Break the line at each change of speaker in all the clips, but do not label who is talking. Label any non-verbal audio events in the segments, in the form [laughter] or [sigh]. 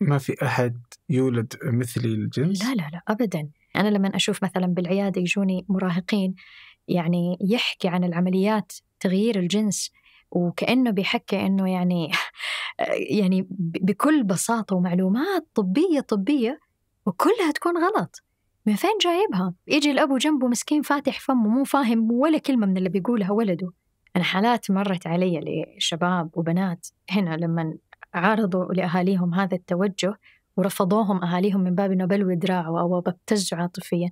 ما في أحد يولد مثلي الجنس؟ لا لا
لا أبدا أنا لما أشوف مثلا بالعيادة يجوني مراهقين يعني يحكي عن العمليات تغيير الجنس وكأنه بيحكي أنه يعني [laughs] يعني بكل بساطة ومعلومات طبية طبية وكلها تكون غلط من فين جايبها؟ يجي الأبو جنبه مسكين فاتح فمه مو فاهم ولا كلمة من اللي بيقولها ولده أنا حالات مرت علي لشباب وبنات هنا لما عارضوا لأهاليهم هذا التوجه ورفضوهم أهاليهم من باب أنه بلوي أو ببتزه عاطفيا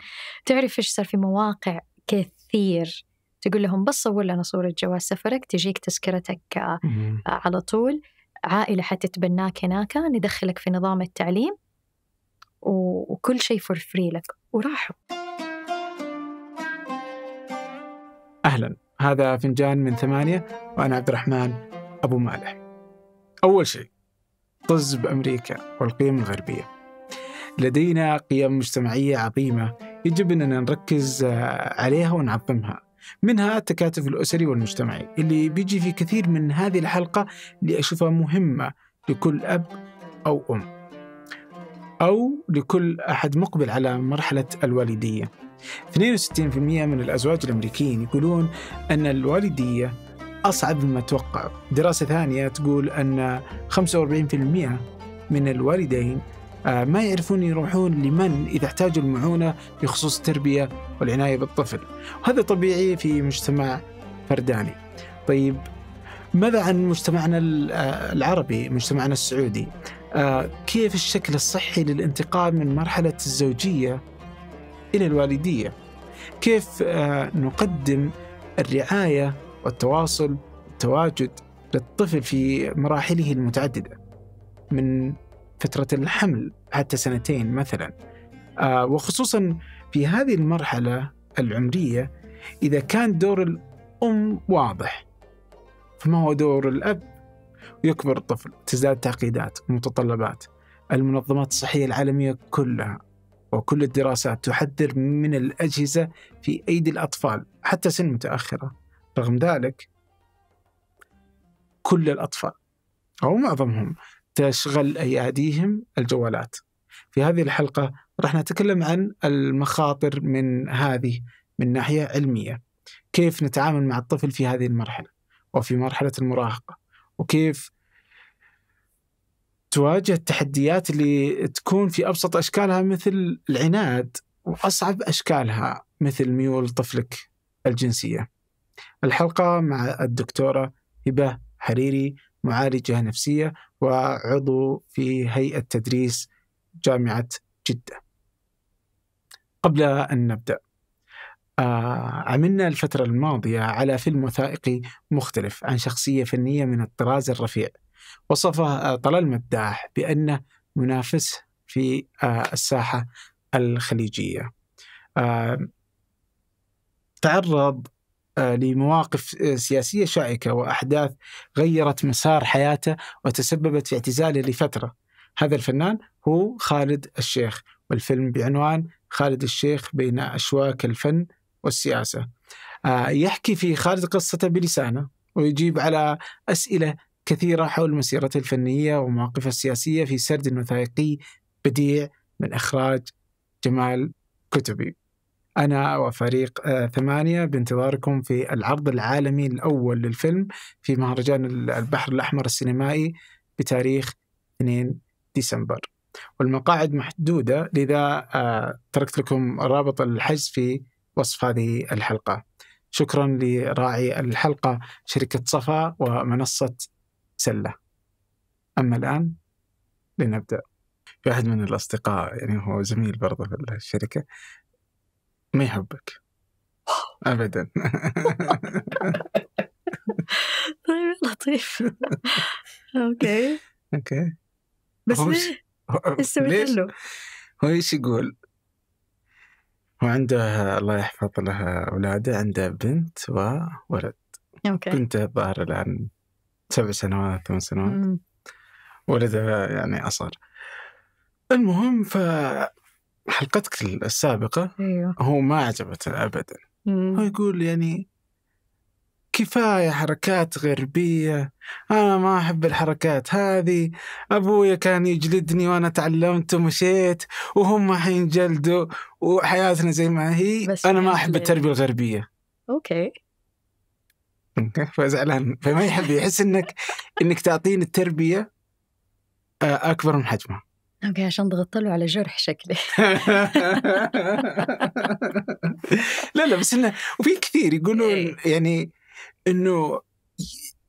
تعرف إيش صار في مواقع كثير تقول لهم بس صور لنا صورة جواز سفرك تجيك تذكرتك آه، آه، على طول عائلة حتتبناك هناك ندخلك في نظام التعليم وكل شيء فور فري لك وراحوا
أهلا هذا فنجان من ثمانية وأنا عبد الرحمن أبو مالح أول شيء طز بأمريكا والقيم الغربية لدينا قيم مجتمعية عظيمة يجب أننا نركز آه، عليها ونعظمها منها التكاتف الأسري والمجتمعي اللي بيجي في كثير من هذه الحلقة اللي أشوفها مهمة لكل أب أو أم أو لكل أحد مقبل على مرحلة الوالدية 62% من الأزواج الأمريكيين يقولون أن الوالدية أصعب مما توقع دراسة ثانية تقول أن 45% من الوالدين آه، ما يعرفون يروحون لمن إذا احتاجوا المعونة بخصوص التربية والعناية بالطفل هذا طبيعي في مجتمع فرداني طيب ماذا عن مجتمعنا آه، العربي مجتمعنا السعودي آه، كيف الشكل الصحي للانتقال من مرحلة الزوجية إلى الوالدية كيف نقدم الرعاية والتواصل والتواجد للطفل في مراحله المتعددة من فترة الحمل حتى سنتين مثلا آه، وخصوصا في هذه المرحلة العمرية إذا كان دور الأم واضح فما هو دور الأب؟ يكبر الطفل تزداد تعقيدات ومتطلبات المنظمات الصحية العالمية كلها وكل الدراسات تحذر من الأجهزة في أيدي الأطفال حتى سن متأخرة رغم ذلك كل الأطفال أو معظمهم تشغل أياديهم الجوالات في هذه الحلقة راح نتكلم عن المخاطر من هذه من ناحية علمية كيف نتعامل مع الطفل في هذه المرحلة وفي مرحلة المراهقة وكيف تواجه التحديات اللي تكون في أبسط أشكالها مثل العناد وأصعب أشكالها مثل ميول طفلك الجنسية الحلقة مع الدكتورة هبة حريري معالجة نفسية وعضو في هيئة تدريس جامعة جدة قبل أن نبدأ آه عملنا الفترة الماضية على فيلم وثائقي مختلف عن شخصية فنية من الطراز الرفيع وصفه طلال مداح بأنه منافسه في آه الساحة الخليجية آه تعرض آه، لمواقف آه، سياسية شائكة وأحداث غيرت مسار حياته وتسببت في اعتزاله لفترة هذا الفنان هو خالد الشيخ والفيلم بعنوان خالد الشيخ بين أشواك الفن والسياسة آه، يحكي في خالد قصته بلسانه ويجيب على أسئلة كثيرة حول مسيرته الفنية ومواقفه السياسية في سرد وثائقي بديع من إخراج جمال كتبي أنا وفريق آه، ثمانية بانتظاركم في العرض العالمي الأول للفيلم في مهرجان البحر الأحمر السينمائي بتاريخ 2 ديسمبر والمقاعد محدودة لذا آه، تركت لكم رابط الحجز في وصف هذه الحلقة شكرا لراعي الحلقة شركة صفا ومنصة سلة أما الآن لنبدأ في أحد من الأصدقاء يعني هو زميل برضه في الشركة ما
يحبك ابدا [laughs] طيب لطيف اوكي اوكي بس ليه؟ ايش سويت له؟
هو ايش يقول؟ هو عنده الله يحفظ له اولاده عنده بنت وولد اوكي بنته الظاهر الان سبع سنوات ثمان سنوات ولده يعني اصغر المهم ف حلقتك السابقه أيوه. هو ما عجبته ابدا مم. هو يقول يعني كفايه حركات غربيه انا ما احب الحركات هذه ابويا كان يجلدني وانا تعلمت ومشيت وهم حينجلدوا وحياتنا زي ما هي انا ما احب التربيه الغربيه اوكي [laughs] فزعلان فما يحب يحس انك انك تعطيني التربيه آه، اكبر من حجمها
اوكي عشان ضغطت له على جرح شكلي
[laughs] لا لا بس انه وفي كثير يقولون إيه. يعني انه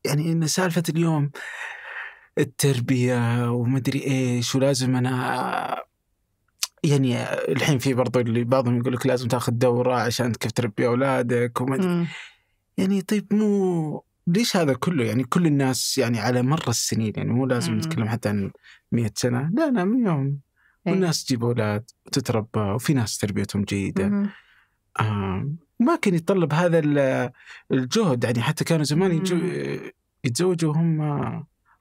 يعني ان سالفه اليوم التربيه ومدري ايش ولازم انا يعني الحين في برضو اللي بعضهم يقول لك لازم تاخذ دوره عشان كيف تربي اولادك وما إمم. يعني طيب مو ليش هذا كله يعني كل الناس يعني على مر السنين يعني مو لازم نتكلم حتى عن 100 سنه لا لا من يوم إيه. والناس تجيب اولاد وتتربى وفي ناس تربيتهم جيده آه ما كان يتطلب هذا الجهد يعني حتى كانوا زمان يتزوجوا هم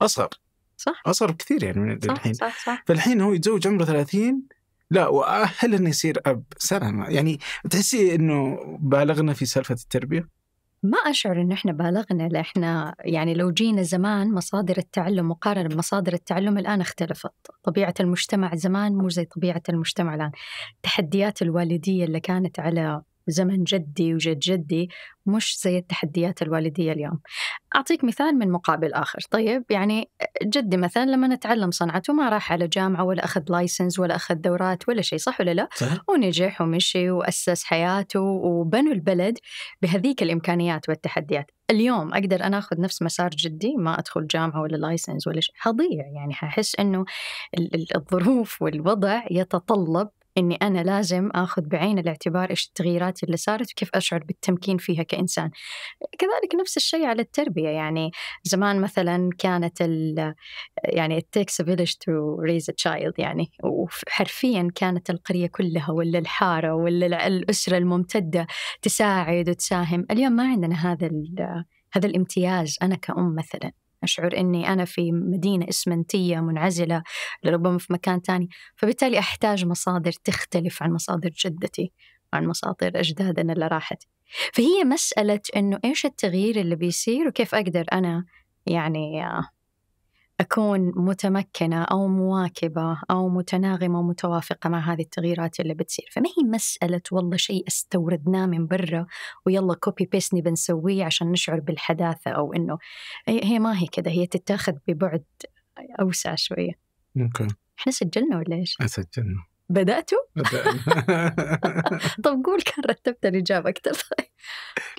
اصغر صح اصغر بكثير يعني من الحين صح صح صح فالحين هو يتزوج عمره 30 لا واهل انه يصير اب سنه يعني تحسي انه بالغنا في سالفه التربيه
ما أشعر إن إحنا بالغنا إحنا يعني لو جينا زمان مصادر التعلم مقارنة بمصادر التعلم الآن اختلفت طبيعة المجتمع زمان مو زي طبيعة المجتمع الآن التحديات الوالدية اللي كانت على زمن جدي وجد جدي مش زي التحديات الوالدية اليوم أعطيك مثال من مقابل آخر طيب يعني جدي مثلا لما نتعلم صنعته ما راح على جامعة ولا أخذ لايسنس ولا أخذ دورات ولا شيء صح ولا لا صحيح. ونجح ومشي وأسس حياته وبنوا البلد بهذيك الإمكانيات والتحديات اليوم أقدر أنا أخذ نفس مسار جدي ما أدخل جامعة ولا لايسنس ولا شيء حضيع يعني هحس أنه الظروف والوضع يتطلب اني انا لازم اخذ بعين الاعتبار ايش التغييرات اللي صارت وكيف اشعر بالتمكين فيها كانسان. كذلك نفس الشيء على التربيه يعني زمان مثلا كانت ال يعني it takes a village to raise a child يعني وحرفيا كانت القريه كلها ولا الحاره ولا الاسره الممتده تساعد وتساهم، اليوم ما عندنا هذا هذا الامتياز انا كأم مثلا. أشعر أني أنا في مدينة إسمنتية منعزلة لربما في مكان تاني فبالتالي أحتاج مصادر تختلف عن مصادر جدتي وعن مصادر أجدادنا اللي راحت فهي مسألة أنه إيش التغيير اللي بيصير وكيف أقدر أنا يعني آه، اكون متمكنه او مواكبه او متناغمه ومتوافقه مع هذه التغييرات اللي بتصير، فما هي مساله والله شيء استوردناه من برا ويلا كوبي بيست بنسويه عشان نشعر بالحداثه او انه هي ما هي كذا هي تتاخذ ببعد اوسع شويه. ممكن احنا سجلنا ولا ايش؟ إيه، سجلنا بدأتوا؟ [laughs]
بدأنا
[laughs] طب قول كان رتبت الإجابة أكثر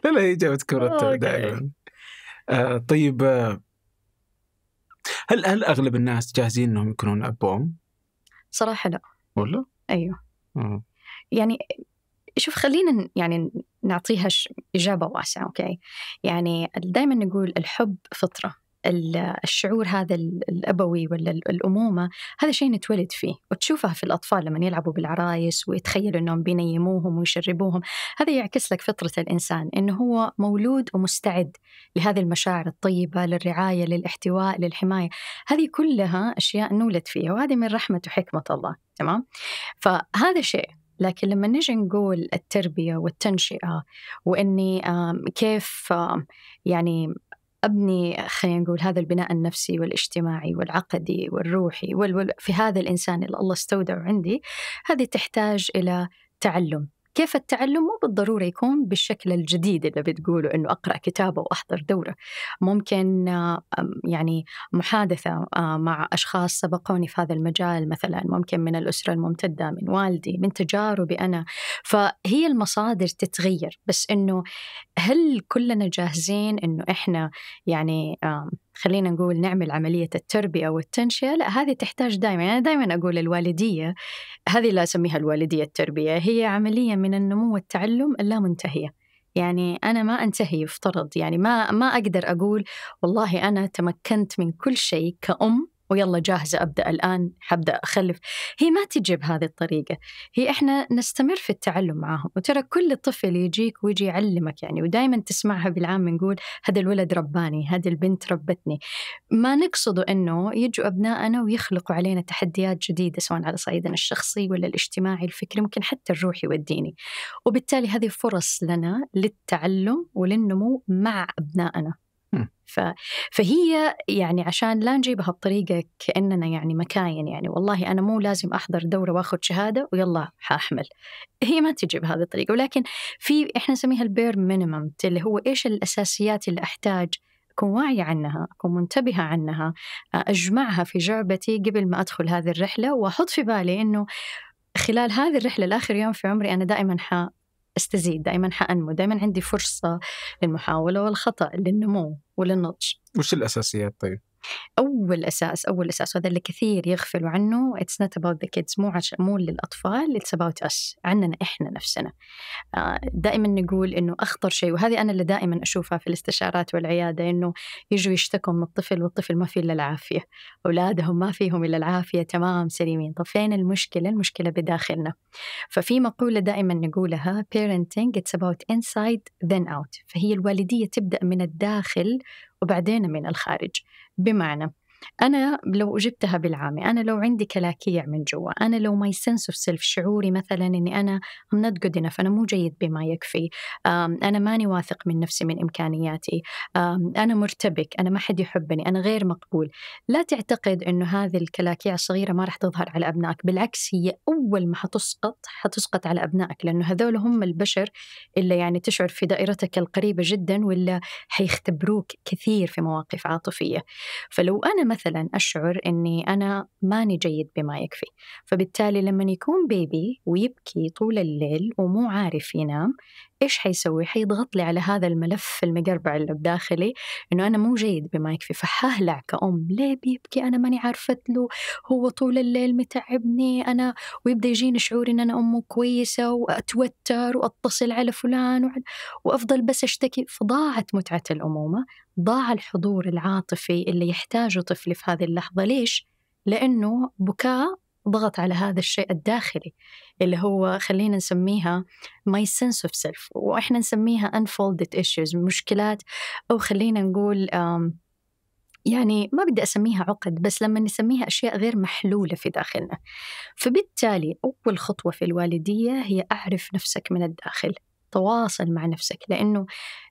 لا لا هي إجابتك مرتبة دائما آه طيب آه، هل هل اغلب الناس جاهزين انهم يكونون اب وام؟
صراحه لا ولا؟ ايوه مم. آه. يعني شوف خلينا يعني نعطيها اجابه واسعه اوكي يعني دائما نقول الحب فطره الشعور هذا الأبوي ولا الأمومة هذا شيء نتولد فيه وتشوفها في الأطفال لما يلعبوا بالعرايس ويتخيلوا أنهم بينيموهم ويشربوهم هذا يعكس لك فطرة الإنسان أنه هو مولود ومستعد لهذه المشاعر الطيبة للرعاية للاحتواء للحماية هذه كلها أشياء نولد فيها وهذه من رحمة وحكمة الله تمام فهذا شيء لكن لما نجي نقول التربية والتنشئة وإني كيف يعني ابني خلينا نقول هذا البناء النفسي والاجتماعي والعقدي والروحي في هذا الانسان اللي الله استودعه عندي هذه تحتاج الى تعلم كيف التعلم مو بالضرورة يكون بالشكل الجديد اللي بتقوله أنه أقرأ كتابة وأحضر دورة ممكن يعني محادثة آه، مع أشخاص سبقوني في هذا المجال مثلا ممكن من الأسرة الممتدة من والدي من تجاربي أنا فهي المصادر تتغير بس أنه هل كلنا جاهزين أنه إحنا يعني خلينا نقول نعمل عملية التربية والتنشئة لا هذه تحتاج دائما أنا دائما أقول الوالدية هذه لا أسميها الوالدية التربية هي عملية من النمو والتعلم اللامنتهية يعني أنا ما أنتهي يفترض يعني ما ما أقدر أقول والله أنا تمكنت من كل شيء كأم ويلا جاهزة أبدأ الآن حبدأ أخلف هي ما تجي بهذه الطريقة هي إحنا نستمر في التعلم معهم وترى كل طفل يجيك ويجي يعلمك يعني ودائما تسمعها بالعام نقول هذا الولد رباني هذه البنت ربتني ما نقصده أنه يجوا أبنائنا ويخلقوا علينا تحديات جديدة سواء على صعيدنا الشخصي ولا الاجتماعي الفكري ممكن حتى الروحي والديني وبالتالي هذه فرص لنا للتعلم وللنمو مع أبنائنا ف... فهي يعني عشان لا نجيبها بطريقه كاننا يعني مكاين يعني والله انا مو لازم احضر دوره واخذ شهاده ويلا حاحمل هي ما تجي بهذه الطريقه ولكن في احنا نسميها البير مينيمم اللي هو ايش الاساسيات اللي احتاج اكون واعيه عنها، اكون منتبهه عنها، اجمعها في جعبتي قبل ما ادخل هذه الرحله واحط في بالي انه خلال هذه الرحله لاخر يوم في عمري انا دائما استزيد دائما حانمو دائما عندي فرصه للمحاوله والخطا للنمو وللنضج
وش الاساسيات طيب
اول اساس اول اساس وهذا اللي كثير يغفلوا عنه اتس نوت اباوت ذا كيدز مو عش... مو للاطفال اتس اباوت اس عننا احنا نفسنا آه، دائما نقول انه اخطر شيء وهذه انا اللي دائما اشوفها في الاستشارات والعياده انه يجوا يشتكوا من الطفل والطفل ما فيه الا العافيه اولادهم ما فيهم الا العافيه تمام سليمين طب فين المشكله المشكله بداخلنا ففي مقوله دائما نقولها parenting اتس اباوت انسايد ذن اوت فهي الوالديه تبدا من الداخل وبعدين من الخارج بمعنى انا لو جبتها بالعامي انا لو عندي كلاكيع من جوا انا لو ماي سنس اوف سيلف شعوري مثلا اني انا ام نوت جود انف انا مو جيد بما يكفي انا ماني واثق من نفسي من امكانياتي انا مرتبك انا ما حد يحبني انا غير مقبول لا تعتقد انه هذه الكلاكيع الصغيره ما راح تظهر على ابنائك بالعكس هي اول ما حتسقط حتسقط على ابنائك لانه هذول هم البشر اللي يعني تشعر في دائرتك القريبه جدا ولا حيختبروك كثير في مواقف عاطفيه فلو انا مثلا أشعر أني أنا ماني جيد بما يكفي فبالتالي لما يكون بيبي ويبكي طول الليل ومو عارف ينام ايش حيسوي؟ حيضغط لي على هذا الملف المقربع اللي بداخلي انه انا مو جيد بما يكفي فحهلع كأم ليه بيبكي انا ماني عارفه له هو طول الليل متعبني انا ويبدا يجيني شعور ان انا امه كويسه واتوتر واتصل على فلان وعلى وافضل بس اشتكي فضاعت متعه الامومه، ضاع الحضور العاطفي اللي يحتاجه طفلي في هذه اللحظه ليش؟ لانه بكاء ضغط على هذا الشيء الداخلي اللي هو خلينا نسميها my sense of self واحنا نسميها unfolded issues مشكلات او خلينا نقول يعني ما بدي أسميها عقد بس لما نسميها أشياء غير محلولة في داخلنا فبالتالي أول خطوة في الوالدية هي أعرف نفسك من الداخل تواصل مع نفسك لأنه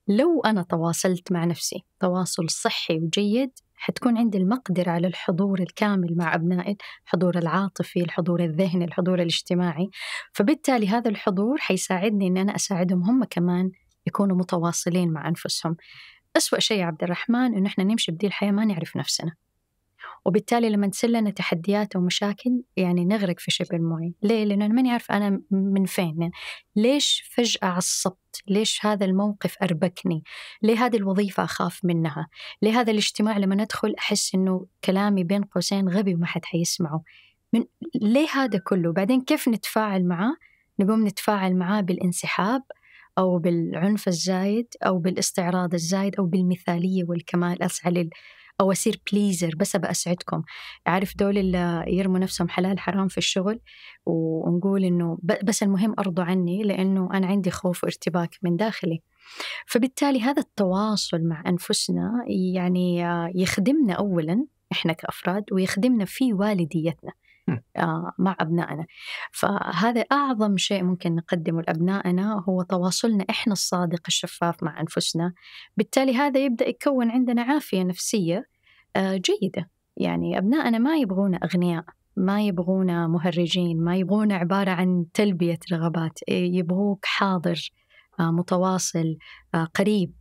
لو أنا تواصلت مع نفسي تواصل صحي وجيد حتكون عندي المقدرة على الحضور الكامل مع أبنائي الحضور العاطفي الحضور الذهني الحضور الاجتماعي فبالتالي هذا الحضور حيساعدني أن أنا أساعدهم هم كمان يكونوا متواصلين مع أنفسهم أسوأ شيء يا عبد الرحمن أنه إحنا نمشي بدي الحياة ما نعرف نفسنا وبالتالي لما تصير لنا تحديات ومشاكل يعني نغرق في شبر موي ليه لانه انا ماني عارف انا من فين يعني ليش فجاه عصبت ليش هذا الموقف اربكني ليه هذه الوظيفه اخاف منها ليه هذا الاجتماع لما ادخل احس انه كلامي بين قوسين غبي وما حد حيسمعه من ليه هذا كله بعدين كيف نتفاعل معاه نقوم نتفاعل معاه بالانسحاب أو بالعنف الزايد أو بالاستعراض الزايد أو بالمثالية والكمال أسعى او اصير بليزر بس ابى اسعدكم عارف دول اللي يرموا نفسهم حلال حرام في الشغل ونقول انه بس المهم ارضوا عني لانه انا عندي خوف وارتباك من داخلي فبالتالي هذا التواصل مع انفسنا يعني آه، يخدمنا اولا احنا كافراد ويخدمنا في والديتنا آه، مع أبنائنا فهذا أعظم شيء ممكن نقدمه لأبنائنا هو تواصلنا إحنا الصادق الشفاف مع أنفسنا بالتالي هذا يبدأ يكون عندنا عافية نفسية آه، جيدة يعني أبنائنا ما يبغونا أغنياء ما يبغونا مهرجين ما يبغونا عبارة عن تلبية رغبات إيه، يبغوك حاضر آه، متواصل قريب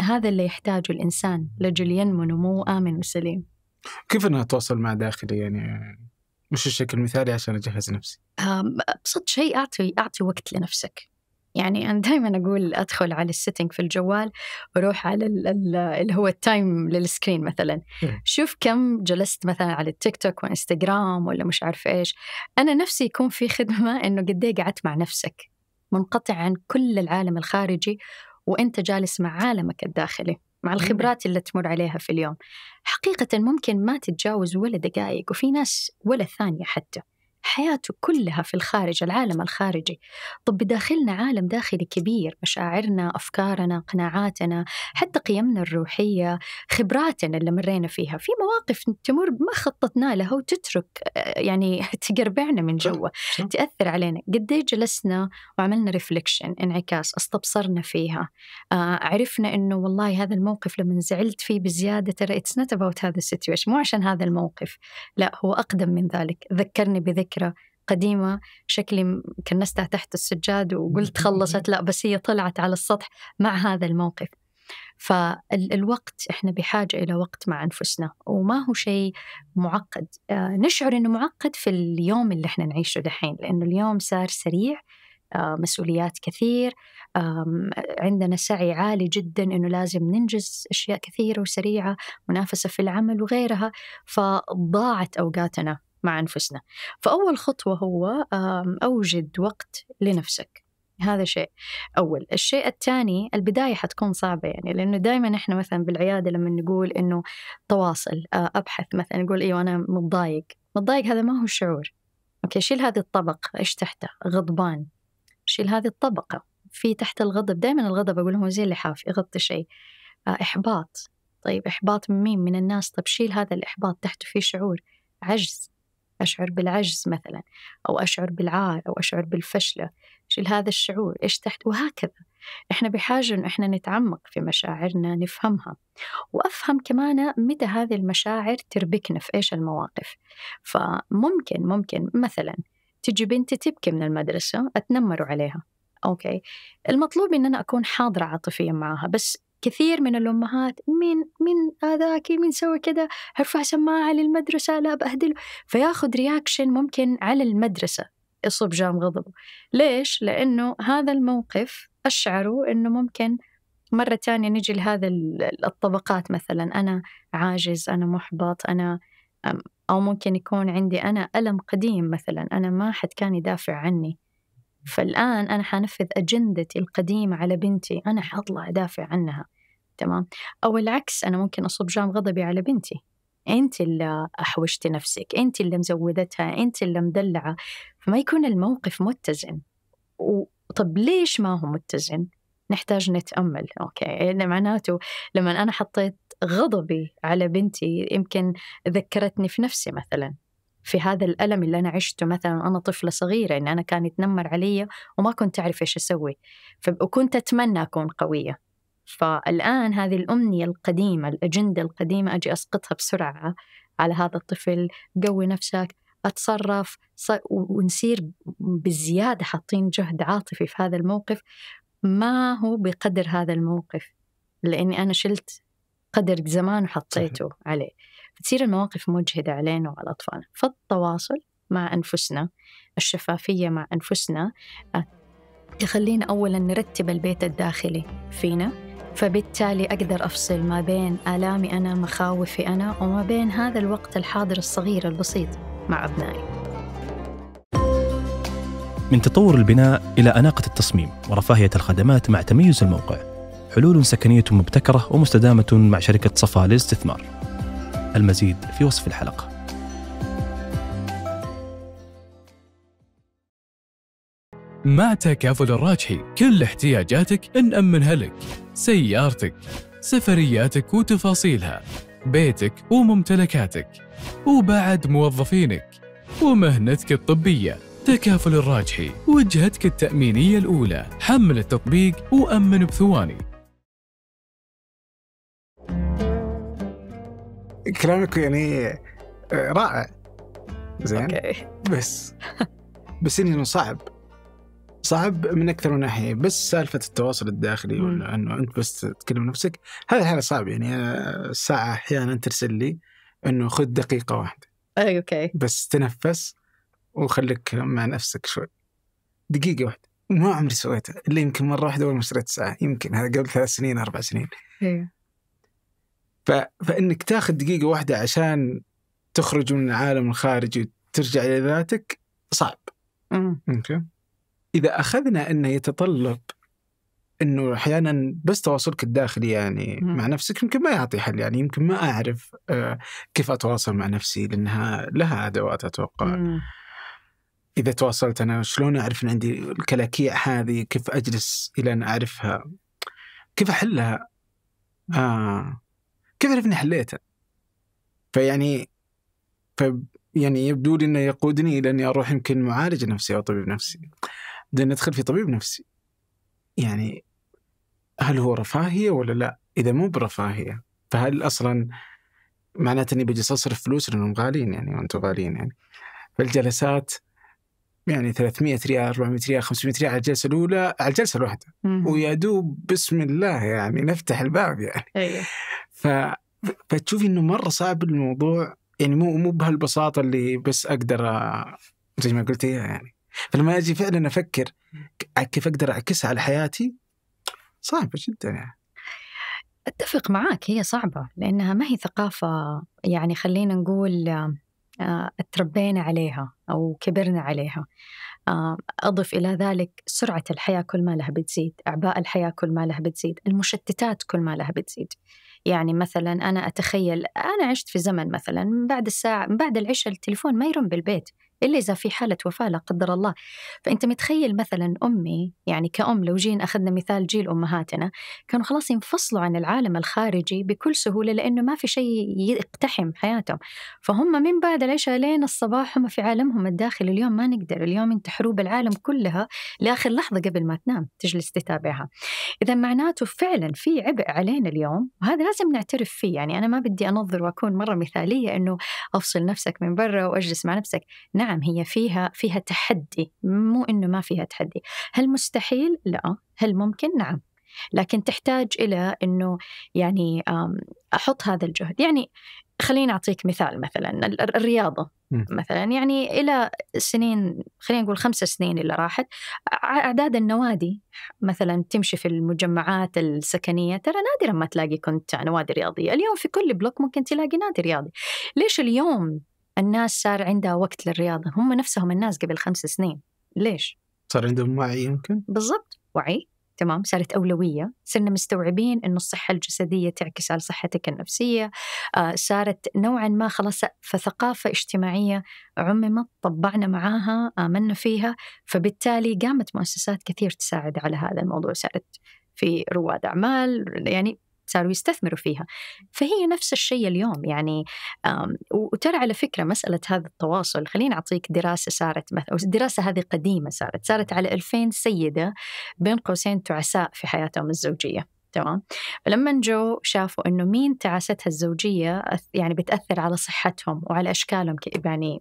هذا اللي يحتاجه الإنسان لجل ينمو نمو آمن وسليم
كيف أنا أتواصل مع داخلي يعني وش الشكل المثالي عشان اجهز نفسي؟
ابسط شيء اعطي اعطي وقت لنفسك يعني انا دائما اقول ادخل على السيتنج في الجوال واروح على اللي هو التايم للسكرين مثلا إيه. شوف كم جلست مثلا على التيك توك وانستغرام ولا مش عارف ايش انا نفسي يكون في خدمه انه قد ايه قعدت مع نفسك منقطع عن كل العالم الخارجي وانت جالس مع عالمك الداخلي مع إيه. الخبرات اللي تمر عليها في اليوم حقيقة ممكن ما تتجاوز ولا دقائق وفي ناس ولا ثانية حتى حياته كلها في الخارج العالم الخارجي طب بداخلنا عالم داخلي كبير مشاعرنا أفكارنا قناعاتنا حتى قيمنا الروحية خبراتنا اللي مرينا فيها في مواقف تمر ما خططنا لها وتترك آه، يعني [laughs] تقربعنا من جوا تأثر علينا قد جلسنا وعملنا ريفليكشن انعكاس استبصرنا فيها آه، عرفنا انه والله هذا الموقف لما زعلت فيه بزياده ترى اتس نوت اباوت هذا السيتويشن مو عشان هذا الموقف لا هو اقدم من ذلك ذكرني بذكر فكره قديمة شكلي كنستها تحت السجاد وقلت [laughs] خلصت لا بس هي طلعت على السطح مع هذا الموقف فالوقت احنا بحاجة إلى وقت مع أنفسنا وما هو شيء معقد آه، نشعر أنه معقد في اليوم اللي احنا نعيشه دحين لأنه اليوم صار سريع آه، مسؤوليات كثير عندنا سعي عالي جدا انه لازم ننجز اشياء كثيره وسريعه منافسه في العمل وغيرها فضاعت اوقاتنا مع أنفسنا فأول خطوة هو أوجد وقت لنفسك هذا شيء أول الشيء الثاني البداية حتكون صعبة يعني لأنه دائما إحنا مثلا بالعيادة لما نقول إنه تواصل آه، أبحث مثلا نقول أيوة أنا متضايق متضايق هذا ما هو شعور أوكي شيل هذه الطبقة إيش تحته غضبان شيل هذه الطبقة في تحت الغضب دائما الغضب أقول لهم زي اللحاف يغطي شيء آه، إحباط طيب إحباط من مين من الناس طب شيل هذا الإحباط تحته في شعور عجز أشعر بالعجز مثلا أو أشعر بالعار أو أشعر بالفشلة إيش هذا الشعور إيش تحت وهكذا إحنا بحاجة إنه إحنا نتعمق في مشاعرنا نفهمها وأفهم كمان متى هذه المشاعر تربكنا في إيش المواقف فممكن ممكن مثلا تجي بنتي تبكي من المدرسة أتنمروا عليها أوكي المطلوب إن أنا أكون حاضرة عاطفيا معها بس كثير من الأمهات مين مين هذاك مين سوى كذا ارفع سماعة للمدرسة لا بأهدله فياخذ رياكشن ممكن على المدرسة يصب جام غضبه ليش؟ لأنه هذا الموقف أشعره أنه ممكن مرة تانية نجي لهذا الطبقات مثلا أنا عاجز أنا محبط أنا أو ممكن يكون عندي أنا ألم قديم مثلا أنا ما حد كان يدافع عني فالآن أنا حنفذ أجندتي القديمة على بنتي أنا حطلع أدافع عنها تمام او العكس انا ممكن اصب جام غضبي على بنتي انت اللي احوجتي نفسك انت اللي مزودتها انت اللي مدلعه فما يكون الموقف متزن طب ليش ما هو متزن نحتاج نتامل اوكي يعني معناته لما انا حطيت غضبي على بنتي يمكن ذكرتني في نفسي مثلا في هذا الألم اللي أنا عشته مثلا أنا طفلة صغيرة إن أنا كان يتنمر علي وما كنت أعرف إيش أسوي وكنت أتمنى أكون قوية فالآن هذه الأمنية القديمة الأجندة القديمة أجي أسقطها بسرعة على هذا الطفل قوي نفسك أتصرف ونصير بالزيادة حاطين جهد عاطفي في هذا الموقف ما هو بقدر هذا الموقف لأني أنا شلت قدر زمان وحطيته عليه بتصير المواقف مجهدة علينا وعلى أطفالنا فالتواصل مع أنفسنا الشفافية مع أنفسنا تخلينا آه، أولا نرتب البيت الداخلي فينا فبالتالي أقدر أفصل ما بين آلامي أنا مخاوفي أنا وما بين هذا الوقت الحاضر الصغير البسيط مع أبنائي من تطور البناء إلى أناقة التصميم ورفاهية الخدمات مع تميز الموقع حلول سكنية مبتكرة ومستدامة مع شركة صفا
للاستثمار المزيد في وصف الحلقه مع تكافل الراجحي كل احتياجاتك نأمنها لك سيارتك سفرياتك وتفاصيلها بيتك وممتلكاتك وبعد موظفينك ومهنتك الطبية تكافل الراجحي وجهتك التأمينية الأولى حمل التطبيق وأمن بثواني كلامك يعني آه، رائع زين أوكي. بس بس انه صعب صعب من اكثر من ناحيه بس سالفه التواصل الداخلي ولا انه انت بس تكلم نفسك هذا الحاله صعب يعني أنا آه، الساعه احيانا ترسل لي انه خذ دقيقه واحده اي اوكي بس تنفس وخليك مع نفسك شوي دقيقه واحده ما عمري سويتها الا يمكن مره واحده اول ما اشتريت ساعه يمكن هذا قبل ثلاث سنين اربع سنين إيه. ف... فانك تاخذ دقيقه واحده عشان تخرج من العالم الخارجي وترجع لذاتك صعب اوكي اذا اخذنا انه يتطلب انه احيانا بس تواصلك الداخلي يعني مع نفسك يمكن ما يعطي حل يعني يمكن ما اعرف آه، كيف اتواصل مع نفسي لانها لها ادوات اتوقع اذا تواصلت انا شلون اعرف ان عندي الكلاكيع هذه كيف اجلس الى ان اعرفها كيف احلها آه. كيف اعرف اني حليتها فيعني ف يعني يبدو لي انه يقودني الى اني اروح يمكن معالج نفسي او طبيب نفسي بدنا ندخل في طبيب نفسي يعني هل هو رفاهية ولا لا؟ إذا مو برفاهية فهل أصلا معناته إني بجلس أصرف فلوس لأنهم غاليين يعني وأنتم غاليين يعني فالجلسات يعني 300 ريال 400 ريال 500 ريال على الجلسه الاولى على الجلسه الواحده ويا دوب بسم الله يعني نفتح الباب يعني ايوه ف... فتشوفي انه مره صعب الموضوع يعني مو مو بهالبساطه اللي بس اقدر زي ما قلت يعني فلما اجي فعلا افكر كيف اقدر اعكسها على حياتي
صعبه جدا يعني اتفق معاك هي صعبه لانها ما هي ثقافه يعني خلينا نقول آه، اتربينا عليها او كبرنا عليها آه، أضف إلى ذلك سرعة الحياة كل ما لها بتزيد أعباء الحياة كل ما لها بتزيد المشتتات كل ما لها بتزيد يعني مثلا أنا أتخيل أنا عشت في زمن مثلا بعد الساعة بعد العشاء التليفون ما يرن بالبيت إلا إذا في حالة وفاة لا قدر الله فأنت متخيل مثلا أمي يعني كأم لو جينا أخذنا مثال جيل أمهاتنا كانوا خلاص ينفصلوا عن العالم الخارجي بكل سهولة لأنه ما في شيء يقتحم حياتهم فهم من بعد العشاء لين الصباح هم في عالمهم الداخلي اليوم ما نقدر اليوم أنت حروب العالم كلها لآخر لحظة قبل ما تنام تجلس تتابعها إذا معناته فعلا في عبء علينا اليوم وهذا لازم نعترف فيه يعني أنا ما بدي أنظر وأكون مرة مثالية أنه أفصل نفسك من برا وأجلس مع نفسك نعم نعم هي فيها فيها تحدي مو انه ما فيها تحدي هل مستحيل لا هل ممكن نعم لكن تحتاج الى انه يعني احط هذا الجهد يعني خليني اعطيك مثال مثلا الرياضه مثلا يعني الى سنين خلينا نقول خمس سنين اللي راحت اعداد النوادي مثلا تمشي في المجمعات السكنيه ترى نادرا ما تلاقي كنت نوادي رياضيه اليوم في كل بلوك ممكن تلاقي نادي رياضي ليش اليوم الناس صار عندها وقت للرياضة هم نفسهم الناس قبل خمس سنين ليش؟
صار عندهم وعي يمكن؟
بالضبط وعي تمام صارت أولوية صرنا مستوعبين أنه الصحة الجسدية تعكس على صحتك النفسية آه صارت نوعا ما خلاص فثقافة اجتماعية عممت طبعنا معاها آمنا فيها فبالتالي قامت مؤسسات كثير تساعد على هذا الموضوع صارت في رواد أعمال يعني صاروا يستثمروا فيها فهي نفس الشيء اليوم يعني وترى على فكرة مسألة هذا التواصل خليني أعطيك دراسة صارت مثلا الدراسة هذه قديمة صارت صارت على 2000 سيدة بين قوسين تعساء في حياتهم الزوجية تمام فلما جو شافوا انه مين تعاستها الزوجيه يعني بتاثر على صحتهم وعلى اشكالهم يعني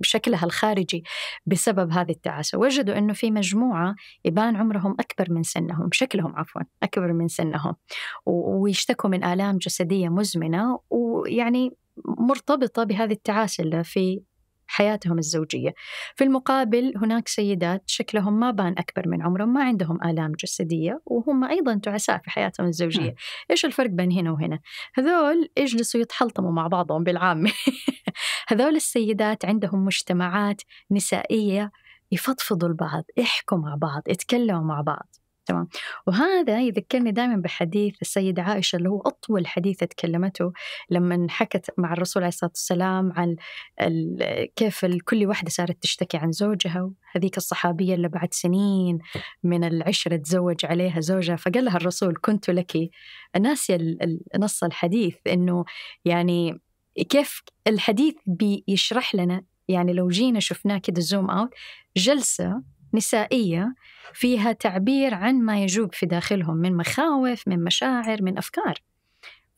بشكلها الخارجي بسبب هذه التعاسة وجدوا أنه في مجموعة يبان عمرهم أكبر من سنهم شكلهم عفوا أكبر من سنهم ويشتكوا من آلام جسدية مزمنة ويعني مرتبطة بهذه التعاسة اللي في حياتهم الزوجية في المقابل هناك سيدات شكلهم ما بان أكبر من عمرهم ما عندهم آلام جسدية وهم أيضا تعساء في حياتهم الزوجية نعم. إيش الفرق بين هنا وهنا هذول يجلسوا يتحلطموا مع بعضهم بالعامة [laughs] هذول السيدات عندهم مجتمعات نسائية يفضفضوا البعض يحكوا مع بعض يتكلموا مع بعض تمام وهذا يذكرني دائما بحديث السيدة عائشة اللي هو أطول حديث تكلمته لما حكت مع الرسول عليه الصلاة والسلام عن كيف كل واحدة صارت تشتكي عن زوجها هذيك الصحابية اللي بعد سنين من العشرة تزوج عليها زوجها فقال لها الرسول كنت لك ناسية نص الحديث إنه يعني كيف الحديث بيشرح لنا يعني لو جينا شفناه كده زوم أوت جلسة نسائيه فيها تعبير عن ما يجوب في داخلهم من مخاوف من مشاعر من افكار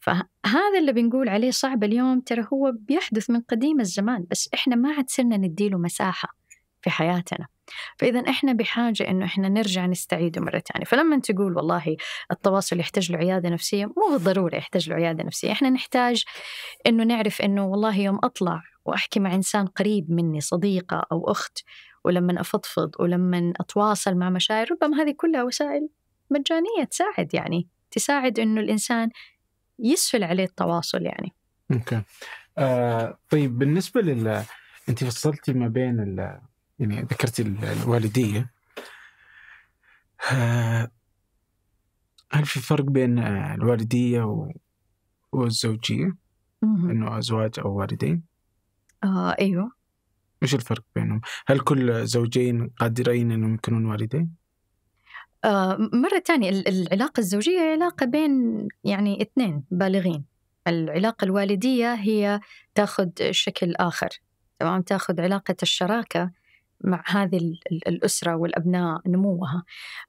فهذا اللي بنقول عليه صعب اليوم ترى هو بيحدث من قديم الزمان بس احنا ما عاد صرنا نديله مساحه في حياتنا فإذا إحنا بحاجة إنه إحنا نرجع نستعيده مرة ثانية، فلما تقول والله التواصل يحتاج له عيادة نفسية، مو بالضرورة يحتاج له عيادة نفسية، إحنا نحتاج إنه نعرف إنه والله يوم أطلع وأحكي مع إنسان قريب مني صديقة أو أخت ولما أفضفض ولما أتواصل مع مشاعر ربما هذه كلها وسائل مجانية تساعد يعني تساعد أنه الإنسان يسهل عليه التواصل يعني
اوكي آه طيب بالنسبه لل انت فصلتي ما بين ال... يعني ذكرتي الوالديه آه... هل في فرق بين آه، الوالديه و... والزوجيه؟ انه ازواج او والدين؟
آه ايوه
ايش الفرق بينهم؟ هل كل زوجين قادرين انهم يكونون والدين؟
آه مرة ثانية العلاقة الزوجية علاقة بين يعني اثنين بالغين العلاقة الوالدية هي تاخذ شكل آخر تمام تاخذ علاقة الشراكة مع هذه الأسرة والأبناء نموها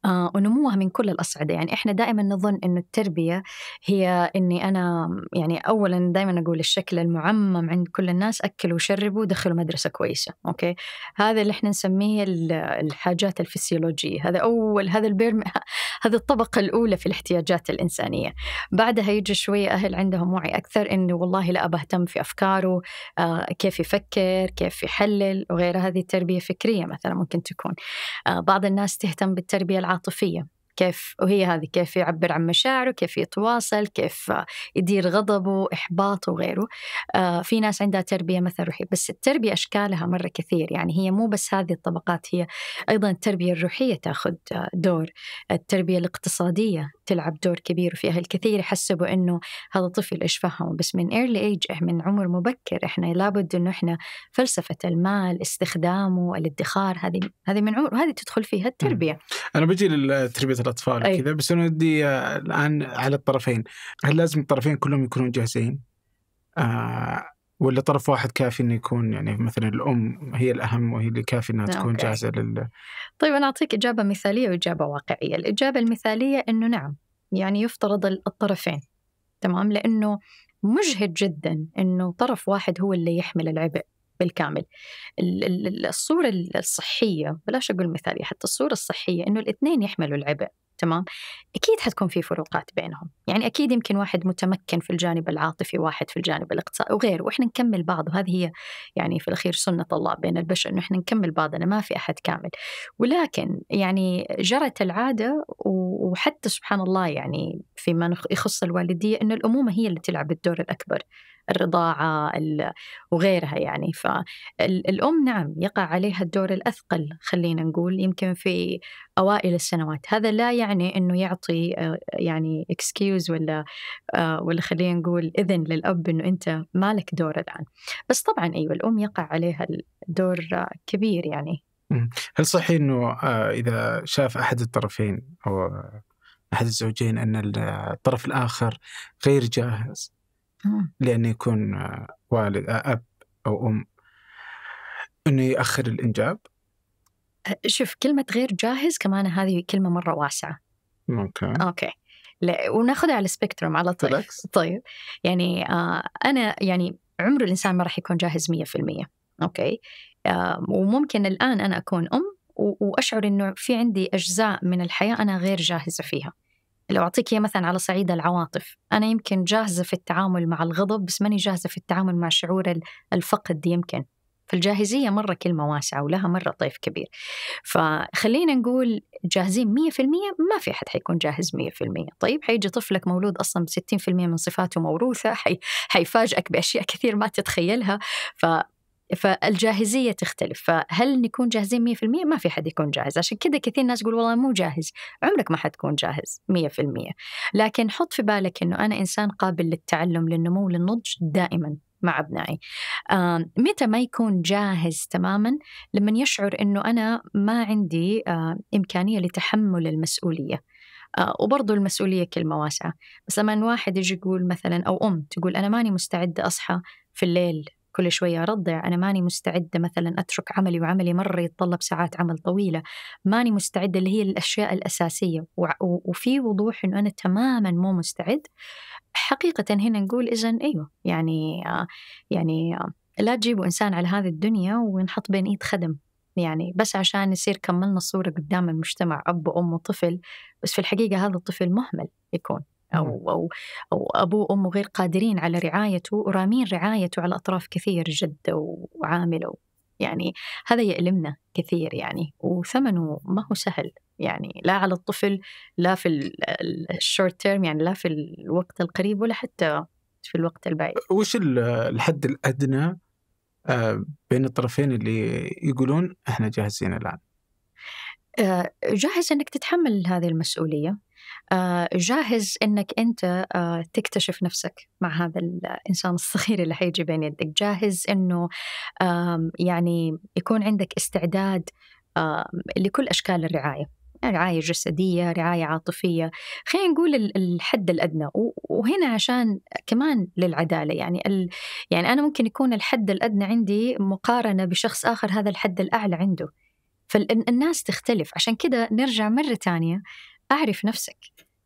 آه ونموها من كل الأصعدة يعني إحنا دائما نظن أن التربية هي أني أنا يعني أولا دائما أقول الشكل المعمم عند كل الناس أكلوا وشربوا دخلوا مدرسة كويسة أوكي هذا اللي إحنا نسميه الحاجات الفسيولوجية هذا أول هذا البيرم [laughs] هذه الطبقة الأولى في الاحتياجات الإنسانية بعدها يجي شوية أهل عندهم وعي أكثر أنه والله لا أبهتم في أفكاره آه كيف يفكر كيف يحلل وغير هذه التربية في الفكريه مثلا ممكن تكون آه، بعض الناس تهتم بالتربيه العاطفيه كيف وهي هذه كيف يعبر عن مشاعره كيف يتواصل كيف يدير غضبه إحباطه وغيره آه، في ناس عندها تربية مثل روحية بس التربية أشكالها مرة كثير يعني هي مو بس هذه الطبقات هي أيضا التربية الروحية تأخذ دور التربية الاقتصادية تلعب دور كبير وفيها الكثير يحسبوا انه هذا طفل ايش فهمه بس من ايرلي ايج من عمر مبكر احنا لابد انه احنا فلسفه المال استخدامه الادخار هذه هذه من عمر وهذه تدخل فيها التربيه
انا بجي لتربيه الاطفال كذا بس انا ودي آه، الان على الطرفين هل لازم الطرفين كلهم يكونون جاهزين؟ آه ولا طرف واحد كافي انه يكون يعني مثلا الام هي الاهم وهي اللي كافي انها تكون أوكي. جاهزه لل
طيب انا اعطيك اجابه مثاليه واجابه واقعيه، الاجابه المثاليه انه نعم يعني يفترض الطرفين تمام لانه مجهد جدا انه طرف واحد هو اللي يحمل العبء بالكامل الصورة الصحية بلاش أقول مثالية حتى الصورة الصحية أنه الاثنين يحملوا العبء تمام اكيد حتكون في فروقات بينهم يعني اكيد يمكن واحد متمكن في الجانب العاطفي واحد في الجانب الاقتصادي وغيره واحنا نكمل بعض وهذه هي يعني في الاخير سنه الله بين البشر انه احنا نكمل بعضنا ما في احد كامل ولكن يعني جرت العاده وحتى سبحان الله يعني فيما يخص الوالديه انه الامومه هي اللي تلعب الدور الاكبر الرضاعة وغيرها يعني فالأم نعم يقع عليها الدور الأثقل خلينا نقول يمكن في أوائل السنوات هذا لا يعني أنه يعطي آه، يعني اكسكيوز ولا آه، ولا خلينا نقول إذن للأب أنه أنت مالك دور الآن بس طبعا أيوة الأم يقع عليها الدور كبير يعني
هل صحيح أنه آه، إذا شاف أحد الطرفين أو أحد الزوجين أن الطرف الآخر غير جاهز لأنه يكون آه، والد آه، أب أو أم أنه يأخر الإنجاب
شوف كلمة غير جاهز كمان هذه كلمة مرة واسعة أوكي أوكي لا وناخذها على سبيكترم على طول طيب. طيب يعني آه أنا يعني عمر الإنسان ما راح يكون جاهز 100% أوكي آه وممكن الآن أنا أكون أم وأشعر إنه في عندي أجزاء من الحياة أنا غير جاهزة فيها لو أعطيك إياه مثلا على صعيد العواطف أنا يمكن جاهزة في التعامل مع الغضب بس ماني جاهزة في التعامل مع شعور الفقد يمكن فالجاهزية مرة كلمة واسعة ولها مرة طيف كبير فخلينا نقول جاهزين 100% ما في أحد حيكون جاهز 100% طيب حيجي طفلك مولود أصلا ب 60% من صفاته موروثة حي... حيفاجئك بأشياء كثير ما تتخيلها ف... فالجاهزيه تختلف فهل نكون جاهزين 100% ما في حد يكون جاهز عشان كذا كثير ناس يقول والله مو جاهز عمرك ما حتكون جاهز 100% لكن حط في بالك انه انا انسان قابل للتعلم للنمو للنضج دائما مع ابنائي متى ما يكون جاهز تماما لما يشعر انه انا ما عندي امكانيه لتحمل المسؤوليه آه، وبرضه المسؤولية كلمة واسعة بس لما واحد يجي يقول مثلا أو أم تقول أنا ماني مستعدة أصحى في الليل كل شوية أرضع أنا ماني مستعدة مثلا أترك عملي وعملي مرة يتطلب ساعات عمل طويلة ماني مستعدة اللي هي الأشياء الأساسية وفي وضوح أنه أنا تماما مو مستعد حقيقة هنا نقول إذا أيوه يعني آه، يعني آه، لا تجيبوا إنسان على هذه الدنيا ونحط بين إيد خدم يعني بس عشان يصير كملنا الصورة قدام المجتمع أب وأم وطفل بس في الحقيقة هذا الطفل مهمل يكون أو, أو, أو أبوه وأمه غير قادرين على رعايته ورامين رعايته على أطراف كثير جدة وعامله يعني هذا يألمنا كثير يعني وثمنه ما هو سهل يعني لا على الطفل لا في الشورت تيرم يعني لا في الوقت القريب ولا حتى في الوقت البعيد
وش الحد الأدنى آه، بين الطرفين اللي يقولون احنا جاهزين الآن
آه، جاهز انك تتحمل هذه المسؤوليه آه، جاهز انك انت آه، تكتشف نفسك مع هذا الانسان الصغير اللي حيجي بين يدك، جاهز انه يعني يكون عندك استعداد لكل اشكال الرعايه. رعاية جسدية، رعاية عاطفية، خلينا نقول الحد الأدنى، وهنا عشان كمان للعدالة يعني ال... يعني أنا ممكن يكون الحد الأدنى عندي مقارنة بشخص آخر هذا الحد الأعلى عنده، فالناس تختلف عشان كده نرجع مرة تانية اعرف نفسك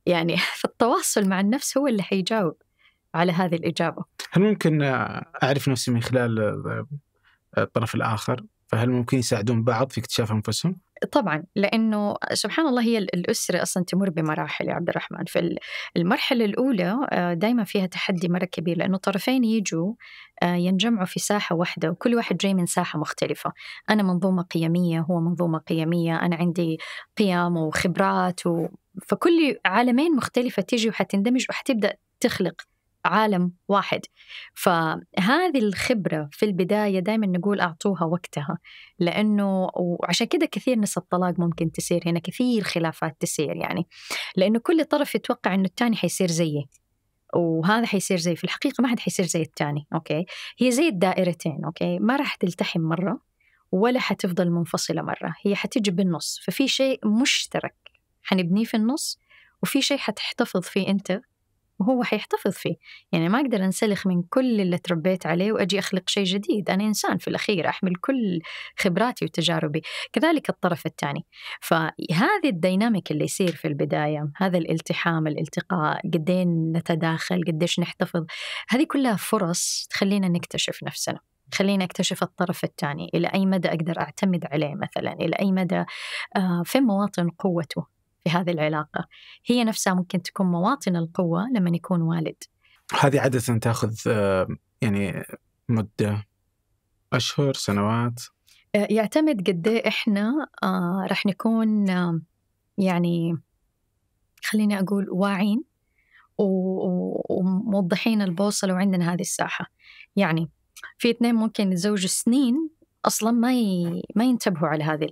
يعني [laughs] فالتواصل مع النفس هو اللي حيجاوب على هذه الاجابه هل
ممكن اعرف نفسي من خلال الطرف آه، الاخر فهل ممكن يساعدون بعض في اكتشاف انفسهم
طبعا لانه سبحان الله هي الاسره اصلا تمر بمراحل يا عبد الرحمن فالمرحله الاولى آه، دائما فيها تحدي مره كبير لانه الطرفين يجوا آه، ينجمعوا في ساحه واحده وكل واحد جاي من ساحه مختلفه انا منظومه قيميه هو منظومه قيميه انا عندي قيم وخبرات و... فكل عالمين مختلفه تيجي وحتندمج وحتبدا تخلق عالم واحد فهذه الخبرة في البداية دائما نقول أعطوها وقتها لأنه وعشان كده كثير نسب طلاق ممكن تصير هنا كثير خلافات تصير يعني لأنه كل طرف يتوقع أنه الثاني حيصير زيه وهذا حيصير زي في الحقيقة ما حد حيصير زي الثاني أوكي هي زي الدائرتين أوكي ما راح تلتحم مرة ولا حتفضل منفصلة مرة هي حتيجي بالنص ففي شيء مشترك حنبنيه في النص وفي شيء حتحتفظ فيه أنت وهو حيحتفظ فيه يعني ما أقدر أنسلخ من كل اللي تربيت عليه وأجي أخلق شيء جديد أنا إنسان في الأخير أحمل كل خبراتي وتجاربي كذلك الطرف الثاني فهذه الديناميك اللي يصير في البداية هذا الالتحام الالتقاء قدين نتداخل قديش نحتفظ هذه كلها فرص تخلينا نكتشف نفسنا خليني اكتشف الطرف الثاني الى اي مدى اقدر اعتمد عليه مثلا الى اي مدى آه، فين مواطن قوته في هذه العلاقة هي نفسها ممكن تكون مواطن القوة لما يكون والد
هذه عادة تأخذ آه، يعني مدة أشهر سنوات
آه، يعتمد قد إيه إحنا آه، راح نكون يعني خليني أقول واعين وموضحين البوصلة وعندنا هذه الساحة يعني في اثنين ممكن يتزوجوا سنين أصلا ما ي... ما ينتبهوا على هذه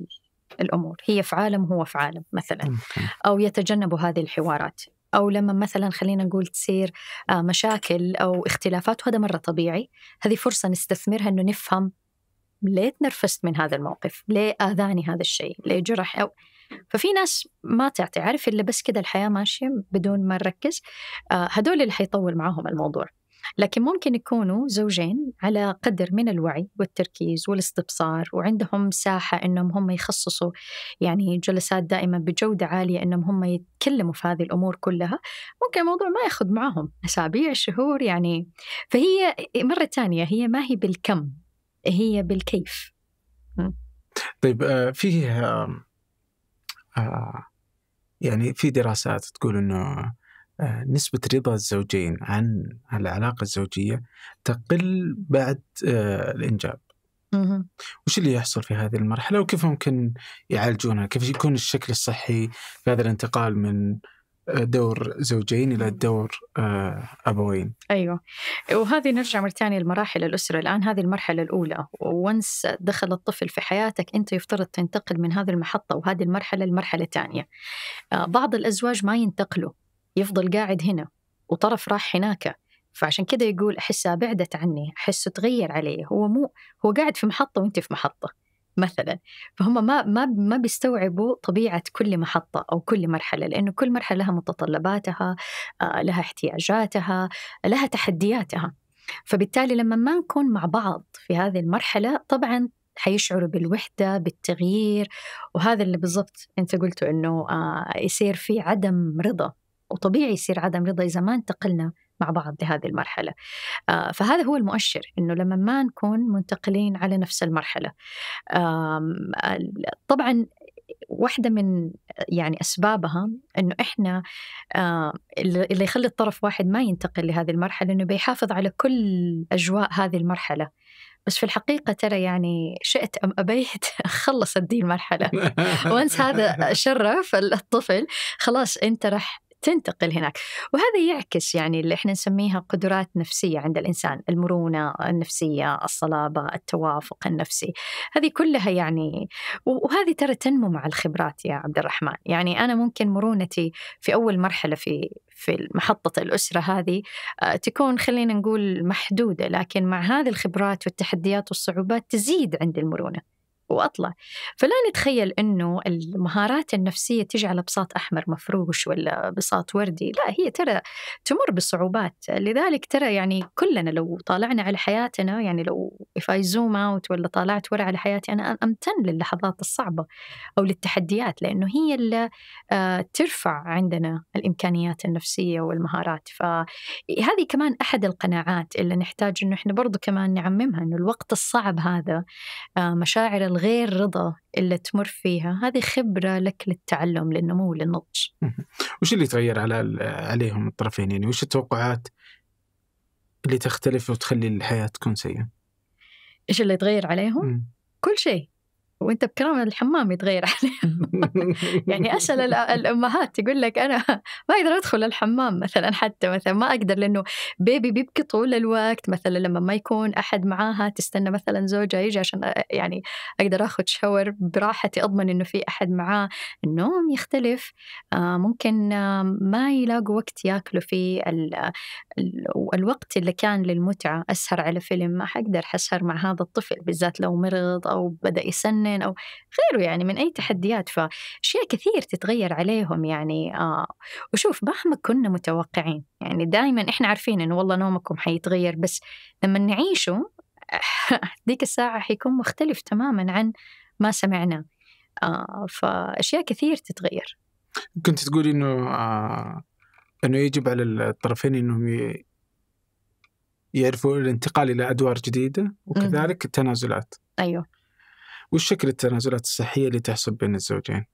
الامور هي في عالم وهو في عالم مثلا او يتجنبوا هذه الحوارات او لما مثلا خلينا نقول تصير آه، مشاكل او اختلافات وهذا مره طبيعي هذه فرصه نستثمرها انه نفهم ليه تنرفزت من هذا الموقف ليه اذاني هذا الشيء ليه جرح او ففي ناس ما تعطي عارف اللي بس كذا الحياه ماشيه بدون ما نركز آه، هذول اللي حيطول معاهم الموضوع لكن ممكن يكونوا زوجين على قدر من الوعي والتركيز والاستبصار وعندهم ساحة أنهم هم يخصصوا يعني جلسات دائما بجودة عالية أنهم هم يتكلموا في هذه الأمور كلها ممكن الموضوع ما ياخذ معهم أسابيع شهور يعني فهي مرة ثانية هي ما هي بالكم هي بالكيف
طيب آه، فيه آه، يعني في دراسات تقول انه آه، نسبة رضا الزوجين عن العلاقة الزوجية تقل بعد آه، الإنجاب وش اللي يحصل في هذه المرحلة وكيف ممكن يعالجونها كيف يكون الشكل الصحي في هذا الانتقال من آه، دور زوجين الى دور ابوين
ايوه وهذه نرجع مره ثانيه لمراحل الاسره الان هذه المرحله الاولى وونس دخل الطفل في حياتك انت يفترض تنتقل من هذه المحطه وهذه المرحله لمرحله ثانيه بعض الازواج ما ينتقلوا يفضل قاعد هنا وطرف راح هناك فعشان كذا يقول أحسها بعدت عني أحسه تغير علي هو مو هو قاعد في محطة وأنت في محطة مثلا فهم ما ما ما بيستوعبوا طبيعه كل محطه او كل مرحله لانه كل مرحله لها متطلباتها آه، لها احتياجاتها لها تحدياتها فبالتالي لما ما نكون مع بعض في هذه المرحله طبعا حيشعروا بالوحدة بالتغيير وهذا اللي بالضبط أنت قلته أنه آه، يصير في عدم رضا وطبيعي يصير عدم رضا إذا ما انتقلنا مع بعض لهذه المرحلة آه، فهذا هو المؤشر أنه لما ما نكون منتقلين على نفس المرحلة طبعا واحدة من يعني أسبابها أنه إحنا اللي يخلي الطرف واحد ما ينتقل لهذه المرحلة أنه بيحافظ على كل أجواء هذه المرحلة بس في الحقيقة ترى يعني شئت أم أبيت [laughs] خلصت دي المرحلة وانس [laughs] هذا شرف الطفل خلاص أنت رح تنتقل هناك وهذا يعكس يعني اللي احنا نسميها قدرات نفسية عند الإنسان المرونة النفسية الصلابة التوافق النفسي هذه كلها يعني وهذه ترى تنمو مع الخبرات يا عبد الرحمن يعني أنا ممكن مرونتي في أول مرحلة في في محطة الأسرة هذه آه، تكون خلينا نقول محدودة لكن مع هذه الخبرات والتحديات والصعوبات تزيد عندي المرونة واطلع فلا نتخيل انه المهارات النفسيه تجي على بساط احمر مفروش ولا بساط وردي لا هي ترى تمر بصعوبات لذلك ترى يعني كلنا لو طالعنا على حياتنا يعني لو if I zoom out ولا طالعت ورا على حياتي انا امتن للحظات الصعبه او للتحديات لانه هي اللي آه، ترفع عندنا الامكانيات النفسيه والمهارات فهذه كمان احد القناعات اللي نحتاج انه احنا برضو كمان نعممها انه الوقت الصعب هذا آه، مشاعر غير رضا اللي تمر فيها هذه خبرة لك للتعلم للنمو وللنضج
وش اللي تغير على عليهم الطرفين يعني وش التوقعات اللي تختلف وتخلي الحياة تكون سيئة
ايش اللي تغير عليهم؟ م. كل شيء وانت بكرامه الحمام يتغير عليه [laughs] يعني اسال [laughs] الامهات تقول لك انا ما اقدر ادخل الحمام مثلا حتى مثلا ما اقدر لانه بيبي بيبكي طول الوقت مثلا لما ما يكون احد معاها تستنى مثلا زوجها يجي عشان آه، يعني اقدر اخذ شاور براحتي اضمن انه في احد معاه النوم يختلف آه، ممكن آه، ما يلاقوا وقت ياكلوا فيه الوقت اللي كان للمتعه اسهر على فيلم ما حقدر حسهر مع هذا الطفل بالذات لو مرض او بدا يسن سنين او غيره يعني من اي تحديات فاشياء كثير تتغير عليهم يعني آه وشوف مهما كنا متوقعين يعني دائما احنا عارفين انه والله نومكم حيتغير بس لما نعيشه ذيك [laughs] الساعه حيكون مختلف تماما عن ما سمعناه آه فاشياء كثير تتغير
كنت تقولي انه آه انه يجب على الطرفين انهم يعرفوا الانتقال الى ادوار جديده وكذلك التنازلات ايوه وش شكل التنازلات الصحية اللي تحصل بين الزوجين؟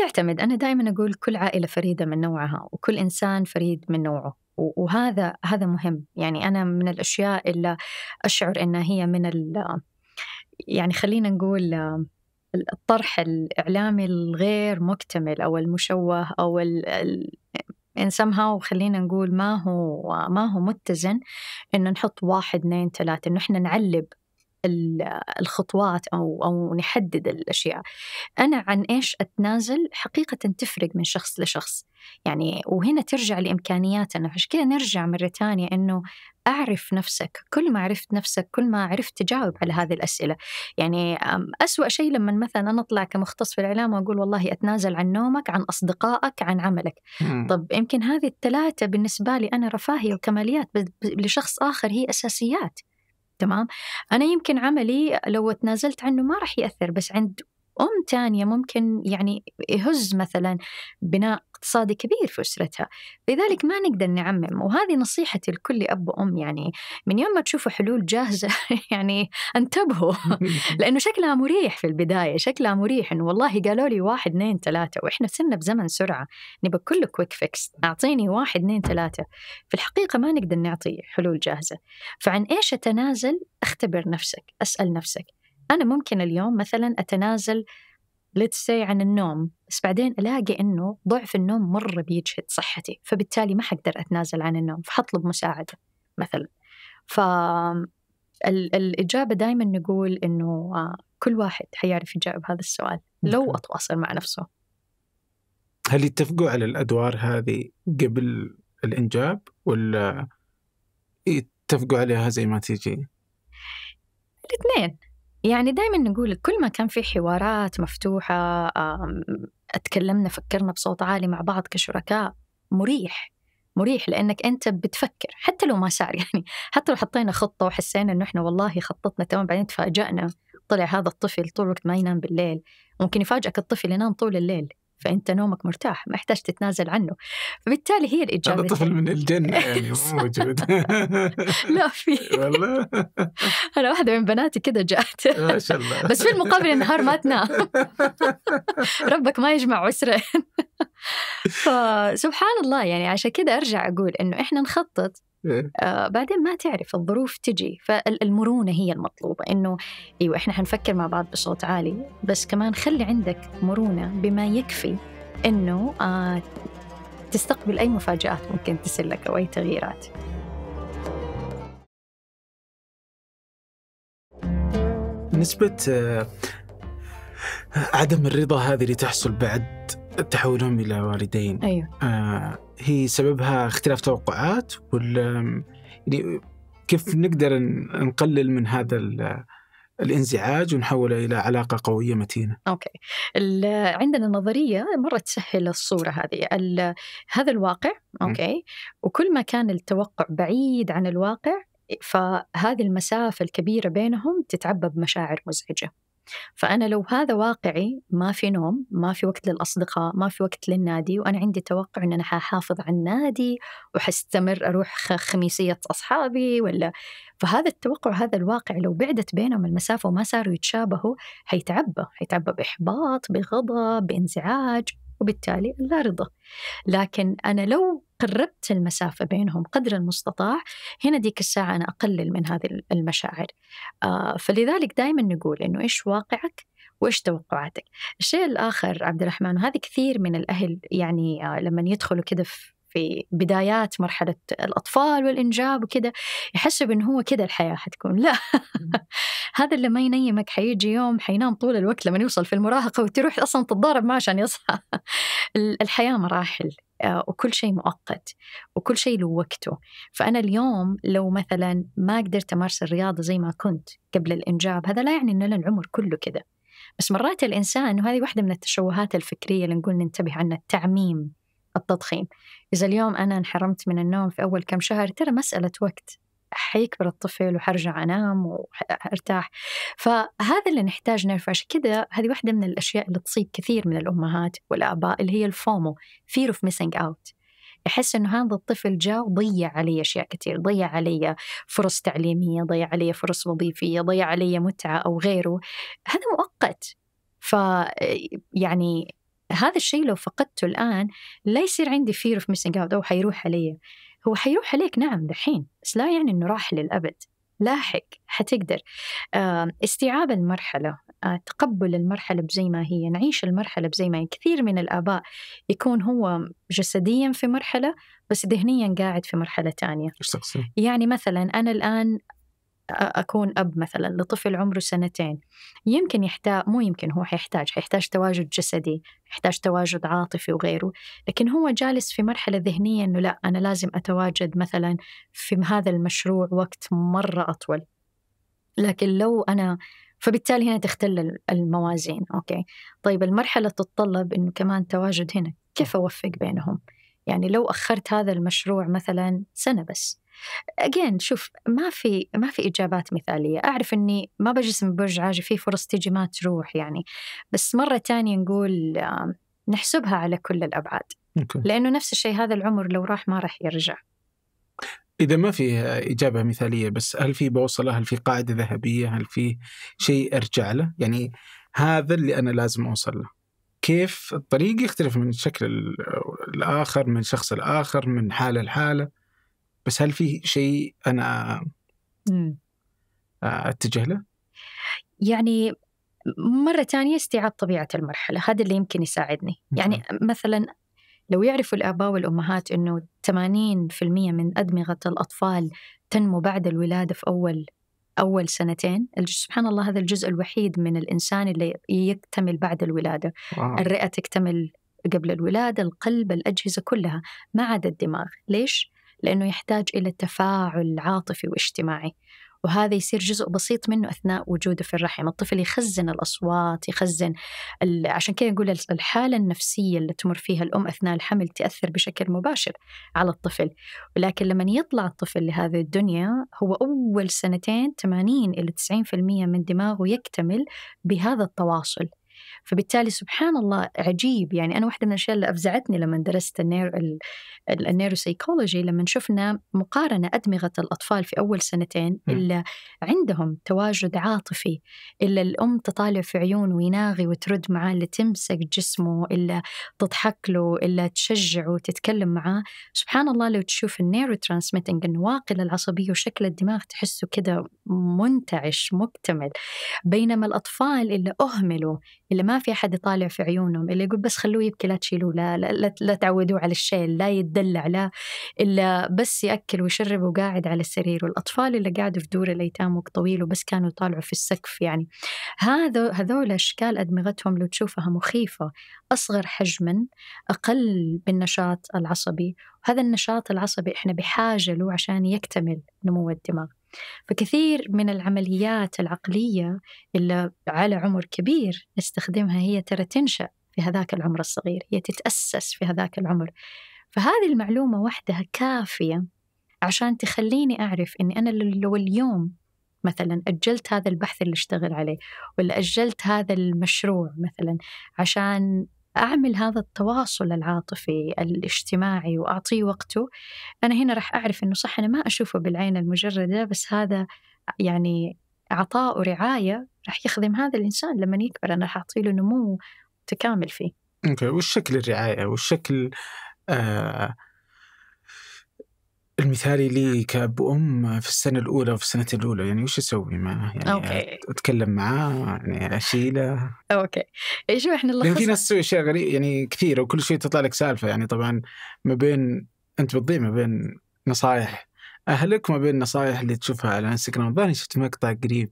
يعتمد أنا دائما أقول كل عائلة فريدة من نوعها وكل إنسان فريد من نوعه وهذا هذا مهم يعني أنا من الأشياء اللي أشعر أنها هي من ال يعني خلينا نقول الطرح الإعلامي الغير مكتمل أو المشوه أو ال ان somehow خلينا نقول ما هو ما هو متزن انه نحط واحد اثنين ثلاثة انه احنا نعلب الخطوات او او نحدد الاشياء انا عن ايش اتنازل حقيقه تفرق من شخص لشخص يعني وهنا ترجع لامكانياتنا فعشان كذا نرجع مره ثانيه انه اعرف نفسك كل ما عرفت نفسك كل ما عرفت تجاوب على هذه الاسئله يعني اسوا شيء لما مثلا انا اطلع كمختص في الاعلام واقول والله اتنازل عن نومك عن اصدقائك عن عملك مم. طب يمكن هذه الثلاثه بالنسبه لي انا رفاهيه وكماليات لشخص اخر هي اساسيات تمام انا يمكن عملي لو تنازلت عنه ما راح ياثر بس عند أم تانية ممكن يعني يهز مثلا بناء اقتصادي كبير في أسرتها لذلك ما نقدر نعمم وهذه نصيحتي لكل أب وأم يعني من يوم ما تشوفوا حلول جاهزة [laughs] يعني انتبهوا [laughs] لأنه شكلها مريح في البداية شكلها مريح إنه والله قالوا لي واحد اثنين ثلاثة وإحنا سنة بزمن سرعة نبقى كله كويك فيكس أعطيني واحد اثنين ثلاثة في الحقيقة ما نقدر نعطي حلول جاهزة فعن إيش أتنازل اختبر نفسك أسأل نفسك أنا ممكن اليوم مثلا أتنازل ليتس سي عن النوم بس بعدين ألاقي أنه ضعف النوم مرة بيجهد صحتي فبالتالي ما حقدر أتنازل عن النوم فحطلب مساعدة مثلا ف الإجابة دائما نقول أنه آه، كل واحد حيعرف يجاوب هذا السؤال لو أتواصل مع نفسه
هل يتفقوا على الأدوار هذه قبل الإنجاب ولا يتفقوا عليها زي ما تيجي؟
الاثنين يعني دائما نقول كل ما كان في حوارات مفتوحة اتكلمنا فكرنا بصوت عالي مع بعض كشركاء مريح مريح لانك انت بتفكر حتى لو ما صار [laughs] يعني حتى لو حطينا خطه وحسينا انه احنا والله خططنا تمام بعدين تفاجئنا طلع هذا الطفل طول الوقت ما ينام بالليل ممكن يفاجئك الطفل ينام طول الليل فانت نومك مرتاح ما يحتاج تتنازل عنه فبالتالي هي الاجابه هذا طفل
من الجنه يعني مو [laughs] موجود [laughs]
لا في والله [laughs] انا واحده من بناتي كذا جات
ما شاء الله بس في المقابل النهار
ما تنام ربك ما يجمع عسرين فسبحان الله يعني عشان كذا ارجع اقول انه احنا نخطط إيه. آه بعدين ما تعرف الظروف تجي فالمرونة هي المطلوبة إنه أيوة إحنا حنفكر مع بعض بصوت عالي بس كمان خلي عندك مرونة بما يكفي إنه آه تستقبل أي مفاجآت ممكن تسلك أو أي تغييرات
نسبة آه، عدم الرضا هذه اللي تحصل بعد تحولهم إلى والدين أيوة. آه هي سببها اختلاف توقعات ولا يعني كيف نقدر نقلل من هذا الانزعاج ونحوله الى علاقه قويه متينه.
اوكي. عندنا نظريه مره تسهل الصوره هذه، هذا الواقع، اوكي، م. وكل ما كان التوقع بعيد عن الواقع فهذه المسافه الكبيره بينهم تتعبى بمشاعر مزعجه. فأنا لو هذا واقعي ما في نوم ما في وقت للأصدقاء ما في وقت للنادي وأنا عندي توقع أن أنا ححافظ على النادي وحستمر أروح خميسية أصحابي ولا فهذا التوقع هذا الواقع لو بعدت بينهم المسافة وما صاروا يتشابهوا حيتعبى حيتعبى بإحباط بغضب بانزعاج وبالتالي لا رضا لكن أنا لو قربت المسافة بينهم قدر المستطاع هنا ديك الساعة أنا أقلل من هذه المشاعر آه، فلذلك دائما نقول إنه إيش واقعك وايش توقعاتك الشيء الآخر عبد الرحمن وهذا كثير من الأهل يعني آه، لما يدخلوا كده في بدايات مرحلة الأطفال والإنجاب وكذا يحسب إن هو كذا الحياة حتكون لا [laughs] هذا اللي ما ينيمك حيجي يوم حينام طول الوقت لما يوصل في المراهقة وتروح أصلا تتضارب معه عشان يصحى [laughs] الحياة مراحل آه، وكل شيء مؤقت وكل شيء له وقته فأنا اليوم لو مثلا ما قدرت أمارس الرياضة زي ما كنت قبل الإنجاب هذا لا يعني أن أنا العمر كله كذا بس مرات الإنسان وهذه واحدة من التشوهات الفكرية اللي نقول ننتبه عنها التعميم التضخيم إذا اليوم أنا انحرمت من النوم في أول كم شهر ترى مسألة وقت حيكبر الطفل وحرجع انام وارتاح فهذا اللي نحتاج نعرفه عشان كذا هذه واحده من الاشياء اللي تصيب كثير من الامهات والاباء اللي هي الفومو فير اوف ميسنج اوت يحس انه هذا الطفل جاء وضيع علي اشياء كثير، ضيع علي فرص تعليميه، ضيع علي فرص وظيفيه، ضيع علي متعه او غيره، هذا مؤقت. ف يعني هذا الشيء لو فقدته الان لا يصير عندي فير اوف ميسنج اوت او حيروح علي. هو حيروح عليك نعم دحين بس لا يعني انه راح للابد لاحق حتقدر استيعاب المرحلة آه، تقبل المرحلة بزي ما هي نعيش المرحلة بزي ما هي كثير من الآباء يكون هو جسديا في مرحلة بس ذهنيا قاعد في مرحلة تانية يعني مثلا أنا الآن أكون أب مثلا لطفل عمره سنتين يمكن يحتاج مو يمكن هو حيحتاج حيحتاج تواجد جسدي يحتاج تواجد عاطفي وغيره لكن هو جالس في مرحلة ذهنية أنه لا أنا لازم أتواجد مثلا في هذا المشروع وقت مرة أطول لكن لو أنا فبالتالي هنا تختل الموازين أوكي طيب المرحلة تتطلب أنه كمان تواجد هنا كيف أوفق بينهم؟ يعني لو أخرت هذا المشروع مثلا سنة بس أجين شوف ما في ما في إجابات مثالية أعرف أني ما بجلس من برج عاجي في فرص تجي ما تروح يعني بس مرة تانية نقول نحسبها على كل الأبعاد مكي. لأنه نفس الشيء هذا العمر لو راح ما راح يرجع
إذا ما في إجابة مثالية بس هل في بوصلة هل في قاعدة ذهبية هل في شيء أرجع له يعني هذا اللي أنا لازم أوصل له كيف الطريق يختلف من شكل الآخر من شخص الآخر من حالة لحالة بس هل في شيء أنا آه، أتجه له؟
يعني مرة ثانية استيعاب طبيعة المرحلة هذا اللي يمكن يساعدني يعني نعم. مثلا لو يعرفوا الآباء والأمهات أنه 80% من أدمغة الأطفال تنمو بعد الولادة في أول أول سنتين سبحان الله هذا الجزء الوحيد من الإنسان اللي يكتمل بعد الولادة واو. الرئة تكتمل قبل الولادة القلب الأجهزة كلها ما عدا الدماغ ليش؟ لأنه يحتاج إلى تفاعل عاطفي واجتماعي وهذا يصير جزء بسيط منه أثناء وجوده في الرحم الطفل يخزن الأصوات يخزن ال... عشان كذا نقول الحالة النفسية اللي تمر فيها الأم أثناء الحمل تأثر بشكل مباشر على الطفل ولكن لما يطلع الطفل لهذه الدنيا هو أول سنتين 80 إلى 90% من دماغه يكتمل بهذا التواصل فبالتالي سبحان الله عجيب يعني أنا واحدة من الأشياء اللي أفزعتني لما درست النيرو سيكولوجي لما شفنا مقارنة أدمغة الأطفال في أول سنتين اللي عندهم تواجد عاطفي إلا الأم تطالع في عيونه ويناغي وترد معاه اللي تمسك جسمه إلا تضحك له إلا تشجعه وتتكلم معاه سبحان الله لو تشوف النيرو ترانسميتنج النواقل العصبية وشكل الدماغ تحسه كده منتعش مكتمل بينما الأطفال اللي أهملوا اللي ما في أحد يطالع في عيونهم اللي يقول بس خلوه يبكي لا تشيلوه لا لا, لا تعودوه على الشيل لا يتدلع لا إلا بس يأكل ويشرب وقاعد على السرير والأطفال اللي قاعدوا في دور الأيتام وقت طويل وبس كانوا يطالعوا في السقف يعني هذا هذول أشكال أدمغتهم لو تشوفها مخيفة أصغر حجما أقل بالنشاط العصبي وهذا النشاط العصبي إحنا بحاجة له عشان يكتمل نمو الدماغ فكثير من العمليات العقلية اللي على عمر كبير نستخدمها هي ترى تنشأ في هذاك العمر الصغير هي تتأسس في هذاك العمر فهذه المعلومة وحدها كافية عشان تخليني أعرف أني أنا لو اليوم مثلا أجلت هذا البحث اللي اشتغل عليه ولا أجلت هذا المشروع مثلا عشان أعمل هذا التواصل العاطفي الاجتماعي وأعطيه وقته أنا هنا راح أعرف أنه صح أنا ما أشوفه بالعين المجردة بس هذا يعني عطاء ورعاية راح يخدم هذا الإنسان لما يكبر أنا راح أعطيه له نمو متكامل فيه.
اوكي والشكل الرعاية والشكل آه المثالي لي كأب وأم في السنة الأولى وفي السنة الأولى يعني وش أسوي معه؟ يعني أوكي. أتكلم معاه يعني أشيله
أوكي
إيه، شو إحنا لأن في ناس
تسوي أشياء غريبة يعني كثيرة وكل شوي تطلع لك سالفة يعني طبعا ما بين أنت بتضيع ما بين نصائح أهلك وما بين النصائح اللي تشوفها على انستغرام الظاهر شفت مقطع قريب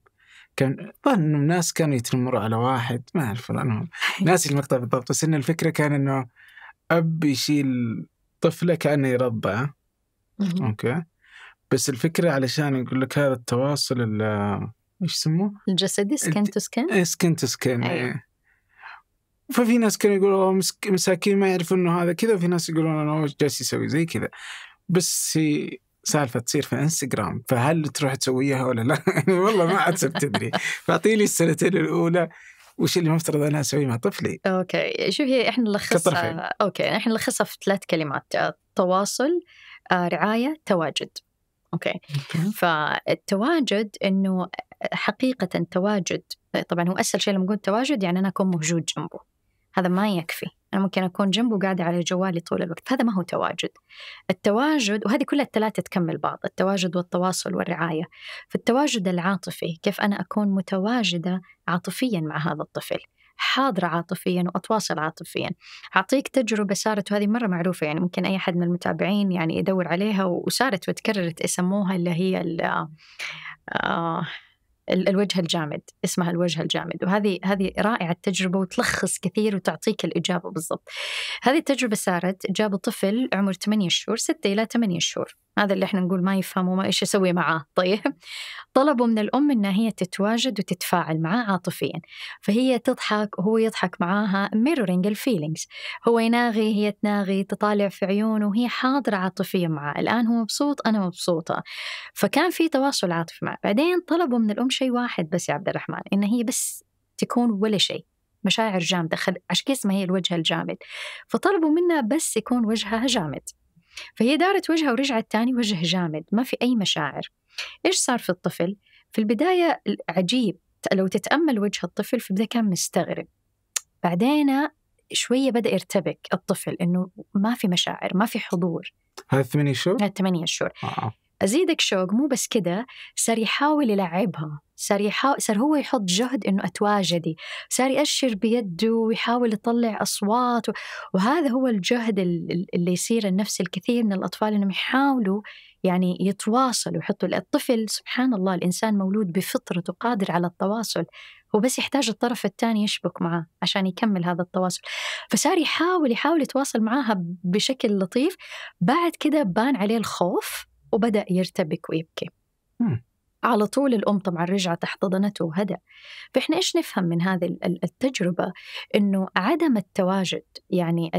كان الظاهر انه الناس كانوا يتنمروا على واحد ما اعرف انا [laughs] ناسي المقطع بالضبط بس ان الفكره كان انه اب يشيل طفله كانه يرضعه
اوكي
بس الفكره علشان يقول لك هذا التواصل ايش يسموه؟
الجسدي سكن
تو سكن؟ سكن تو سكن ففي ناس كانوا يقولوا مساكين ما يعرفوا انه هذا كذا وفي ناس يقولون انا جالس يسوي زي كذا بس هي سالفه تصير في انستغرام فهل تروح تسويها ولا لا؟ [laughs] يعني والله ما عاد صرت [laughs] تدري فاعطيني السنتين الاولى وش اللي مفترض انا اسويه مع طفلي؟
اوكي شوف هي احنا نلخصها اوكي احنا نلخصها في ثلاث كلمات تواصل آه، رعايه تواجد اوكي فالتواجد انه حقيقه تواجد طبعا هو اسهل شيء لما نقول تواجد يعني انا اكون موجود جنبه هذا ما يكفي انا ممكن اكون جنبه قاعده على جوالي طول الوقت هذا ما هو تواجد التواجد وهذه كلها الثلاثه تكمل بعض التواجد والتواصل والرعايه فالتواجد العاطفي كيف انا اكون متواجده عاطفيا مع هذا الطفل حاضرة عاطفيا وأتواصل عاطفيا أعطيك تجربة صارت وهذه مرة معروفة يعني ممكن أي أحد من المتابعين يعني يدور عليها وصارت وتكررت يسموها اللي هي آه, آه، الوجه الجامد اسمها الوجه الجامد وهذه هذه رائعه التجربه وتلخص كثير وتعطيك الاجابه بالضبط. هذه التجربه سارت جابوا طفل عمر 8 شهور 6 الى 8 شهور هذا اللي احنا نقول ما يفهم وما ايش اسوي معاه طيب طلبوا من الام انها هي تتواجد وتتفاعل معاه عاطفيا فهي تضحك وهو يضحك معاها ميرورينج الفيلينجز هو يناغي هي تناغي تطالع في عيونه وهي حاضره عاطفيا معاه الان هو مبسوط انا مبسوطه فكان في تواصل عاطفي معه بعدين طلبوا من الام شيء واحد بس يا عبد الرحمن إن هي بس تكون ولا شيء مشاعر جامدة خل... عشان كذا اسمها هي الوجه الجامد فطلبوا منها بس يكون وجهها جامد فهي دارت وجهها ورجعت تاني وجه جامد ما في أي مشاعر إيش صار في الطفل؟ في البداية عجيب لو تتأمل وجه الطفل في البداية كان مستغرب بعدين شوية بدأ يرتبك الطفل إنه ما في مشاعر ما في حضور
هذا الثمانية شهور؟ هذا الثمانية شهور هذا الثمانيه شهور اه, آه.
ازيدك شوق مو بس كده صار يحاول يلعبها صار يحاول صار هو يحط جهد انه اتواجدي صار يأشر بيده ويحاول يطلع اصوات و... وهذا هو الجهد اللي يصير النفس الكثير من الاطفال انهم يحاولوا يعني يتواصل ويحطوا الطفل سبحان الله الانسان مولود بفطرته قادر على التواصل هو بس يحتاج الطرف الثاني يشبك معاه عشان يكمل هذا التواصل فصار يحاول يحاول يتواصل معاها بشكل لطيف بعد كده بان عليه الخوف وبدأ يرتبك ويبكي مم. على طول الأم طبعا رجعت احتضنته وهدأ فإحنا إيش نفهم من هذه التجربة إنه عدم التواجد يعني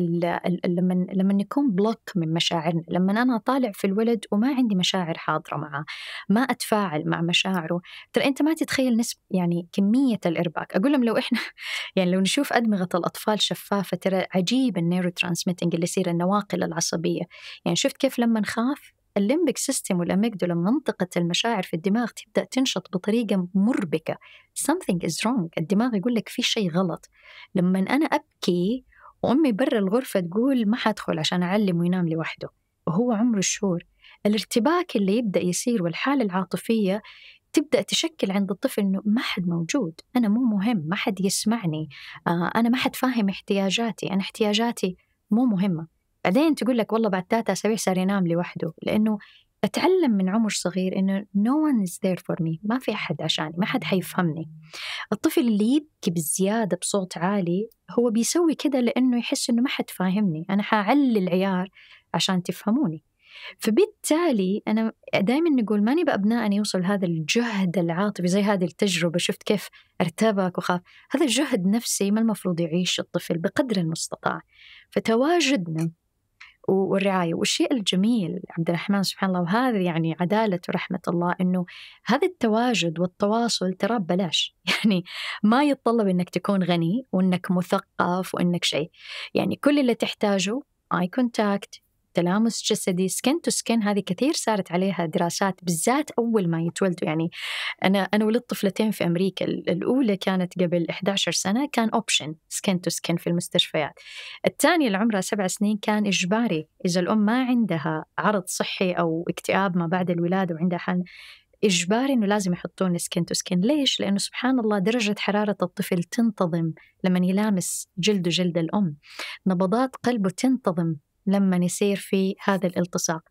لما لما نكون بلوك من مشاعرنا لما أنا طالع في الولد وما عندي مشاعر حاضرة معه ما أتفاعل مع مشاعره ترى أنت ما تتخيل نسب يعني كمية الإرباك أقول لهم لو إحنا [laughs] يعني لو نشوف أدمغة الأطفال شفافة ترى عجيب النيرو ترانسميتنج اللي يصير النواقل العصبية يعني شفت كيف لما نخاف الليمبك سيستم والأميجدولا منطقة المشاعر في الدماغ تبدأ تنشط بطريقة مربكة something is wrong الدماغ يقول لك في شيء غلط لما أنا أبكي وأمي برا الغرفة تقول ما حدخل عشان أعلم وينام لوحده وهو عمره شهور الارتباك اللي يبدأ يصير والحالة العاطفية تبدا تشكل عند الطفل انه ما حد موجود انا مو مهم ما حد يسمعني آه، انا ما حد فاهم احتياجاتي انا احتياجاتي مو مهمه بعدين تقول لك والله بعد ثلاثة أسابيع صار ينام لوحده لأنه أتعلم من عمر صغير إنه no one is there for me ما في أحد عشاني ما حد حيفهمني الطفل اللي يبكي بزيادة بصوت عالي هو بيسوي كده لأنه يحس إنه ما حد فاهمني أنا حأعلي العيار عشان تفهموني فبالتالي أنا دائما نقول ماني بأبناء أن يوصل هذا الجهد العاطفي زي هذه التجربة شفت كيف ارتبك وخاف هذا الجهد نفسي ما المفروض يعيش الطفل بقدر المستطاع فتواجدنا والرعايه، والشيء الجميل عبد الرحمن سبحان الله وهذا يعني عداله ورحمه الله انه هذا التواجد والتواصل ترى ببلاش، [laughs] يعني ما يتطلب انك تكون غني وانك مثقف وانك شيء، يعني كل اللي تحتاجه اي كونتاكت، تلامس جسدي سكن تو سكن هذه كثير صارت عليها دراسات بالذات اول ما يتولدوا يعني انا انا ولدت طفلتين في امريكا الاولى كانت قبل 11 سنه كان اوبشن سكن تو سكن في المستشفيات الثانيه اللي عمرها سبع سنين كان اجباري اذا الام ما عندها عرض صحي او اكتئاب ما بعد الولاده وعندها حال اجباري انه لازم يحطون سكن تو سكن ليش لانه سبحان الله درجه حراره الطفل تنتظم لما يلامس جلده جلد الام نبضات قلبه تنتظم لما يصير في هذا الالتصاق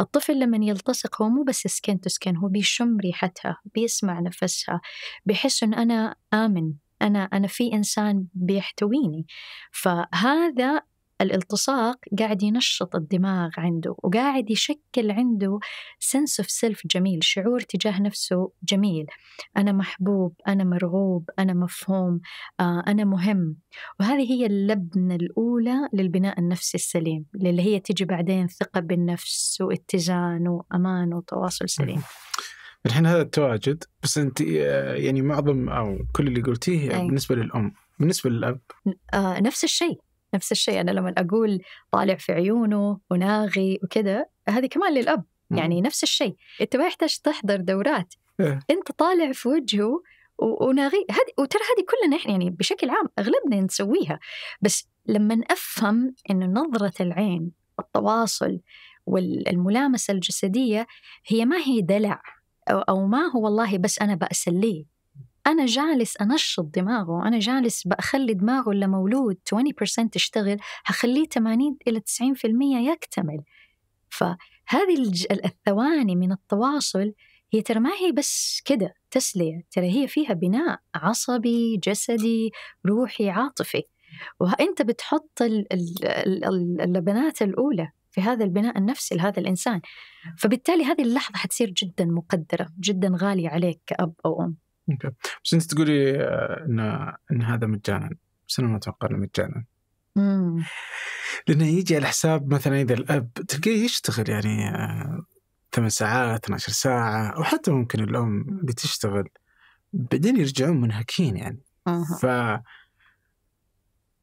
الطفل لما يلتصق هو مو بس سكن تو سكن هو بيشم ريحتها بيسمع نفسها بيحس أن أنا آمن أنا أنا في إنسان بيحتويني فهذا الالتصاق قاعد ينشط الدماغ عنده وقاعد يشكل عنده سنس اوف سيلف جميل شعور تجاه نفسه جميل انا محبوب انا مرغوب انا مفهوم آه، انا مهم وهذه هي اللبنه الاولى للبناء النفسي السليم اللي هي تجي بعدين ثقه بالنفس واتزان وامان وتواصل سليم
الحين هذا التواجد بس انت آه، يعني معظم او كل اللي قلتيه أي. بالنسبه للام بالنسبه للاب
آه نفس الشيء نفس الشيء أنا لما أقول طالع في عيونه وناغي وكذا هذه كمان للأب يعني نفس الشيء أنت ما يحتاج تحضر دورات إيه. أنت طالع في وجهه وناغي هذه وترى هذه كلنا احنا يعني بشكل عام اغلبنا نسويها بس لما افهم انه نظره العين التواصل والملامسه الجسديه هي ما هي دلع او ما هو والله بس انا بأسليه أنا جالس أنشط دماغه أنا جالس بخلي دماغه اللي مولود 20% تشتغل هخليه 80 إلى 90% يكتمل فهذه الثواني من التواصل هي ترى ما هي بس كده تسلية ترى هي فيها بناء عصبي جسدي روحي عاطفي وأنت بتحط اللبنات الأولى في هذا البناء النفسي لهذا الإنسان فبالتالي هذه اللحظة حتصير جدا مقدرة جدا غالية عليك كأب أو أم
اوكي بس انت تقولي آه، ان ان هذا مجانا بس انا ما اتوقع انه مجانا لانه يجي على حساب مثلا اذا الاب تلقيه يشتغل يعني آه، ثمان ساعات 12 ساعه او حتى ممكن الام اللي تشتغل بعدين يرجعون منهكين يعني ف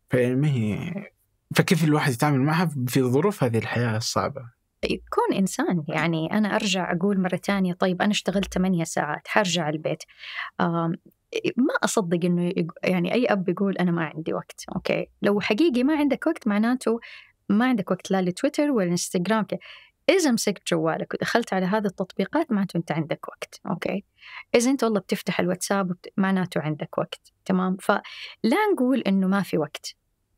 فيعني ما هي فكيف الواحد يتعامل معها في ظروف هذه الحياه الصعبه
يكون إنسان نعم. يعني أنا أرجع أقول مرة ثانية طيب أنا اشتغلت 8 ساعات حرجع البيت ما أصدق إنه يعني أي أب يقول أنا ما عندي وقت أوكي لو حقيقي ما عندك وقت معناته ما عندك وقت لا لتويتر ولا انستغرام إذا مسكت جوالك ودخلت على هذه التطبيقات معناته أنت عندك وقت أوكي إذا أنت والله بتفتح الواتساب معناته عندك وقت تمام فلا نقول إنه ما في وقت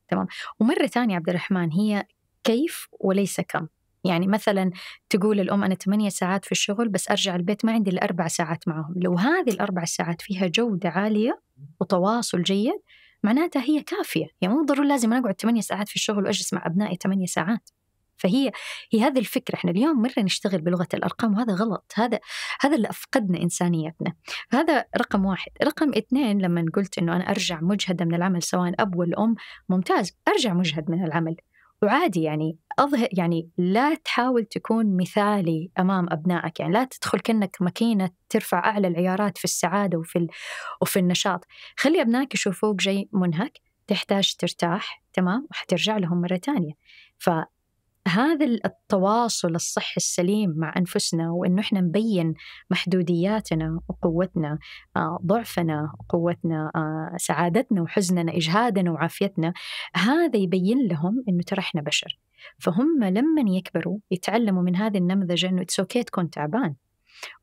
تمام ومرة ثانية عبد الرحمن هي كيف وليس كم يعني مثلا تقول الأم أنا ثمانية ساعات في الشغل بس أرجع البيت ما عندي إلا أربع ساعات معهم لو هذه الأربع ساعات فيها جودة عالية وتواصل جيد معناتها هي كافية يعني مو ضروري لازم أنا أقعد ثمانية ساعات في الشغل وأجلس مع أبنائي ثمانية ساعات فهي هي هذه الفكرة احنا اليوم مرة نشتغل بلغة الأرقام وهذا غلط هذا هذا اللي أفقدنا إنسانيتنا هذا رقم واحد رقم اثنين لما قلت إنه أنا أرجع مجهدة من العمل سواء أب والأم ممتاز أرجع مجهد من العمل وعادي يعني أظهر يعني لا تحاول تكون مثالي أمام أبنائك يعني لا تدخل كأنك ماكينة ترفع أعلى العيارات في السعادة وفي, ال... وفي النشاط خلي أبنائك يشوفوك شيء منهك تحتاج ترتاح تمام وحترجع لهم مرة ثانية ف هذا التواصل الصحي السليم مع انفسنا وانه احنا نبين محدودياتنا وقوتنا آه، ضعفنا وقوتنا آه، سعادتنا وحزننا اجهادنا وعافيتنا هذا يبين لهم انه ترى احنا بشر فهم لما يكبروا يتعلموا من هذه النمذجه انه اتس اوكي تكون تعبان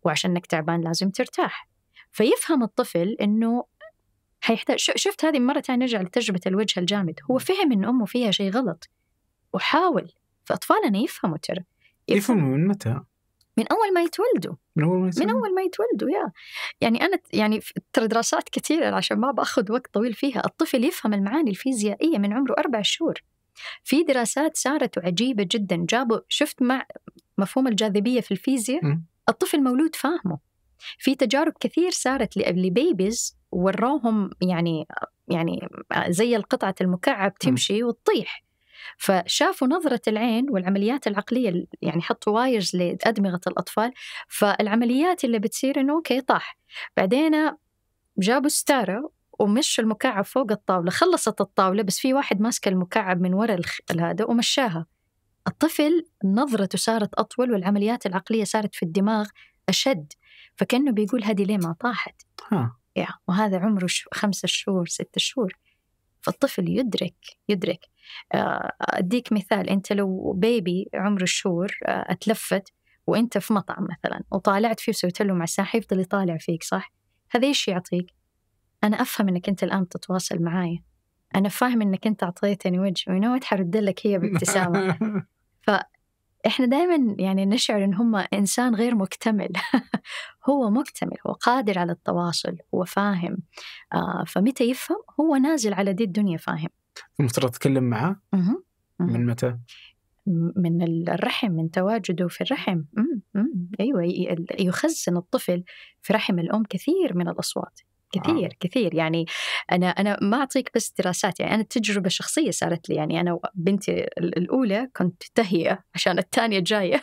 وعشان انك تعبان لازم ترتاح فيفهم الطفل انه حيحتاج شفت هذه مره ثانيه نرجع لتجربه الوجه الجامد هو فهم ان امه فيها شيء غلط وحاول فاطفالنا يفهموا ترى
يفهموا من متى؟
من اول ما يتولدوا من اول ما يتولدوا من اول ما يتولدوا يا يعني انا يعني ترى دراسات كثيره عشان ما باخذ وقت طويل فيها الطفل يفهم المعاني الفيزيائيه من عمره اربع شهور في دراسات صارت عجيبه جدا جابوا شفت مع مفهوم الجاذبيه في الفيزياء الطفل مولود فاهمه في تجارب كثير صارت لبيبيز وروهم يعني يعني زي القطعة المكعب تمشي وتطيح فشافوا نظرة العين والعمليات العقلية يعني حطوا وايرز لأدمغة الأطفال فالعمليات اللي بتصير إنه أوكي طاح بعدين جابوا ستارة ومشوا المكعب فوق الطاولة خلصت الطاولة بس في واحد ماسك المكعب من وراء هذا ومشاها الطفل نظرته صارت أطول والعمليات العقلية صارت في الدماغ أشد فكأنه بيقول هذه ليه ما طاحت ها. وهذا عمره خمسة شهور ستة شهور فالطفل يدرك يدرك آه، أديك مثال أنت لو بيبي عمره الشهور آه، أتلفت وأنت في مطعم مثلا وطالعت فيه وسويت له مساحة يفضل يطالع فيك صح؟ هذا إيش يعطيك؟ أنا أفهم أنك أنت الآن تتواصل معايا أنا فاهم أنك أنت أعطيتني وجه ونوت حرد لك هي بابتسامة [laughs] ف احنا دائما يعني نشعر ان هم انسان غير مكتمل [laughs] هو مكتمل هو قادر على التواصل هو فاهم آه فمتى يفهم هو نازل على دي الدنيا فاهم
المفترض تتكلم معه من متى؟
من الرحم من تواجده في الرحم ايوه يخزن الطفل في رحم الام كثير من الاصوات كثير آه. كثير يعني انا انا ما اعطيك بس دراسات يعني انا تجربه شخصيه صارت لي يعني انا بنتي الاولى كنت تهيئه عشان الثانيه جايه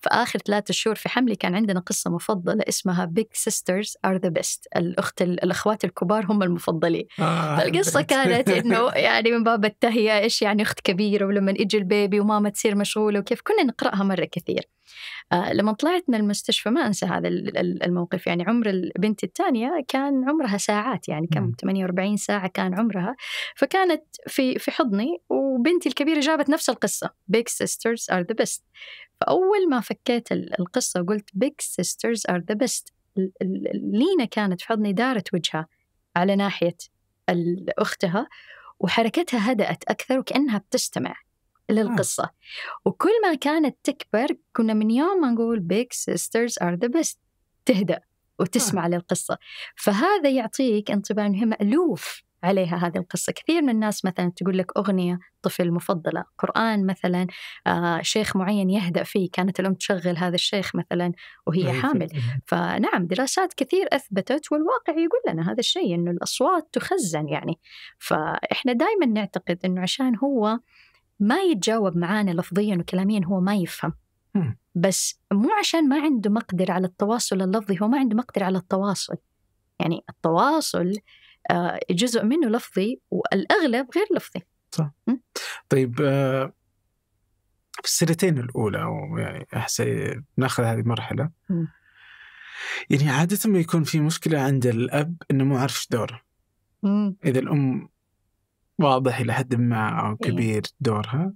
فآخر ثلاثة شهور في حملي كان عندنا قصة مفضلة اسمها بيج سيسترز ار ذا بيست الأخت الأخوات الكبار هم المفضلين
آه فالقصة كانت [laughs] إنه يعني
من باب التهيئة إيش يعني أخت كبيرة ولما يجي البيبي وماما تصير مشغولة وكيف كنا نقرأها مرة كثير آه لما طلعت من المستشفى ما انسى هذا الموقف يعني عمر البنت الثانيه كان عمرها ساعات يعني كم 48 ساعه كان عمرها فكانت في في حضني وبنتي الكبيره جابت نفس القصه بيج سيسترز ار ذا بيست فاول ما فكيت القصة وقلت بيج سيسترز ار ذا بيست لينا كانت في حضني دارت وجهها على ناحية أختها وحركتها هدأت أكثر وكأنها بتستمع آه. للقصة وكل ما كانت تكبر كنا من يوم ما نقول بيج سيسترز ار ذا بيست تهدأ وتسمع آه. للقصة فهذا يعطيك انطباع أنه هي مألوف عليها هذه القصة كثير من الناس مثلا تقول لك أغنية طفل مفضلة قرآن مثلا آه شيخ معين يهدأ فيه كانت الأم تشغل هذا الشيخ مثلا وهي حامل فنعم دراسات كثير أثبتت والواقع يقول لنا هذا الشيء أنه الأصوات تخزن يعني فإحنا دائما نعتقد أنه عشان هو ما يتجاوب معانا لفظيا وكلاميا هو ما يفهم بس مو عشان ما عنده مقدر على التواصل اللفظي هو ما عنده مقدر على التواصل يعني التواصل آه، جزء منه لفظي والاغلب غير لفظي
صح م? طيب آه، في السنتين الاولى او يعني احس ناخذ هذه المرحله يعني عاده ما يكون في مشكله عند الاب انه مو عارف ايش دوره اذا الام واضح الى حد ما او إيه. كبير دورها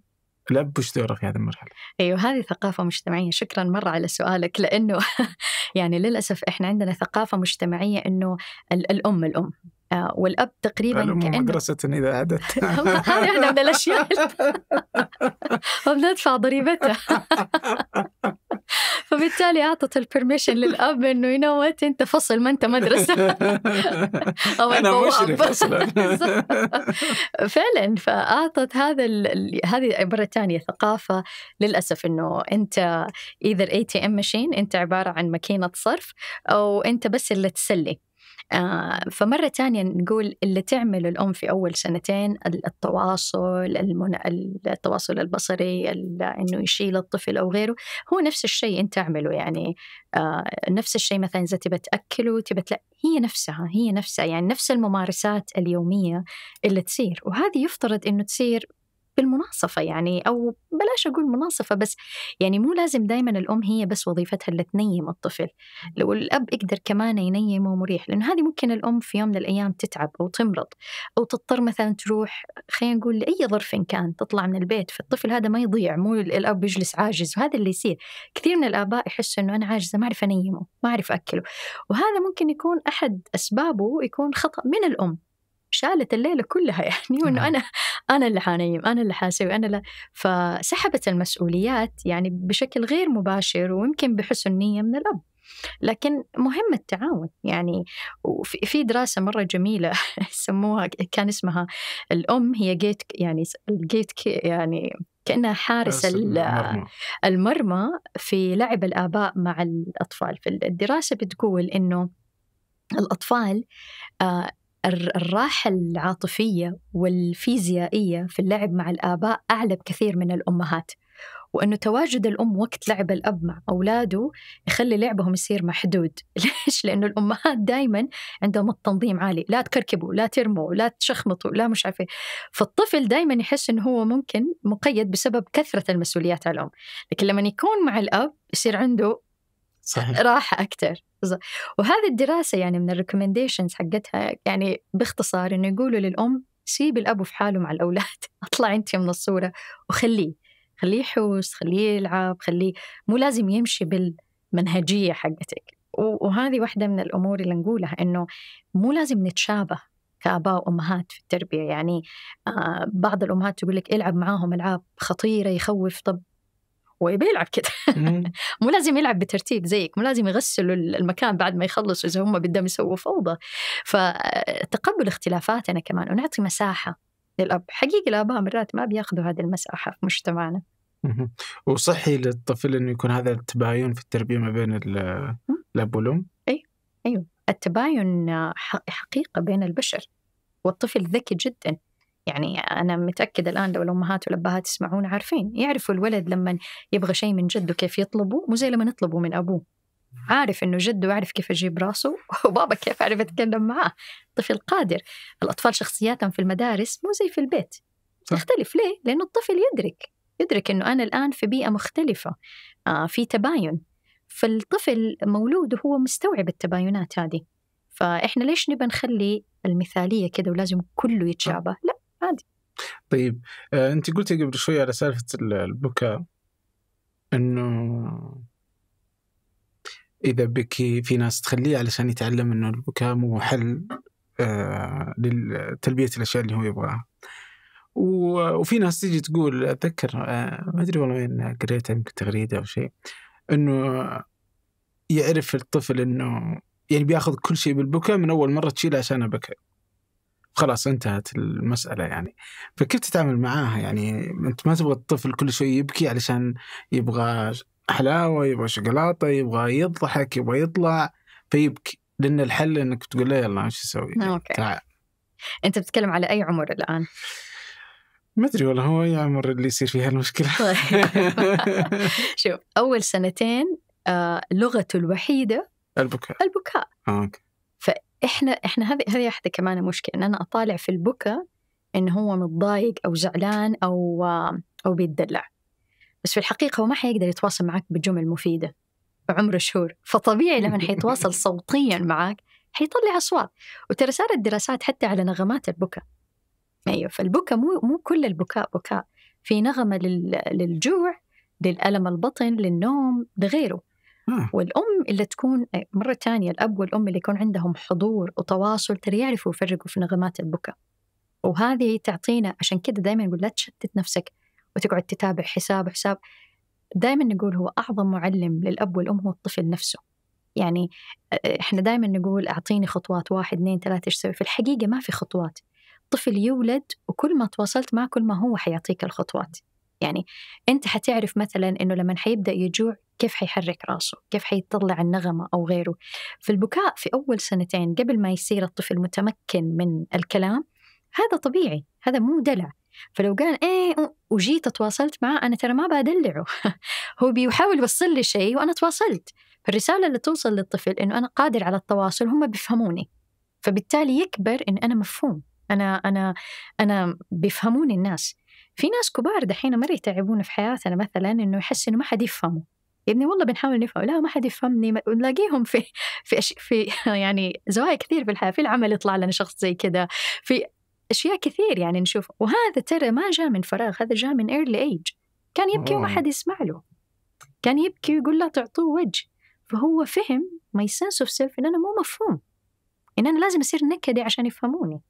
الاب وش دوره في هذه المرحله؟
ايوه هذه ثقافه مجتمعيه، شكرا مره على سؤالك لانه [laughs] يعني للاسف احنا عندنا ثقافه مجتمعيه انه الام الام آه، والاب تقريبا كأنه مدرسة
إذا عادت
هذه واحدة من
الأشياء وبندفع ضريبتها فبالتالي أعطت البرميشن للأب إنه يو أنت فصل ما أنت مدرسة [laughs]
أو أنا مشرف أصلا
[laughs] فعلا فأعطت هذا هذه مرة ثانية ثقافة للأسف إنه أنت إذا الاي تي ام ماشين أنت عبارة عن ماكينة صرف أو أنت بس اللي تسلي آه، فمرة تانية نقول اللي تعمله الأم في أول سنتين التواصل المن... التواصل البصري إنه يشيل الطفل أو غيره هو نفس الشيء أنت تعمله يعني آه، نفس الشيء مثلا إذا تبى تأكله تبى تلا... هي نفسها هي نفسها يعني نفس الممارسات اليومية اللي تصير وهذه يفترض إنه تصير بالمناصفة يعني أو بلاش أقول مناصفة بس يعني مو لازم دائما الأم هي بس وظيفتها اللي تنيم الطفل لو الأب يقدر كمان ينيمه مريح لأنه هذه ممكن الأم في يوم من الأيام تتعب أو تمرض أو تضطر مثلا تروح خلينا نقول لأي ظرف كان تطلع من البيت فالطفل هذا ما يضيع مو الأب يجلس عاجز وهذا اللي يصير كثير من الآباء يحسوا أنه أنا عاجزة ما أعرف أنيمه ما أعرف أكله وهذا ممكن يكون أحد أسبابه يكون خطأ من الأم شالت الليله كلها [laughs] يعني وانه نعم. انا انا اللي حانيم انا اللي حاسوي انا اللي فسحبت المسؤوليات يعني بشكل غير مباشر ويمكن بحسن نيه من الاب لكن مهم التعاون يعني في دراسة مرة جميلة [laughs] سموها كان اسمها الأم هي جيت يعني الجيت يعني كأنها حارس المرمى. المرمى في لعب الآباء مع الأطفال فالدراسة بتقول إنه الأطفال آه، الراحة العاطفية والفيزيائية في اللعب مع الآباء أعلى بكثير من الأمهات وأنه تواجد الأم وقت لعب الأب مع أولاده يخلي لعبهم يصير محدود [laughs] ليش؟ لأنه الأمهات دائما عندهم التنظيم عالي لا تكركبوا لا ترموا لا تشخمطوا لا مش عارفة إيه. فالطفل دائما يحس أنه هو ممكن مقيد بسبب كثرة المسؤوليات على الأم لكن لما يكون مع الأب يصير عنده صحيح. راحة أكثر وهذه الدراسة يعني من الريكومنديشنز حقتها يعني باختصار إنه يقولوا للأم سيب الأبو في حاله مع الأولاد [laughs] اطلع أنت من الصورة وخليه خليه يحوس خليه يلعب خليه مو لازم يمشي بالمنهجية حقتك وهذه واحدة من الأمور اللي نقولها إنه مو لازم نتشابه كآباء وأمهات في التربية يعني آه بعض الأمهات تقول لك العب معاهم ألعاب خطيرة يخوف طب هو يبي يلعب كده [laughs] مو لازم يلعب بترتيب زيك مو لازم يغسلوا المكان بعد ما يخلصوا إذا هم بدهم يسووا فوضى فتقبل اختلافاتنا كمان ونعطي مساحة للأب حقيقي الآباء مرات ما بياخذوا هذه المساحة في مجتمعنا
وصحي للطفل انه يكون هذا التباين في التربيه ما بين الاب والام؟
ايوه ايوه التباين حقيقه بين البشر والطفل ذكي جدا يعني أنا متأكدة الآن لو الأمهات والأبهات يسمعون عارفين يعرفوا الولد لما يبغى شيء من جده كيف يطلبه مو زي لما نطلبه من أبوه عارف انه جده عارف كيف اجيب راسه [laughs] وبابا كيف عارف اتكلم معاه طفل قادر الاطفال شخصياتهم في المدارس مو زي في البيت تختلف ليه لانه الطفل يدرك يدرك انه انا الان في بيئه مختلفه آه في تباين فالطفل مولود وهو مستوعب التباينات هذه فاحنا ليش نبى نخلي المثاليه كذا ولازم كله يتشابه لا عادي
طيب آه، انت قلتي قبل شوي على سالفه البكاء انه اذا بكي في ناس تخليه علشان يتعلم انه البكاء مو حل آه، لتلبيه الاشياء اللي هو يبغاها وفي ناس تيجي تقول اتذكر آه، ما ادري والله وين قريتها يمكن تغريده او شيء انه يعرف الطفل انه يعني بياخذ كل شيء بالبكاء من اول مره تشيله عشان بكى خلاص انتهت المسألة يعني فكيف تتعامل معاها يعني أنت ما تبغى الطفل كل شوي يبكي علشان يبغى حلاوة يبغى شوكولاتة يبغى يضحك يبغى يطلع فيبكي لأن الحل أنك تقول له يلا ايش اسوي يعني أوكي. تعال
أنت بتتكلم على أي عمر الآن؟ ما ادري
والله هو اي عمر اللي يصير فيها المشكله طيب.
[laughs] شوف اول سنتين آه لغته الوحيده
البكاء البكاء اوكي
احنا احنا هذه هذه واحده كمان مشكله ان انا اطالع في البكا انه هو متضايق او زعلان او او بيتدلع بس في الحقيقه هو ما حيقدر يتواصل معك بجمل مفيده عمره شهور فطبيعي لما حيتواصل [laughs] صوتيا معك حيطلع اصوات وترى صارت دراسات حتى على نغمات البكا ايوه فالبكا مو مو كل البكاء بكاء في نغمه للجوع للالم البطن للنوم لغيره والأم اللي تكون آه، مرة تانية الأب والأم اللي يكون عندهم حضور وتواصل ترى يعرفوا يفرقوا في نغمات البكاء وهذه تعطينا عشان كده دائما نقول لا تشتت نفسك وتقعد تتابع حساب حساب دائما نقول هو أعظم معلم للأب والأم هو الطفل نفسه يعني آه، آه، احنا دائما نقول اعطيني خطوات واحد اثنين ثلاثة ايش تسوي في الحقيقة ما في خطوات طفل يولد وكل ما تواصلت معه كل ما هو حيعطيك الخطوات يعني انت حتعرف مثلا انه لما حيبدا يجوع كيف حيحرك راسه كيف حيطلع النغمة أو غيره فالبكاء في أول سنتين قبل ما يصير الطفل متمكن من الكلام هذا طبيعي هذا مو دلع فلو قال ايه وجيت تواصلت معاه انا ترى ما بدلعه [laughs] هو بيحاول يوصل لي شيء وانا تواصلت فالرساله اللي توصل للطفل انه انا قادر على التواصل هم بيفهموني فبالتالي يكبر ان انا مفهوم انا انا انا بيفهموني الناس في ناس كبار دحين مره يتعبون في حياتنا مثلا انه يحس انه ما حد يفهمه يا ابني والله بنحاول نفهم لا ما حد يفهمني ونلاقيهم في في أش... في [laughs] يعني زوايا كثير في الحياه في العمل يطلع لنا شخص زي كذا في اشياء كثير يعني نشوف وهذا ترى ما جاء من فراغ هذا جاء من ايرلي ايج كان يبكي وما حد يسمع له كان يبكي ويقول لا تعطوه وجه فهو فهم ماي سنس اوف سيلف ان انا مو مفهوم ان انا لازم اصير نكدي عشان يفهموني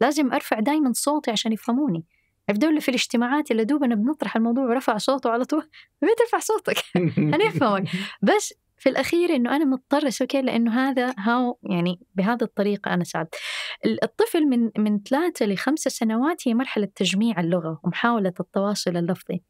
لازم ارفع دائما صوتي عشان يفهموني عرفت دول في الاجتماعات اللي دوبنا بنطرح الموضوع ورفع صوته على طول [laughs] ما ترفع صوتك هنفهمك [laughs] بس في الاخير انه انا مضطر اسوي كذا لانه هذا هاو يعني بهذه الطريقه انا سعد الطفل من من ثلاثه لخمسه سنوات هي مرحله تجميع اللغه ومحاوله التواصل اللفظي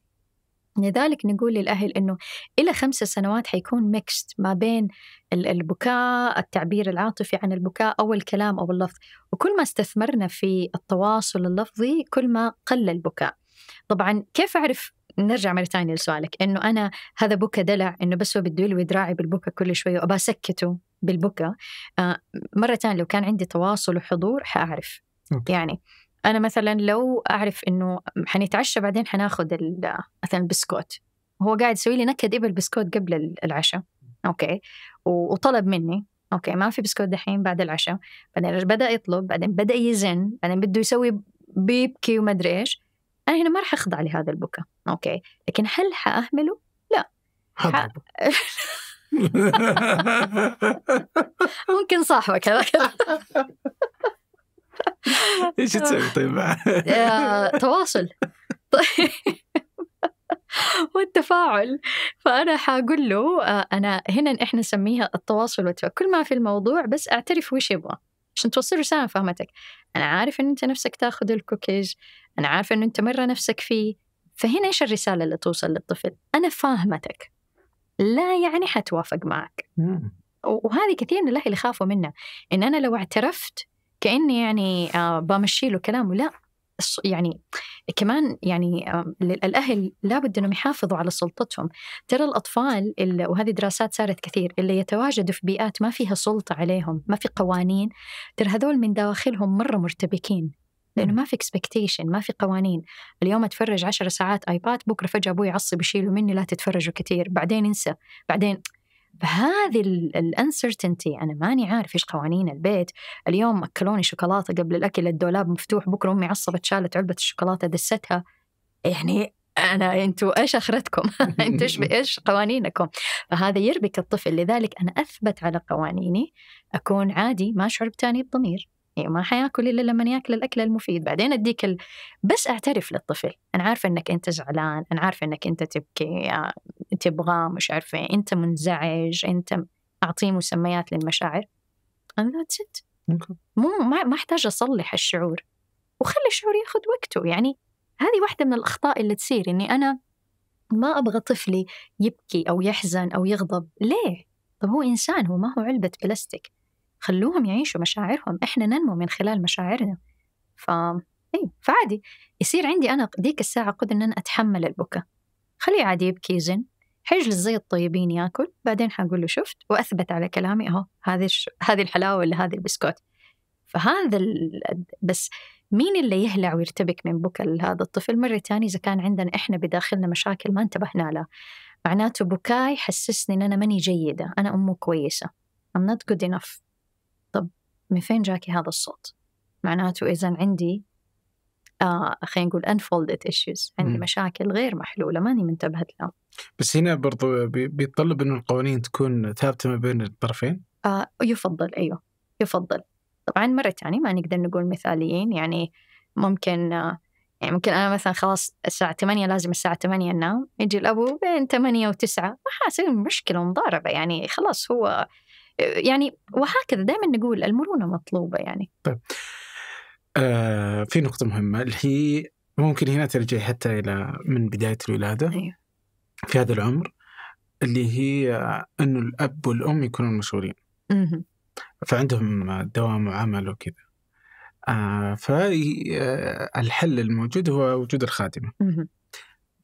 لذلك نقول للأهل أنه إلى خمسة سنوات حيكون ميكست ما بين البكاء التعبير العاطفي عن البكاء أو الكلام أو اللفظ وكل ما استثمرنا في التواصل اللفظي كل ما قل البكاء طبعا كيف أعرف نرجع مرة ثانية لسؤالك إنه أنا هذا بكى دلع إنه بس هو يلوي ذراعي بالبكى كل شوي وأبى أسكته بالبكى آه، مرة ثانية لو كان عندي تواصل وحضور حأعرف أوكي. يعني انا مثلا لو اعرف انه حنتعشى بعدين حناخذ مثلا بسكوت هو قاعد يسوي لي نكد ابل بسكوت قبل العشاء اوكي وطلب مني اوكي ما في بسكوت دحين بعد العشاء بعدين بدا يطلب بعدين بدا يزن بعدين بده يسوي بيبكي وما ادري ايش انا هنا ما راح اخضع لهذا البكاء اوكي لكن هل حاهمله لا [laughs] ممكن صاحبك هذا [laughs]
[laughs] ايش تسوي طيب
[laughs]
آه، تواصل [laughs] والتفاعل فأنا حاقول له آه، أنا هنا إحنا نسميها التواصل والتفاعل كل ما في الموضوع بس أعترف وش يبغى عشان توصل رسالة فهمتك أنا عارف إن أنت نفسك تاخذ الكوكيز أنا عارف إن أنت مرة نفسك فيه فهنا إيش الرسالة اللي توصل للطفل أنا فاهمتك لا يعني حتوافق معك وهذه كثير من الاهل يخافوا منها ان انا لو اعترفت كاني يعني آه، بمشي له كلامه لا يعني كمان يعني آه، الاهل لابد انهم يحافظوا على سلطتهم، ترى الاطفال وهذه دراسات صارت كثير اللي يتواجدوا في بيئات ما فيها سلطه عليهم، ما في قوانين، ترى هذول من دواخلهم مره مرتبكين لانه ما في اكسبكتيشن ما في قوانين اليوم اتفرج 10 ساعات ايباد بكره فجاه ابوي يعصب يشيله مني لا تتفرجوا كثير بعدين انسى بعدين فهذه الانسرتينتي انا ماني عارف ايش قوانين البيت اليوم اكلوني شوكولاته قبل الاكل الدولاب مفتوح بكره امي عصبت شالت علبه الشوكولاته دستها يعني انا انتوا ايش اخرتكم؟ [laughs] انتوا ايش [laughs] ايش قوانينكم؟ فهذا يربك الطفل لذلك انا اثبت على قوانيني اكون عادي ما اشعر بتانيب ضمير يعني ما حياكل الا لما ياكل الاكل المفيد بعدين اديك ال... بس اعترف للطفل انا عارفه انك انت زعلان انا عارفه انك انت تبكي آه، تبغى مش عارفه انت منزعج انت اعطيه مسميات للمشاعر انا ذاتس ات مو ما, ما احتاج اصلح الشعور وخلي الشعور ياخذ وقته يعني هذه واحده من الاخطاء اللي تصير اني انا ما ابغى طفلي يبكي او يحزن او يغضب ليه طب هو انسان هو ما هو علبه بلاستيك خلوهم يعيشوا مشاعرهم احنا ننمو من خلال مشاعرنا ف اي فعادي يصير عندي انا ديك الساعه قدر ان انا اتحمل البكاء خليه عادي يبكي زين حيجلس زي الطيبين ياكل بعدين حقول له شفت واثبت على كلامي اهو هذه هذه الحلاوه ولا هذه البسكوت فهذا ال... بس مين اللي يهلع ويرتبك من بكاء هذا الطفل مرة تانية إذا كان عندنا إحنا بداخلنا مشاكل ما انتبهنا لها معناته بكاي حسسني إن أنا ماني جيدة أنا أمه كويسة I'm not good enough من فين جاكي هذا الصوت معناته إذا عندي آه خلينا نقول unfolded issues عندي م. مشاكل غير محلولة ماني منتبهت لها
بس هنا برضو بيتطلب أن القوانين تكون ثابتة ما بين الطرفين
آه يفضل أيوه يفضل طبعا مرة ثانية ما نقدر نقول مثاليين يعني ممكن آه يعني ممكن أنا مثلا خلاص الساعة 8 لازم الساعة 8 أنام يجي الأبو بين 8 و9 ما حاسوي مشكلة ومضاربة يعني خلاص هو يعني وهكذا دائما نقول المرونه مطلوبه يعني
طيب آه في نقطه مهمه اللي هي ممكن هنا ترجع حتى الى من بدايه الولاده أيوه. في هذا العمر اللي هي انه الاب والام يكونون مشغولين فعندهم دوام وعمل وكذا آه فالحل آه، الموجود هو وجود الخادمه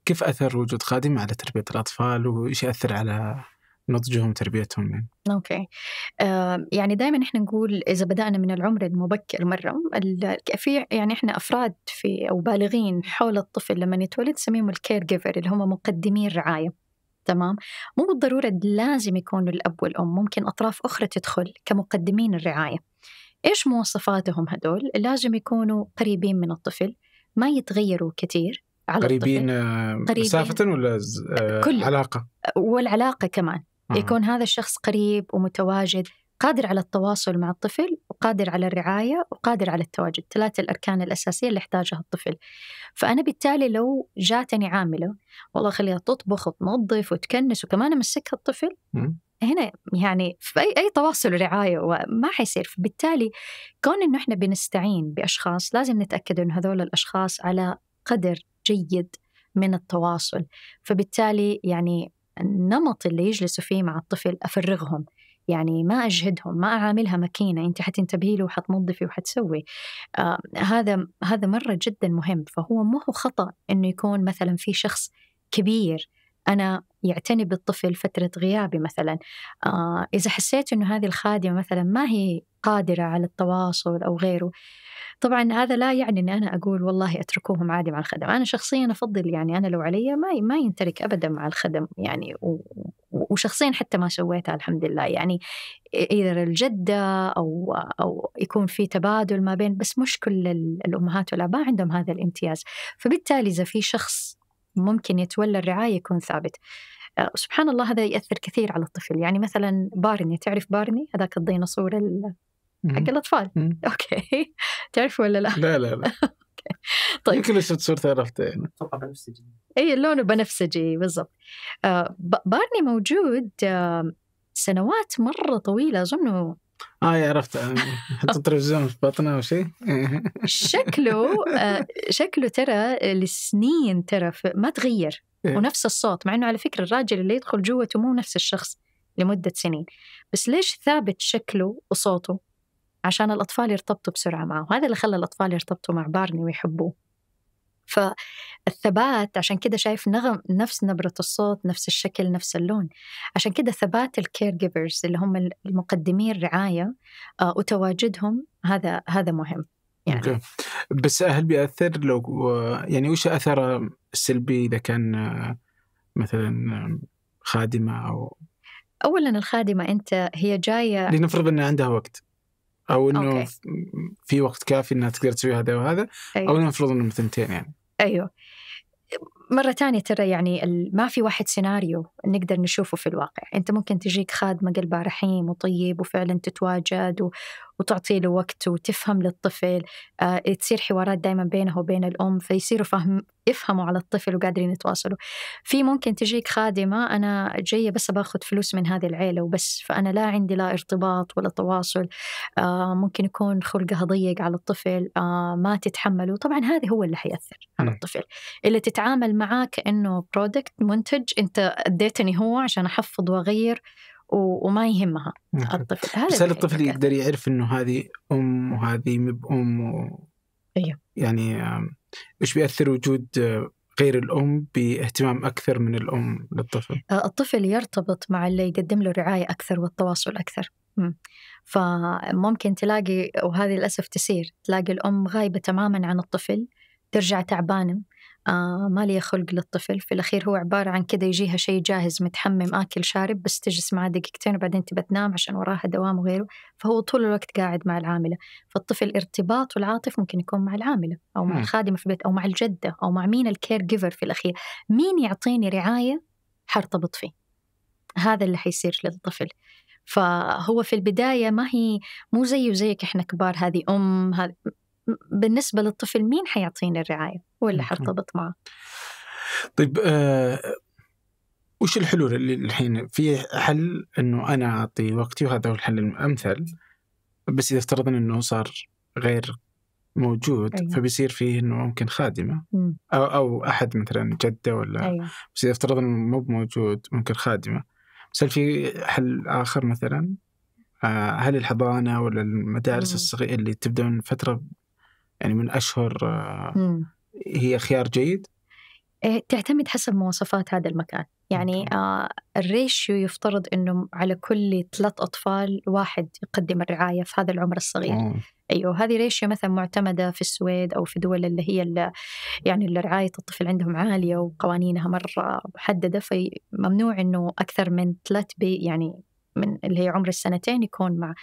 كيف اثر وجود خادمه على تربيه الاطفال وايش ياثر على نضجهم تربيتهم يعني.
اوكي آه يعني دائما احنا نقول اذا بدانا من العمر المبكر مره في يعني احنا افراد في او بالغين حول الطفل لما يتولد نسميهم الكير جيفر اللي هم مقدمي الرعايه تمام مو بالضروره لازم يكونوا الاب والام ممكن اطراف اخرى تدخل كمقدمين الرعايه ايش مواصفاتهم هذول لازم يكونوا قريبين من الطفل ما يتغيروا كثير على قريبين,
آه، قريبين مسافة ولا آه، علاقة
والعلاقة كمان يكون هذا الشخص قريب ومتواجد قادر على التواصل مع الطفل وقادر على الرعاية وقادر على التواجد ثلاثة الأركان الأساسية اللي يحتاجها الطفل فأنا بالتالي لو جاتني عاملة والله خليها تطبخ وتنظف وتكنس وكمان أمسكها الطفل هنا يعني في أي, أي تواصل رعاية ما حيصير فبالتالي كون إنه إحنا بنستعين بأشخاص لازم نتأكد إنه هذول الأشخاص على قدر جيد من التواصل فبالتالي يعني النمط اللي يجلسوا فيه مع الطفل أفرغهم يعني ما أجهدهم ما أعاملها ماكينة أنت حتنتبهي له وحتنظفي وحتسوي آه هذا هذا مرة جدا مهم فهو ما هو خطأ أنه يكون مثلا في شخص كبير أنا يعتني بالطفل فترة غيابي مثلا آه إذا حسيت أنه هذه الخادمة مثلا ما هي قادرة على التواصل أو غيره طبعا هذا لا يعني أني أنا أقول والله أتركوهم عادي مع الخدم أنا شخصيا أفضل يعني أنا لو علي ما ما ينترك أبدا مع الخدم يعني و... وشخصيا حتى ما سويتها الحمد لله يعني إذا الجدة أو أو يكون في تبادل ما بين بس مش كل الأمهات والآباء عندهم هذا الامتياز فبالتالي إذا في شخص ممكن يتولى الرعاية يكون ثابت سبحان الله هذا يأثر كثير على الطفل يعني مثلا بارني تعرف بارني هذاك الديناصور حق الاطفال [laughs] اوكي تعرف ولا لا؟ لا
لا لا [laughs] طيب يمكن شفت
صورته عرفته يعني اتوقع بنفسجي
اي لونه بنفسجي بالضبط آه بارني موجود آه سنوات مره طويله اظنه
اه عرفت آه، [laughs] حط التلفزيون في بطنه او شيء
شكله آه شكله ترى لسنين ترى ما تغير إيه. ونفس الصوت مع انه على فكره الراجل اللي يدخل جوته مو نفس الشخص لمده سنين بس ليش ثابت شكله وصوته عشان الأطفال يرتبطوا بسرعة معه وهذا اللي خلى الأطفال يرتبطوا مع بارني ويحبوه فالثبات عشان كده شايف نغم نفس نبرة الصوت نفس الشكل نفس اللون عشان كده ثبات الكير جيفرز اللي هم المقدمين الرعاية آه، وتواجدهم هذا هذا مهم
يعني أوكي. بس هل بيأثر لو يعني وش أثر السلبي إذا كان آه، مثلا آه، خادمة أو
أولا الخادمة أنت هي جاية
لنفرض أن عندها وقت او انه أوكي. في وقت كافي انها تقدر تسوي هذا وهذا أيوه. او انه المفروض انهم ثنتين يعني
ايوه مرة تانية ترى يعني ما في واحد سيناريو نقدر نشوفه في الواقع أنت ممكن تجيك خادمة قلبها رحيم وطيب وفعلا تتواجد و... وتعطي له وقت وتفهم للطفل آه تصير حوارات دائما بينه وبين الأم فيصيروا فهم يفهموا على الطفل وقادرين يتواصلوا في ممكن تجيك خادمة أنا جاية بس باخذ فلوس من هذه العيلة وبس فأنا لا عندي لا ارتباط ولا تواصل آه ممكن يكون خلقها ضيق على الطفل آه ما تتحمله طبعا هذا هو اللي حيأثر على نعم. الطفل اللي تتعامل معاه كأنه برودكت منتج أنت أديتني هو عشان أحفظ وأغير وما يهمها نعم. الطفل هذا بس هل
الطفل يقدر يعرف انه هذه ام وهذه مب ام و... ايوه يعني ايش بيأثر وجود غير الأم باهتمام أكثر من الأم للطفل؟
آه، الطفل يرتبط مع اللي يقدم له رعاية أكثر والتواصل أكثر فممكن تلاقي وهذه للأسف تسير تلاقي الأم غايبة تماما عن الطفل ترجع تعبانة آه ما لي خلق للطفل في الأخير هو عبارة عن كده يجيها شيء جاهز متحمم آكل شارب بس تجلس معاه دقيقتين وبعدين تبى تنام عشان وراها دوام وغيره فهو طول الوقت قاعد مع العاملة فالطفل ارتباطه والعاطف ممكن يكون مع العاملة أو مع الخادمة في البيت أو مع الجدة أو مع مين الكير جيفر في الأخير مين يعطيني رعاية حرتبط فيه هذا اللي حيصير للطفل فهو في البداية ما هي مو زي وزيك احنا كبار هذه أم هذه بالنسبة للطفل مين حيعطيني الرعاية ولا حرتبط معه
طيب آه وش الحلول اللي الحين في حل انه انا اعطي وقتي وهذا هو الحل الامثل بس اذا افترضنا انه صار غير موجود أيوة. فبيصير فيه انه ممكن خادمه او او احد مثلا جده ولا أيوة. بس اذا افترضنا انه مو موجود ممكن خادمه بس هل في حل اخر مثلا؟ آه، هل الحضانه ولا المدارس الصغيره اللي تبدا من فتره يعني من أشهر مم. آه، هي خيار جيد؟
إيه، تعتمد حسب مواصفات هذا المكان يعني آه الريشيو يفترض انه على كل ثلاث اطفال واحد يقدم الرعايه في هذا العمر الصغير مم. ايوه هذه ريشيو مثلا معتمده في السويد او في دول اللي هي اللي يعني اللي رعايه الطفل عندهم عاليه وقوانينها مره محدده فممنوع انه اكثر من ثلاث بي يعني من اللي هي عمر السنتين يكون مع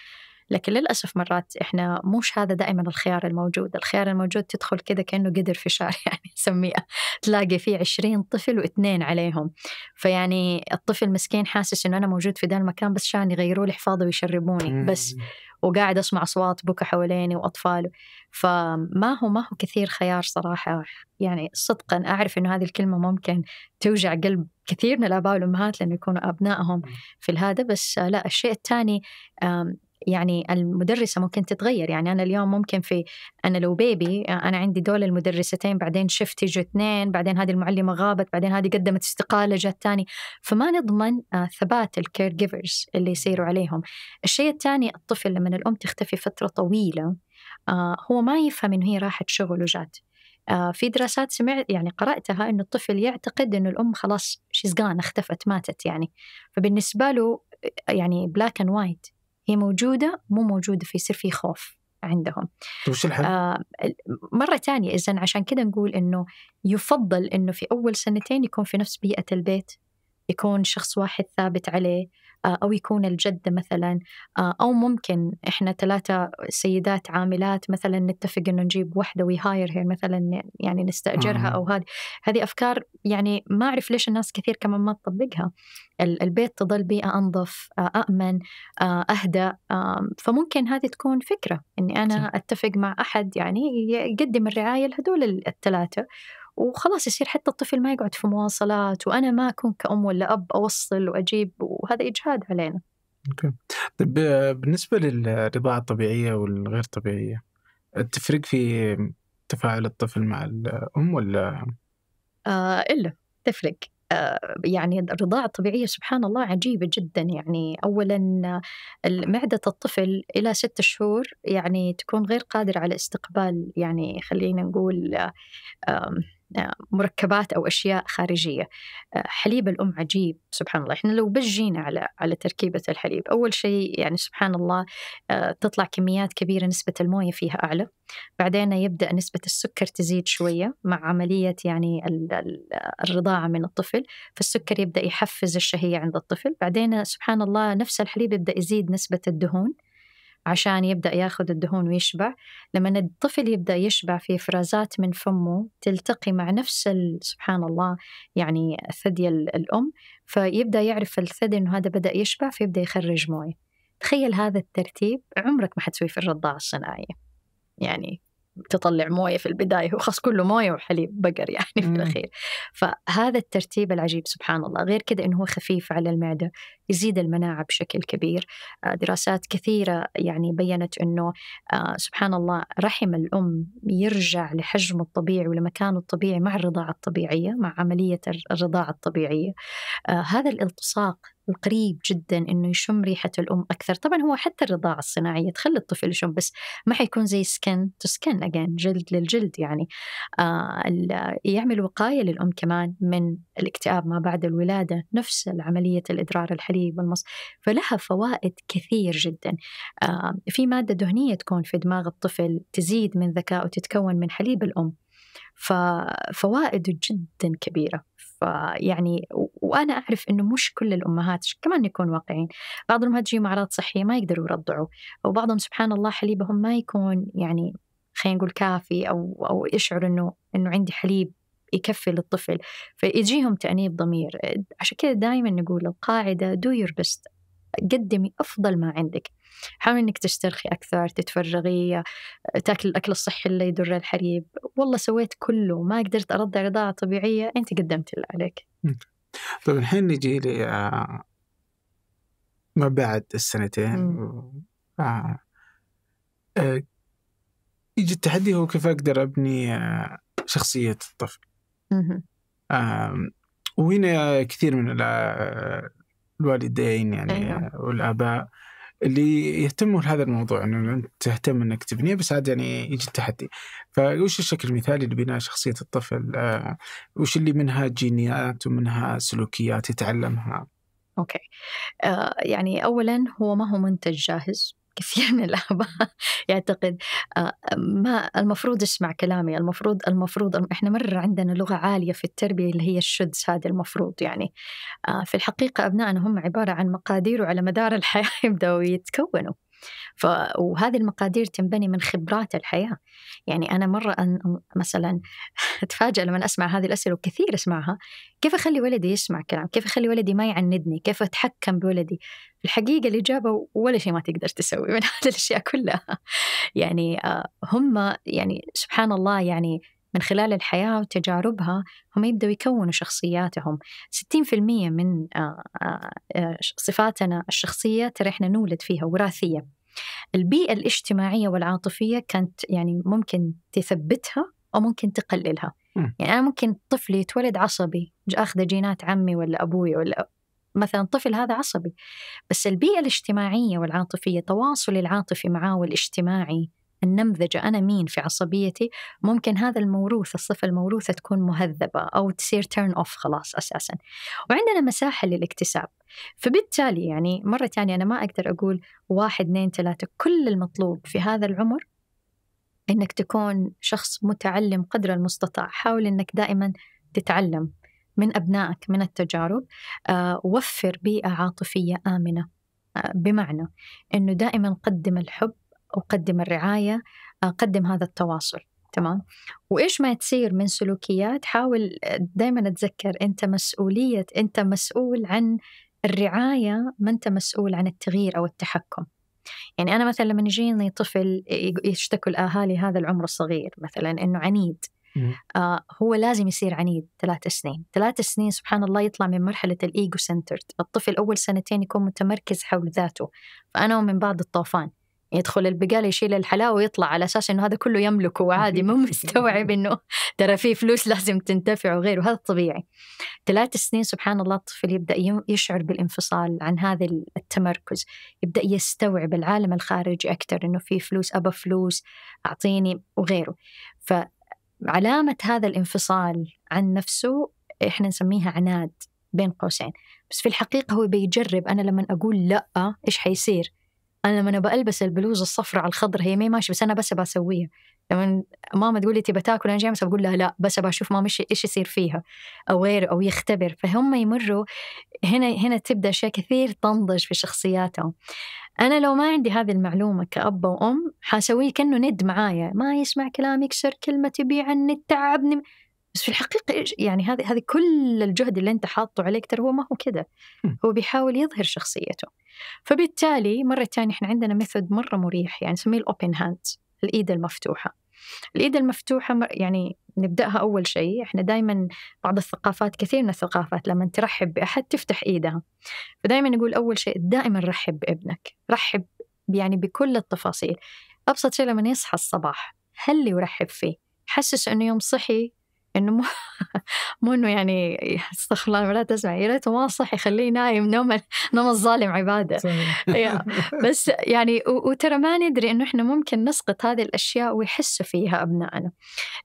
لكن للأسف مرات إحنا مش هذا دائما الخيار الموجود الخيار الموجود تدخل كده كأنه قدر في شارع [laughs] يعني نسميها تلاقي فيه عشرين طفل واثنين عليهم فيعني الطفل مسكين حاسس إنه أنا موجود في ذا المكان بس عشان يغيروا لي حفاظه ويشربوني بس وقاعد أسمع أصوات بكى حواليني وأطفال فما هو ما هو كثير خيار صراحة يعني صدقا أعرف إنه هذه الكلمة ممكن توجع قلب كثير من الآباء والأمهات لأنه يكونوا أبنائهم في هذا بس لا الشيء الثاني يعني المدرسه ممكن تتغير يعني انا اليوم ممكن في انا لو بيبي آه، انا عندي دول المدرستين بعدين شفت يجوا اثنين بعدين هذه المعلمه غابت بعدين هذه قدمت استقاله جات ثاني فما نضمن آه، ثبات الكير جيفرز اللي يصيروا عليهم الشيء الثاني الطفل لما الام تختفي فتره طويله آه، هو ما يفهم انه هي راحت شغل وجات في دراسات سمعت يعني قرأتها أن الطفل يعتقد أن الأم خلاص شيز اختفت ماتت يعني فبالنسبة له يعني بلاك اند وايت هي موجوده مو موجوده فيصير في خوف عندهم طيب، وش الحل؟ آه مرة تانية إذا عشان كده نقول إنه يفضل إنه في أول سنتين يكون في نفس بيئة البيت يكون شخص واحد ثابت عليه آه، أو يكون الجد مثلا آه، أو ممكن إحنا ثلاثة سيدات عاملات مثلا نتفق إنه نجيب واحدة ويهاير هير مثلا يعني نستأجرها أو هذه هذه أفكار يعني ما أعرف ليش الناس كثير كمان ما تطبقها البيت تظل بيئة أنظف آه، أأمن أهدأ فممكن هذه تكون فكرة إني أنا أتفق مع أحد يعني يقدم الرعاية لهدول الثلاثة وخلاص يصير حتى الطفل ما يقعد في مواصلات وأنا ما أكون كأم ولا أب أوصل وأجيب وهذا إجهاد علينا
أوكي. طيب بالنسبة للرضاعة الطبيعية والغير طبيعية تفرق في تفاعل الطفل مع الأم ولا؟
آه إلا تفرق آه، يعني الرضاعة الطبيعية سبحان الله عجيبة جدا يعني أولا معدة الطفل إلى ست شهور يعني تكون غير قادرة على استقبال يعني خلينا نقول آه، مركبات او اشياء خارجيه آه، حليب الام عجيب سبحان الله احنا لو بس جينا على على تركيبه الحليب اول شيء يعني سبحان الله آه، تطلع كميات كبيره نسبه المويه فيها اعلى بعدين يبدا نسبه السكر تزيد شويه مع عمليه يعني الرضاعه من الطفل فالسكر يبدا يحفز الشهيه عند الطفل بعدين سبحان الله نفس الحليب يبدا يزيد نسبه الدهون عشان يبدأ ياخذ الدهون ويشبع لما الطفل يبدأ يشبع في إفرازات من فمه تلتقي مع نفس سبحان الله يعني ثدي الأم فيبدأ يعرف الثدي أنه هذا بدأ يشبع فيبدأ يخرج مويه تخيل هذا الترتيب عمرك ما حتسويه في الرضاعة الصناعية يعني تطلع مويه في البدايه وخاص كله مويه وحليب بقر يعني في الاخير فهذا الترتيب العجيب سبحان الله غير كذا انه هو خفيف على المعده يزيد المناعه بشكل كبير آه، دراسات كثيره يعني بينت انه آه، سبحان الله رحم الام يرجع لحجمه الطبيعي ولمكانه الطبيعي مع الرضاعه الطبيعيه مع عمليه الرضاعه الطبيعيه آه، هذا الالتصاق القريب جدا انه يشم ريحه الام اكثر طبعا هو حتى الرضاعه الصناعيه تخلي الطفل يشم بس ما حيكون زي سكن تو سكن اجين جلد للجلد يعني آه يعمل وقايه للام كمان من الاكتئاب ما بعد الولاده نفس عمليه الادرار الحليب والمص فلها فوائد كثير جدا آه في ماده دهنيه تكون في دماغ الطفل تزيد من ذكائه وتتكون من حليب الام ففوائده جدا كبيره يعني وانا اعرف انه مش كل الامهات كمان نكون واقعين الامهات تجيهم اعراض صحيه ما يقدروا يرضعوا وبعضهم سبحان الله حليبهم ما يكون يعني خلينا نقول كافي او او يشعر انه انه عندي حليب يكفي للطفل فيجيهم تأنيب ضمير عشان كذا دائما نقول القاعدة دو يور بيست قدمي أفضل ما عندك حاولي انك تسترخي اكثر تتفرغي تاكل الاكل الصحي اللي يدر الحليب والله سويت كله ما قدرت ارضع رضاعه طبيعيه انت قدمت اللي عليك
طيب الحين نجي ل آه، ما بعد السنتين آه، آه، يجي التحدي هو كيف اقدر ابني شخصيه الطفل وهنا كثير من الوالدين يعني أيوة. والاباء اللي يهتموا لهذا الموضوع انه انت تهتم انك تبنيه بس عاد يعني يجي التحدي فوش الشكل المثالي لبناء شخصيه الطفل آه وش اللي منها جينيات ومنها سلوكيات يتعلمها
اوكي آه يعني اولا هو ما هو منتج جاهز كثير من الآباء يعتقد آه، ما المفروض اسمع كلامي المفروض المفروض احنا مرة عندنا لغة عالية في التربية اللي هي الشدس هذه المفروض يعني آه، في الحقيقة أبنائنا هم عبارة عن مقادير وعلى مدار الحياة [laughs] يبدأوا يتكونوا ف... وهذه المقادير تنبني من خبرات الحياة يعني أنا مرة أن مثلا [laughs] أتفاجأ لما أسمع هذه الأسئلة وكثير أسمعها كيف أخلي ولدي يسمع كلام كيف أخلي ولدي ما يعندني كيف أتحكم بولدي الحقيقة الإجابة ولا شيء ما تقدر تسوي [laughs] من هذه الأشياء كلها يعني آه، هم يعني سبحان الله يعني من خلال الحياة وتجاربها هم يبدأوا يكونوا شخصياتهم 60% من آه، آه، آه، صفاتنا الشخصية ترى إحنا نولد فيها وراثية البيئة الاجتماعية والعاطفية كانت يعني ممكن تثبتها أو ممكن تقللها يعني أنا ممكن طفلي يتولد عصبي أخذ جينات عمي ولا أبوي ولا مثلا طفل هذا عصبي بس البيئة الاجتماعية والعاطفية تواصلي العاطفي معاه والاجتماعي النمذجة أنا مين في عصبيتي ممكن هذا الموروث الصفة الموروثة تكون مهذبة أو تصير تيرن أوف خلاص أساسا وعندنا مساحة للاكتساب فبالتالي يعني مرة ثانية أنا ما أقدر أقول واحد اثنين ثلاثة كل المطلوب في هذا العمر إنك تكون شخص متعلم قدر المستطاع حاول إنك دائما تتعلم من أبنائك من التجارب آه، وفر بيئة عاطفية آمنة آه، بمعنى أنه دائما قدم الحب أقدم الرعاية أقدم هذا التواصل تمام وايش ما تصير من سلوكيات حاول دائما اتذكر انت مسؤوليه انت مسؤول عن الرعايه ما انت مسؤول عن التغيير او التحكم يعني انا مثلا لما يجيني طفل يشتكوا الاهالي هذا العمر الصغير مثلا انه عنيد آه هو لازم يصير عنيد ثلاث سنين ثلاث سنين سبحان الله يطلع من مرحلة الإيجو سنترد الطفل أول سنتين يكون متمركز حول ذاته فأنا من بعد الطوفان يدخل البقال يشيل الحلاوه ويطلع على اساس انه هذا كله يملكه وعادي مو [laughs] مستوعب انه ترى في فلوس لازم تنتفع وغيره وهذا طبيعي. ثلاث سنين سبحان الله الطفل يبدا يشعر بالانفصال عن هذا التمركز، يبدا يستوعب العالم الخارجي اكثر انه في فلوس ابى فلوس اعطيني وغيره. فعلامه هذا الانفصال عن نفسه احنا نسميها عناد بين قوسين، بس في الحقيقه هو بيجرب انا لما اقول لا ايش حيصير؟ انا لما انا بلبس البلوزه الصفراء على الخضر هي ما ماشي بس انا بس بسويها لما ماما تقول لي تبى تاكل انا جايمس بقول لها لا بس بشوف ماما ايش يصير فيها او غيره او يختبر فهم يمروا هنا هنا تبدا اشياء كثير تنضج في شخصياتهم انا لو ما عندي هذه المعلومه كاب وام حاسويه كانه ند معايا ما يسمع كلام يكسر كلمه يبيع عني تعبني بس في الحقيقة يعني هذه هذه كل الجهد اللي أنت حاطه عليك ترى هو ما هو كذا هو بيحاول يظهر شخصيته فبالتالي مرة ثانية احنا عندنا ميثود مرة مريح يعني نسميه الأوبن هاند الإيد المفتوحة الإيد المفتوحة يعني نبدأها أول شيء إحنا دائما بعض الثقافات كثير من الثقافات لما ترحب بأحد تفتح إيدها فدائما نقول أول شيء دائما رحب بابنك رحب يعني بكل التفاصيل أبسط شيء لما يصحى الصباح هل يرحب فيه حسس أنه يوم صحي انه مو [laughs] مو انه يعني استغفر الله لا تسمع يا ريته ما صح يخليه نايم نوم نوم الظالم عباده [laughs] بس يعني وترى ما ندري انه احنا ممكن نسقط هذه الاشياء ويحسوا فيها ابنائنا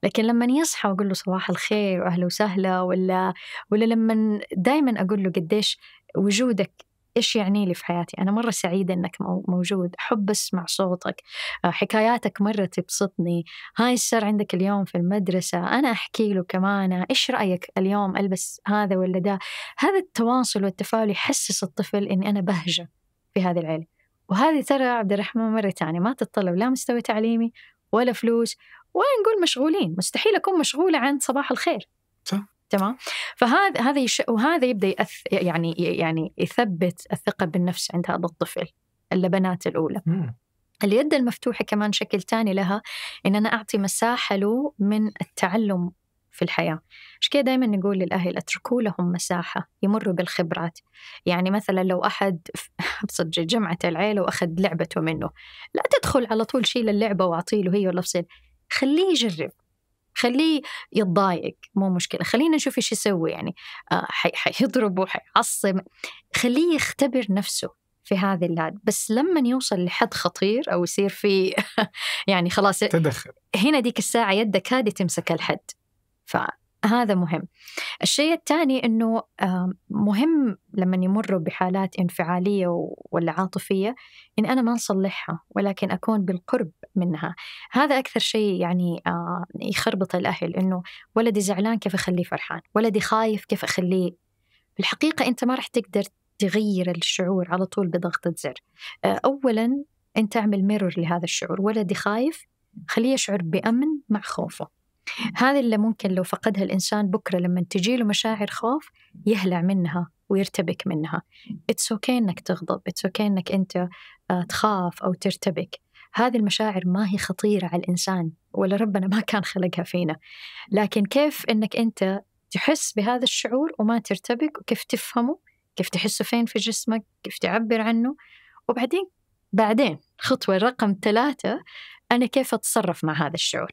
لكن لما يصحى واقول له صباح الخير واهلا وسهلا ولا ولا لما دائما اقول له قديش وجودك إيش يعني لي في حياتي أنا مرة سعيدة أنك موجود أحب أسمع صوتك آه، حكاياتك مرة تبسطني هاي صار عندك اليوم في المدرسة أنا أحكي له كمان إيش رأيك اليوم ألبس هذا ولا ده هذا التواصل والتفاعل يحسس الطفل أني أنا بهجة في هذه العيلة وهذه ترى عبد الرحمن مرة ثانية ما تتطلب لا مستوى تعليمي ولا فلوس ولا نقول مشغولين مستحيل أكون مشغولة عن صباح الخير صح تمام فهذا هذا يش... وهذا يبدا يأث... يعني يعني يثبت الثقه بالنفس عند هذا الطفل اللبنات الاولى مم. اليد المفتوحه كمان شكل ثاني لها ان انا اعطي مساحه له من التعلم في الحياة مش كده دايما نقول للأهل اتركوا لهم مساحة يمروا بالخبرات يعني مثلا لو أحد أبسط [laughs] جمعة العيلة وأخذ لعبته منه لا تدخل على طول شيل اللعبة وأعطيه له هي ولا خليه يجرب خليه يتضايق مو مشكله خلينا نشوف ايش يسوي يعني آه حيضربه حيعصب خليه يختبر نفسه في هذه اللاد بس لما يوصل لحد خطير أو يصير في [laughs] يعني خلاص تدخل هنا ديك الساعة يدك هذه تمسك الحد ف هذا مهم الشيء الثاني أنه مهم لما يمروا بحالات انفعالية ولا عاطفية إن أنا ما نصلحها ولكن أكون بالقرب منها هذا أكثر شيء يعني يخربط الأهل أنه ولدي زعلان كيف أخليه فرحان ولدي خايف كيف أخليه في الحقيقة أنت ما راح تقدر تغير الشعور على طول بضغطة زر أولا أنت اعمل ميرور لهذا الشعور ولدي خايف خليه يشعر بأمن مع خوفه هذه اللي ممكن لو فقدها الإنسان بكرة لما تجي له مشاعر خوف يهلع منها ويرتبك منها اتس اوكي okay انك تغضب اتس اوكي okay انك انت آه، تخاف او ترتبك هذه المشاعر ما هي خطيرة على الإنسان ولا ربنا ما كان خلقها فينا لكن كيف أنك أنت تحس بهذا الشعور وما ترتبك وكيف تفهمه كيف تحسه فين في جسمك كيف تعبر عنه وبعدين بعدين خطوة رقم ثلاثة أنا كيف أتصرف مع هذا الشعور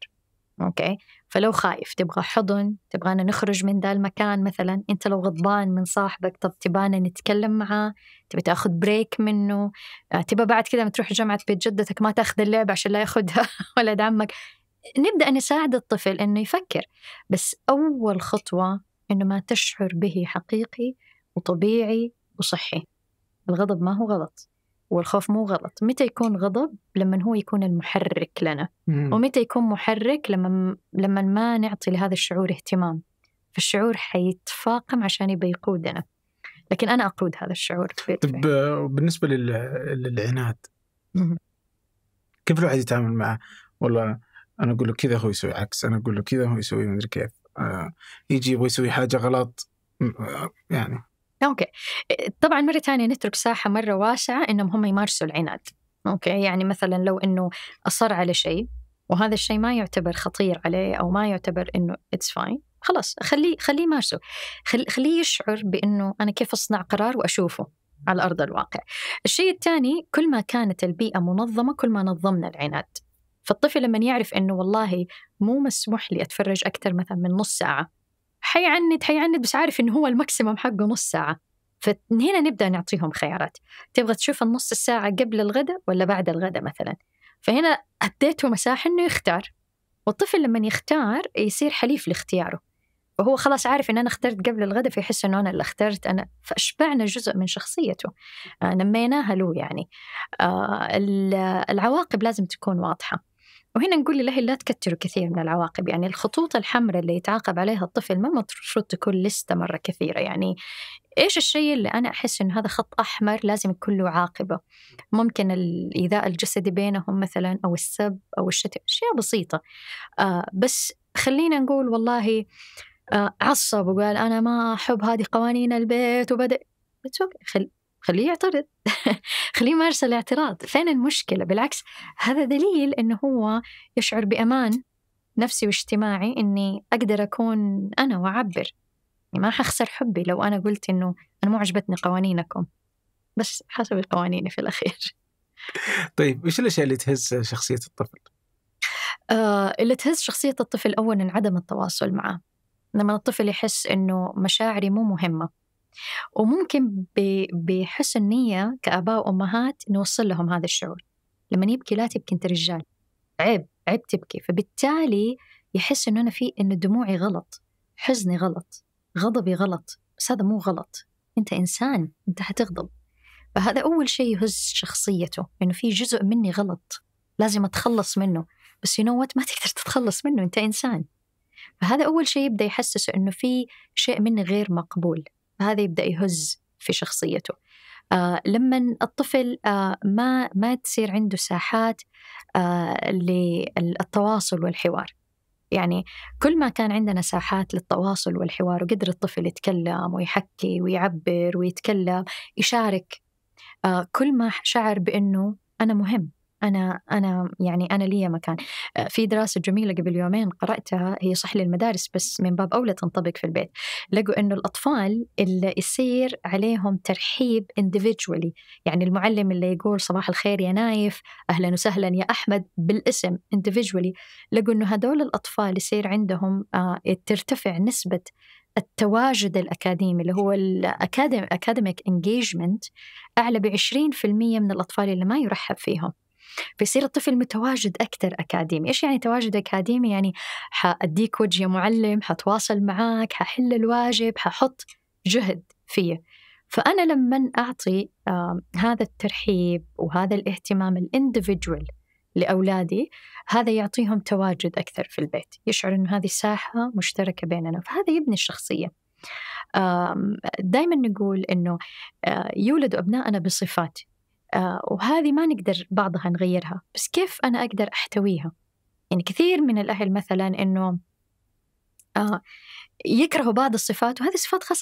اوكي فلو خايف تبغى حضن تبغانا نخرج من ذا المكان مثلا انت لو غضبان من صاحبك طب تبانا نتكلم معاه تبي تاخذ بريك منه آه، تبى بعد كذا تروح جامعه بيت جدتك ما تاخذ اللعبه عشان لا ياخذها [laughs] ولد عمك نبدا نساعد الطفل انه يفكر بس اول خطوه انه ما تشعر به حقيقي وطبيعي وصحي الغضب ما هو غلط والخوف مو غلط متى يكون غضب لما هو يكون المحرك لنا ومتى يكون محرك لما لما ما نعطي لهذا الشعور اهتمام فالشعور حيتفاقم عشان يبي يقودنا لكن انا اقود هذا الشعور
طب آه، بالنسبه للعناد كيف الواحد يتعامل معه والله انا اقول له كذا هو يسوي عكس انا اقول له كذا هو يسوي مدري كيف آه يجي يبغى يسوي حاجه غلط آه، يعني
اوكي طبعا مره ثانيه نترك ساحه مره واسعه انهم هم يمارسوا العناد اوكي يعني مثلا لو انه اصر على شيء وهذا الشيء ما يعتبر خطير عليه او ما يعتبر انه اتس فاين خلاص خليه خليه يمارسه خل... خليه يشعر بانه انا كيف اصنع قرار واشوفه على ارض الواقع. الشيء الثاني كل ما كانت البيئه منظمه كل ما نظمنا العناد. فالطفل لما يعرف انه والله مو مسموح لي اتفرج اكثر مثلا من نص ساعه حيعند حيعند بس عارف إنه هو الماكسيمم حقه نص ساعة فمن هنا نبدأ نعطيهم خيارات تبغى تشوف النص الساعة قبل الغداء ولا بعد الغداء مثلا فهنا أديته مساحة إنه يختار والطفل لما يختار يصير حليف لاختياره فهو خلاص عارف ان انا اخترت قبل الغداء فيحس انه انا اللي اخترت انا فاشبعنا جزء من شخصيته آه، نميناها له يعني آه، العواقب لازم تكون واضحه وهنا نقول للأهل لا تكتروا كثير من العواقب يعني الخطوط الحمراء اللي يتعاقب عليها الطفل ما المفروض تكون لستة مرة كثيرة يعني إيش الشيء اللي أنا أحس إنه هذا خط أحمر لازم يكون له عاقبة ممكن الإيذاء الجسدي بينهم مثلا أو السب أو الشتم أشياء بسيطة آه بس خلينا نقول والله آه عصب وقال أنا ما أحب هذه قوانين البيت وبدأ خل خليه يعترض [laughs] خليه يمارس الاعتراض فين المشكلة بالعكس هذا دليل أنه هو يشعر بأمان نفسي واجتماعي أني أقدر أكون أنا وأعبر يعني ما حخسر حبي لو أنا قلت أنه أنا مو عجبتني قوانينكم بس حسب قوانيني في الأخير
[laughs] طيب وش الأشياء اللي تهز شخصية الطفل؟
آه اللي تهز شخصية الطفل أولا عدم التواصل معه لما الطفل يحس أنه مشاعري مو مهمة وممكن بحسن نية كآباء وأمهات نوصل لهم هذا الشعور لما يبكي لا تبكي أنت رجال عيب عيب تبكي فبالتالي يحس أنه أنا في أن دموعي غلط حزني غلط غضبي غلط بس هذا مو غلط أنت إنسان أنت حتغضب فهذا أول شيء يهز شخصيته إنه يعني في جزء مني غلط لازم أتخلص منه بس يو ما تقدر تتخلص منه أنت إنسان فهذا أول شيء يبدأ يحسسه إنه في شيء مني غير مقبول هذا يبدأ يهز في شخصيته آه لما الطفل آه ما ما تصير عنده ساحات آه للتواصل والحوار يعني كل ما كان عندنا ساحات للتواصل والحوار وقدر الطفل يتكلم ويحكي ويعبر ويتكلم يشارك آه، كل ما شعر بأنه أنا مهم انا انا يعني انا لي مكان آه، في دراسه جميله قبل يومين قراتها هي صح للمدارس بس من باب اولى تنطبق في البيت لقوا انه الاطفال اللي يصير عليهم ترحيب individually يعني المعلم اللي يقول صباح الخير يا نايف اهلا وسهلا يا احمد بالاسم individually لقوا انه هذول الاطفال يصير عندهم آه، ترتفع نسبه التواجد الأكاديمي اللي هو الأكاديميك انجيجمنت أعلى ب 20% من الأطفال اللي ما يرحب فيهم فيصير الطفل متواجد أكثر أكاديمي إيش يعني تواجد أكاديمي يعني حأديك وجه يا معلم حتواصل معاك ححل الواجب ححط جهد فيه فأنا لما أعطي آه هذا الترحيب وهذا الاهتمام الاندفجوال لأولادي هذا يعطيهم تواجد أكثر في البيت يشعر أنه هذه ساحة مشتركة بيننا فهذا يبني الشخصية دائما نقول أنه آه، يولد أبنائنا بصفات آه، وهذه ما نقدر بعضها نغيرها بس كيف أنا أقدر أحتويها يعني كثير من الأهل مثلا أنه آه يكرهوا بعض الصفات وهذه صفات خاص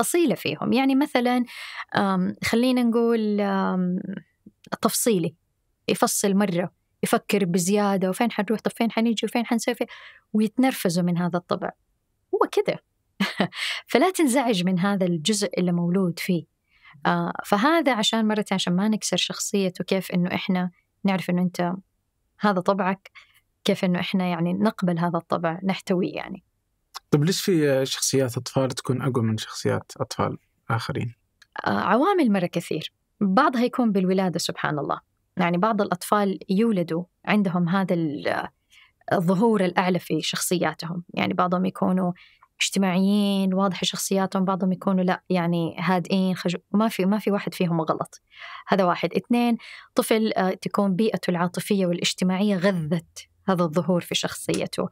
أصيلة فيهم يعني مثلا خلينا نقول تفصيلي يفصل مرة يفكر بزيادة وفين حنروح طب فين حنيجي وفين حنسوي ويتنرفزوا من هذا الطبع هو كذا [laughs] فلا تنزعج من هذا الجزء اللي مولود فيه آه، فهذا عشان مرتين عشان ما نكسر شخصيته كيف إنه إحنا نعرف إنه أنت هذا طبعك كيف إنه إحنا يعني نقبل هذا الطبع نحتويه يعني
طيب ليش في شخصيات أطفال تكون أقوى من شخصيات أطفال آخرين؟
آه، عوامل مرة كثير بعضها يكون بالولادة سبحان الله يعني بعض الأطفال يولدوا عندهم هذا الظهور الأعلى في شخصياتهم يعني بعضهم يكونوا اجتماعيين واضحه شخصياتهم بعضهم يكونوا لا يعني هادئين خجو ما في ما في واحد فيهم غلط هذا واحد اثنين طفل آه، تكون بيئته العاطفيه والاجتماعيه غذت هذا الظهور في شخصيته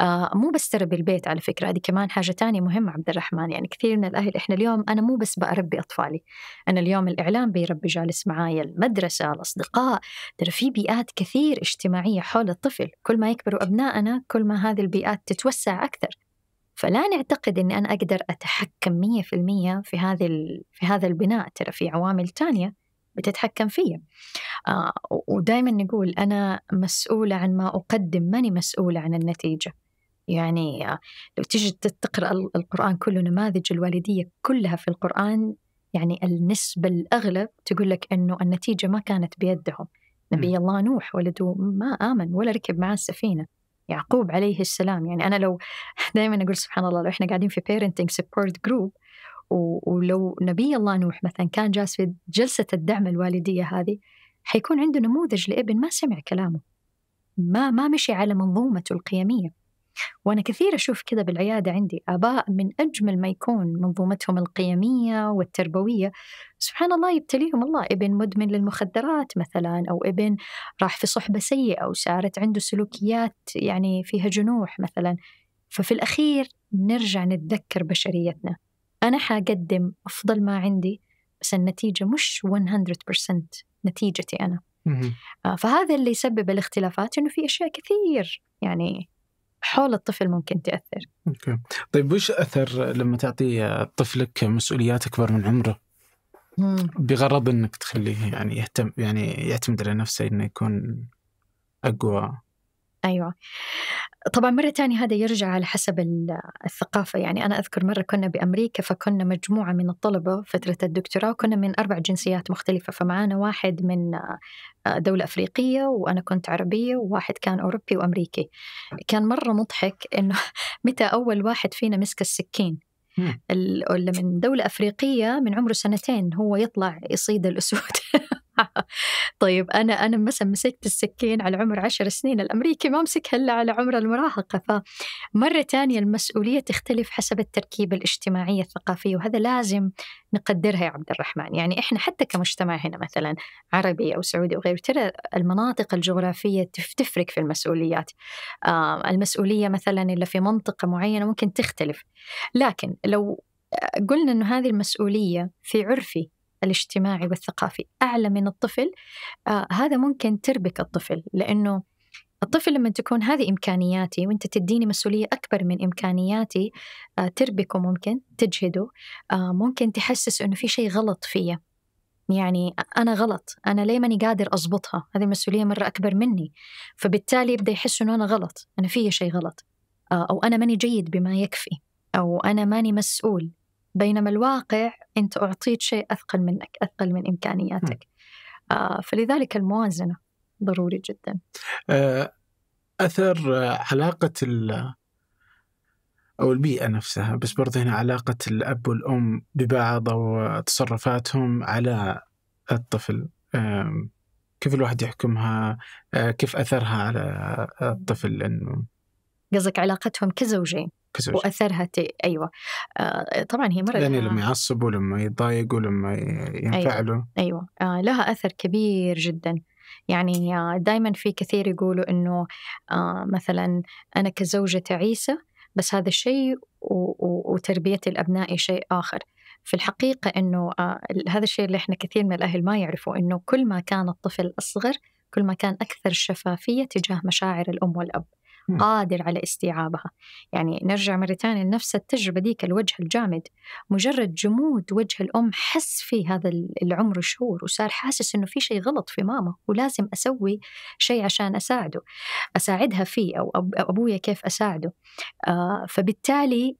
آه مو بس تربي البيت على فكرة هذه كمان حاجة تانية مهمة عبد الرحمن يعني كثير من الأهل إحنا اليوم أنا مو بس بأربي أطفالي أنا اليوم الإعلام بيربي جالس معايا المدرسة الأصدقاء ترى في بيئات كثير اجتماعية حول الطفل كل ما يكبروا أبنائنا كل ما هذه البيئات تتوسع أكثر فلا نعتقد أني أنا أقدر أتحكم 100% في هذه في هذا البناء ترى في عوامل تانية بتتحكم فيا آه ودائما نقول أنا مسؤولة عن ما أقدم ماني مسؤولة عن النتيجة يعني آه لو تيجي تقرأ القرآن كله نماذج الوالدية كلها في القرآن يعني النسبة الأغلب تقول لك أنه النتيجة ما كانت بيدهم نبي الله نوح ولده ما آمن ولا ركب معاه السفينة يعقوب عليه السلام يعني أنا لو [laughs] دائما أقول سبحان الله لو إحنا قاعدين في بيرنتنج سبورت جروب ولو نبي الله نوح مثلا كان جالس في جلسة الدعم الوالدية هذه حيكون عنده نموذج لابن ما سمع كلامه ما ما مشي على منظومته القيمية وأنا كثير أشوف كذا بالعيادة عندي آباء من أجمل ما يكون منظومتهم القيمية والتربوية سبحان الله يبتليهم الله ابن مدمن للمخدرات مثلا أو ابن راح في صحبة سيئة وسارت عنده سلوكيات يعني فيها جنوح مثلا ففي الأخير نرجع نتذكر بشريتنا أنا حقدم أفضل ما عندي بس النتيجة مش 100% نتيجتي أنا آه، فهذا اللي يسبب الاختلافات انه في اشياء كثير يعني حول الطفل ممكن تأثر
أوكي. طيب وش أثر لما تعطي طفلك مسؤوليات أكبر من عمره بغرض أنك تخليه يعني يهتم يعني يعتمد على نفسه أنه يكون أقوى
ايوه طبعا مره تانية هذا يرجع على حسب الثقافه يعني انا اذكر مره كنا بامريكا فكنا مجموعه من الطلبه فتره الدكتوراه وكنا من اربع جنسيات مختلفه فمعانا واحد من آه، دوله افريقيه وانا كنت عربيه وواحد كان اوروبي وامريكي كان مره مضحك انه [laughs] متى اول واحد فينا مسك السكين اللي من دولة أفريقية من عمره سنتين هو يطلع يصيد الأسود [laughs] [laughs] طيب انا انا مثلا مسكت السكين على عمر عشر سنين الامريكي ما مسكها الا على عمر المراهقه فمره ثانيه المسؤوليه تختلف حسب التركيبه الاجتماعيه الثقافيه وهذا لازم نقدرها يا عبد الرحمن يعني احنا حتى كمجتمع هنا مثلا عربي او سعودي او غيره ترى المناطق الجغرافيه تفرق في المسؤوليات المسؤوليه مثلا اللي في منطقه معينه ممكن تختلف لكن لو قلنا انه هذه المسؤوليه في عرفي الاجتماعي والثقافي أعلى من الطفل آه هذا ممكن تربك الطفل لأنه الطفل لما تكون هذه إمكانياتي وأنت تديني مسؤولية أكبر من إمكانياتي آه تربكه ممكن تجهده آه ممكن تحسس أنه في شيء غلط فيه يعني أنا غلط أنا ليه ماني قادر أضبطها هذه المسؤولية مرة أكبر مني فبالتالي يبدأ يحس أنه أنا غلط أنا في شيء غلط آه، أو أنا ماني جيد بما يكفي أو أنا ماني مسؤول بينما الواقع أنت أعطيت شيء أثقل منك أثقل من إمكانياتك آه فلذلك الموازنة ضروري جدا
آه، أثر علاقة ال أو البيئة نفسها بس برضه هنا علاقة الأب والأم ببعض أو تصرفاتهم على الطفل كيف الواحد يحكمها آه، كيف أثرها على الطفل أنه
قصدك علاقتهم كزوجين كزوج واثرها تي... ايوه آه طبعا هي مره يعني لما
يعصبوا لما يتضايقوا لما أيوة، ينفعلوا ايوه,
أيوة. آه لها اثر كبير جدا يعني آه، دائما في كثير يقولوا انه آه مثلا انا كزوجه تعيسه بس هذا الشيء وتربيه الابناء شيء اخر في الحقيقة أنه آه هذا الشيء اللي إحنا كثير من الأهل ما يعرفوا أنه كل ما كان الطفل أصغر كل ما كان أكثر شفافية تجاه مشاعر الأم والأب قادر على استيعابها يعني نرجع مرة ثانية لنفس التجربة ديك الوجه الجامد مجرد جمود وجه الأم حس في هذا العمر شهور وصار حاسس أنه في شيء غلط في ماما ولازم أسوي شيء عشان أساعده أساعدها فيه أو أبويا كيف أساعده آه، فبالتالي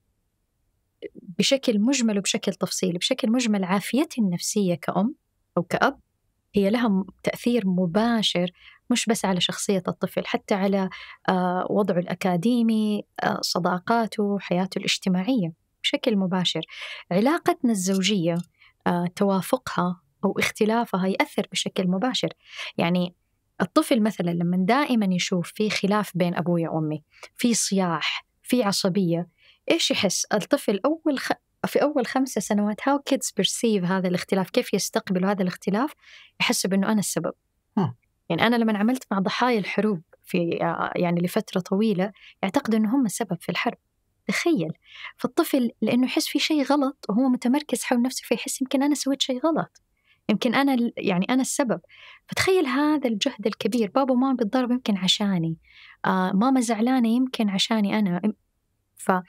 بشكل مجمل وبشكل تفصيلي بشكل مجمل عافيتي النفسية كأم أو كأب هي لها تأثير مباشر مش بس على شخصية الطفل حتى على آه، وضعه الأكاديمي آه، صداقاته حياته الاجتماعية بشكل مباشر علاقتنا الزوجية آه، توافقها أو اختلافها يأثر بشكل مباشر يعني الطفل مثلا لما دائما يشوف في خلاف بين أبوي وأمي في صياح في عصبية إيش يحس الطفل أول خ... في أول خمسة سنوات how kids perceive هذا الاختلاف كيف يستقبلوا هذا الاختلاف يحسوا بأنه أنا السبب يعني أنا لما عملت مع ضحايا الحروب في آه، يعني لفترة طويلة يعتقد أن هم السبب في الحرب تخيل فالطفل لأنه يحس في شيء غلط وهو متمركز حول نفسه فيحس يمكن أنا سويت شيء غلط يمكن أنا يعني أنا السبب فتخيل هذا الجهد الكبير بابا وماما بيتضارب يمكن عشاني آه ماما زعلانة يمكن عشاني أنا فهذا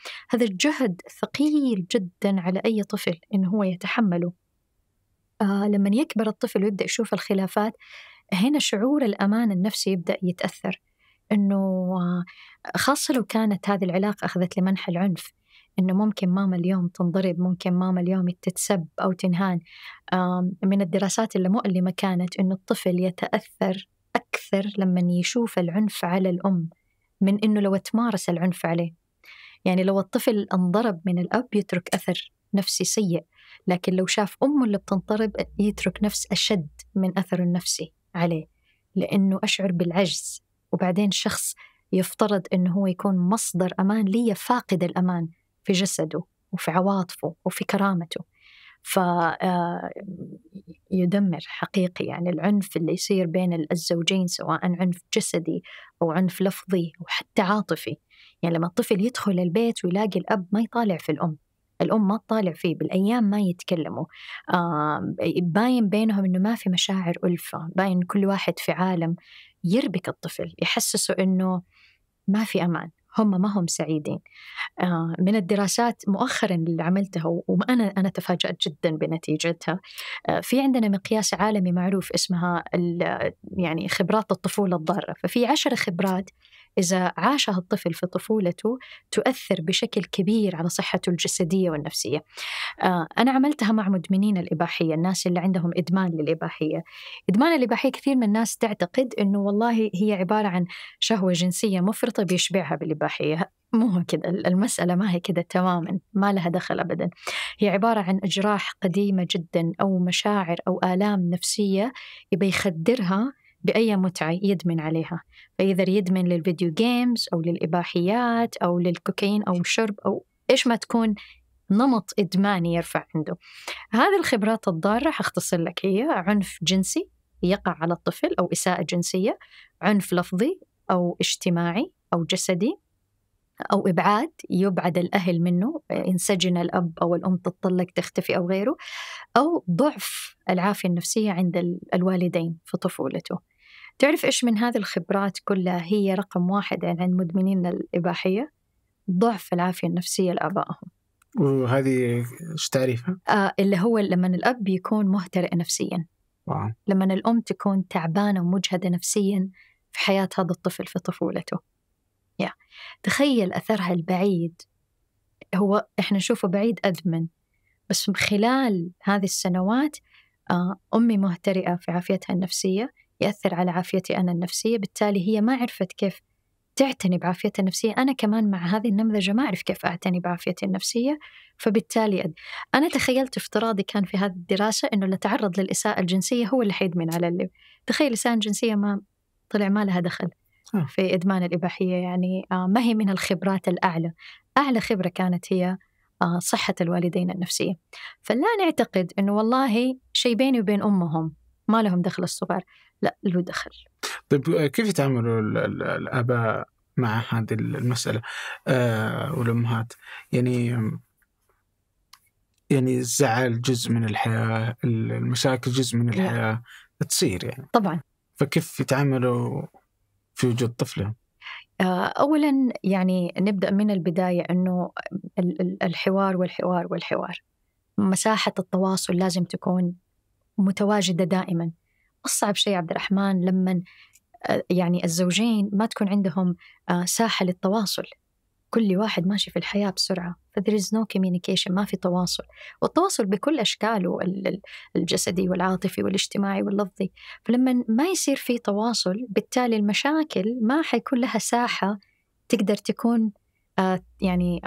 الجهد ثقيل جدا على أي طفل إنه هو يتحمله آه لما يكبر الطفل ويبدأ يشوف الخلافات هنا شعور الأمان النفسي يبدأ يتأثر أنه آه، خاصة لو كانت هذه العلاقة أخذت لمنح العنف انه ممكن ماما اليوم تنضرب ممكن ماما اليوم تتسب او تنهان من الدراسات اللي مؤلمه كانت انه الطفل يتاثر اكثر لما يشوف العنف على الام من انه لو تمارس العنف عليه يعني لو الطفل انضرب من الاب يترك اثر نفسي سيء لكن لو شاف امه اللي بتنضرب يترك نفس اشد من اثره النفسي عليه لأنه أشعر بالعجز وبعدين شخص يفترض أنه هو يكون مصدر أمان لي فاقد الأمان في جسده وفي عواطفه وفي كرامته ف آه، يدمر حقيقي يعني العنف اللي يصير بين الزوجين سواء عنف جسدي أو عنف لفظي وحتى عاطفي يعني لما الطفل يدخل البيت ويلاقي الأب ما يطالع في الأم الأم ما تطالع فيه بالأيام ما يتكلموا باين بينهم أنه ما في مشاعر ألفة باين كل واحد في عالم يربك الطفل يحسسه أنه ما في أمان هم ما هم سعيدين من الدراسات مؤخرا اللي عملتها وأنا أنا تفاجأت جدا بنتيجتها في عندنا مقياس عالمي معروف اسمها يعني خبرات الطفولة الضارة ففي عشر خبرات إذا عاشها الطفل في طفولته تؤثر بشكل كبير على صحته الجسدية والنفسية آه، أنا عملتها مع مدمنين الإباحية الناس اللي عندهم إدمان للإباحية إدمان الإباحية كثير من الناس تعتقد أنه والله هي عبارة عن شهوة جنسية مفرطة بيشبعها بالإباحية مو كذا المسألة ما هي كذا تماما ما لها دخل أبدا هي عبارة عن جراح قديمة جدا أو مشاعر أو آلام نفسية يبي يخدرها بأي متعة يدمن عليها فإذا يدمن للفيديو جيمز أو للإباحيات أو للكوكايين أو الشرب أو إيش ما تكون نمط إدماني يرفع عنده هذه الخبرات الضارة حختصر لك هي عنف جنسي يقع على الطفل أو إساءة جنسية عنف لفظي أو اجتماعي أو جسدي أو إبعاد يبعد الأهل منه ينسجن آه، الأب أو الأم تتطلق تختفي أو غيره أو ضعف العافية النفسية عند الوالدين في طفولته تعرف إيش من هذه الخبرات كلها هي رقم واحد يعني عند مدمنين الإباحية ضعف العافية النفسية لآبائهم
وهذه ايش تعريفها؟
آه اللي هو لما الاب يكون مهترئ نفسيا. واو. لما الام تكون تعبانه ومجهده نفسيا في حياه هذا الطفل في طفولته. يا يعني تخيل أثرها البعيد هو إحنا نشوفه بعيد أدمن بس من خلال هذه السنوات آه، أمي مهترئة في عافيتها النفسية يأثر على عافيتي أنا النفسية بالتالي هي ما عرفت كيف تعتني بعافيتها النفسية أنا كمان مع هذه النمذجة ما أعرف كيف أعتني بعافيتي النفسية فبالتالي أد... أنا تخيلت افتراضي كان في هذه الدراسة أنه اللي تعرض للإساءة الجنسية هو اللي حيدمن على اللي تخيل إساءة جنسية ما طلع ما لها دخل آه. في إدمان الإباحية يعني آه، ما هي من الخبرات الأعلى أعلى خبرة كانت هي آه، صحة الوالدين النفسية فلا نعتقد أنه والله شيء بيني وبين أمهم ما لهم دخل الصغار لا له دخل
طيب كيف يتعاملوا الآباء مع هذه المسألة آه والأمهات يعني يعني الزعل جزء من الحياة المشاكل جزء من الحياة تصير يعني طبعا فكيف يتعاملوا في وجود طفلهم؟
آه، اولا يعني نبدا من البدايه انه الحوار والحوار والحوار مساحه التواصل لازم تكون متواجده دائما اصعب شيء عبد الرحمن لما آه، يعني الزوجين ما تكون عندهم آه، ساحه للتواصل كل واحد ماشي في الحياة بسرعة فthere is no communication ما في تواصل والتواصل بكل أشكاله الجسدي والعاطفي والاجتماعي واللفظي فلما ما يصير في تواصل بالتالي المشاكل ما حيكون لها ساحة تقدر تكون آه، يعني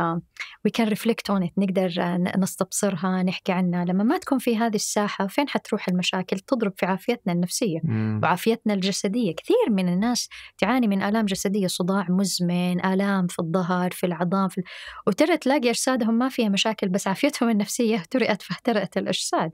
وي كان ريفلكت اون نقدر آه، نستبصرها نحكي عنها لما ما تكون في هذه الساحه فين حتروح المشاكل تضرب في عافيتنا النفسيه مم. وعافيتنا الجسديه كثير من الناس تعاني من الام جسديه صداع مزمن الام في الظهر في العظام في ال... وترى تلاقي اجسادهم ما فيها مشاكل بس عافيتهم النفسيه ترئت فاهترأت الاجساد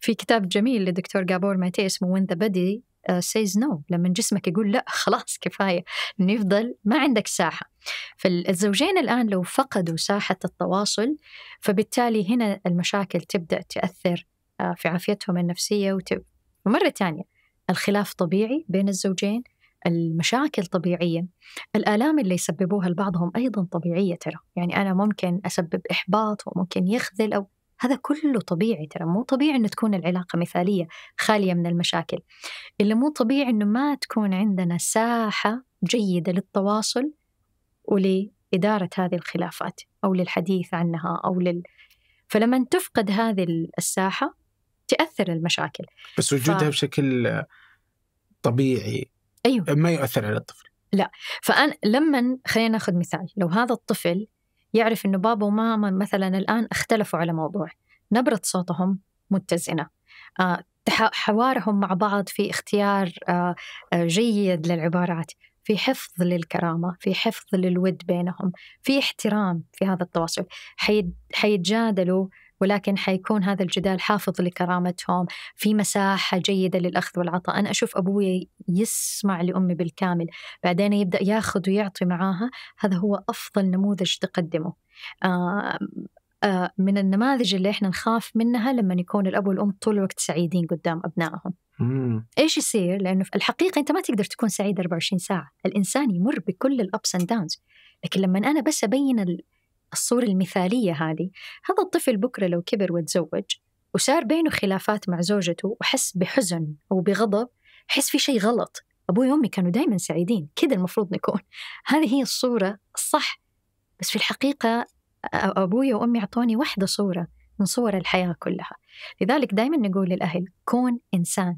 في كتاب جميل للدكتور جابور ماتي اسمه وين ذا بدي سيز نو لما جسمك يقول لا خلاص كفايه انه يفضل ما عندك ساحه فالزوجين الآن لو فقدوا ساحة التواصل فبالتالي هنا المشاكل تبدأ تأثر آه، في عافيتهم النفسية وتب... ومرة ثانية الخلاف طبيعي بين الزوجين المشاكل طبيعية الآلام اللي يسببوها لبعضهم أيضا طبيعية ترى يعني أنا ممكن أسبب إحباط وممكن يخذل أو هذا كله طبيعي ترى مو طبيعي أن تكون العلاقة مثالية خالية من المشاكل اللي مو طبيعي أنه ما تكون عندنا ساحة جيدة للتواصل ولإدارة هذه الخلافات أو للحديث عنها أو لل... فلما تفقد هذه الساحة تأثر المشاكل
بس وجودها ف... بشكل طبيعي أيوه. ما يؤثر على الطفل
لا فأنا لما خلينا ناخذ مثال لو هذا الطفل يعرف أنه بابا وماما مثلا الآن اختلفوا على موضوع نبرة صوتهم متزنة آه، حوارهم مع بعض في اختيار آه، آه، جيد للعبارات في حفظ للكرامة في حفظ للود بينهم في احترام في هذا التواصل حيتجادلوا ولكن حيكون هذا الجدال حافظ لكرامتهم في مساحة جيدة للأخذ والعطاء أنا أشوف أبوي يسمع لأمي بالكامل بعدين يبدأ ياخذ ويعطي معاها هذا هو أفضل نموذج تقدمه آه، آه، من النماذج اللي احنا نخاف منها لما يكون الأب والأم طول الوقت سعيدين قدام أبنائهم مم. ايش يصير؟ لانه في الحقيقه انت ما تقدر تكون سعيد 24 ساعه، الانسان يمر بكل الابس اند داونز، لكن لما انا بس ابين الصوره المثاليه هذه، هذا الطفل بكره لو كبر وتزوج وصار بينه خلافات مع زوجته وحس بحزن او بغضب، حس في شيء غلط، ابوي وامي كانوا دائما سعيدين، كذا المفروض نكون. [laughs] هذه هي الصوره الصح، بس في الحقيقه ابوي وامي اعطوني واحده صوره من صور الحياه كلها، لذلك دائما نقول للاهل كون انسان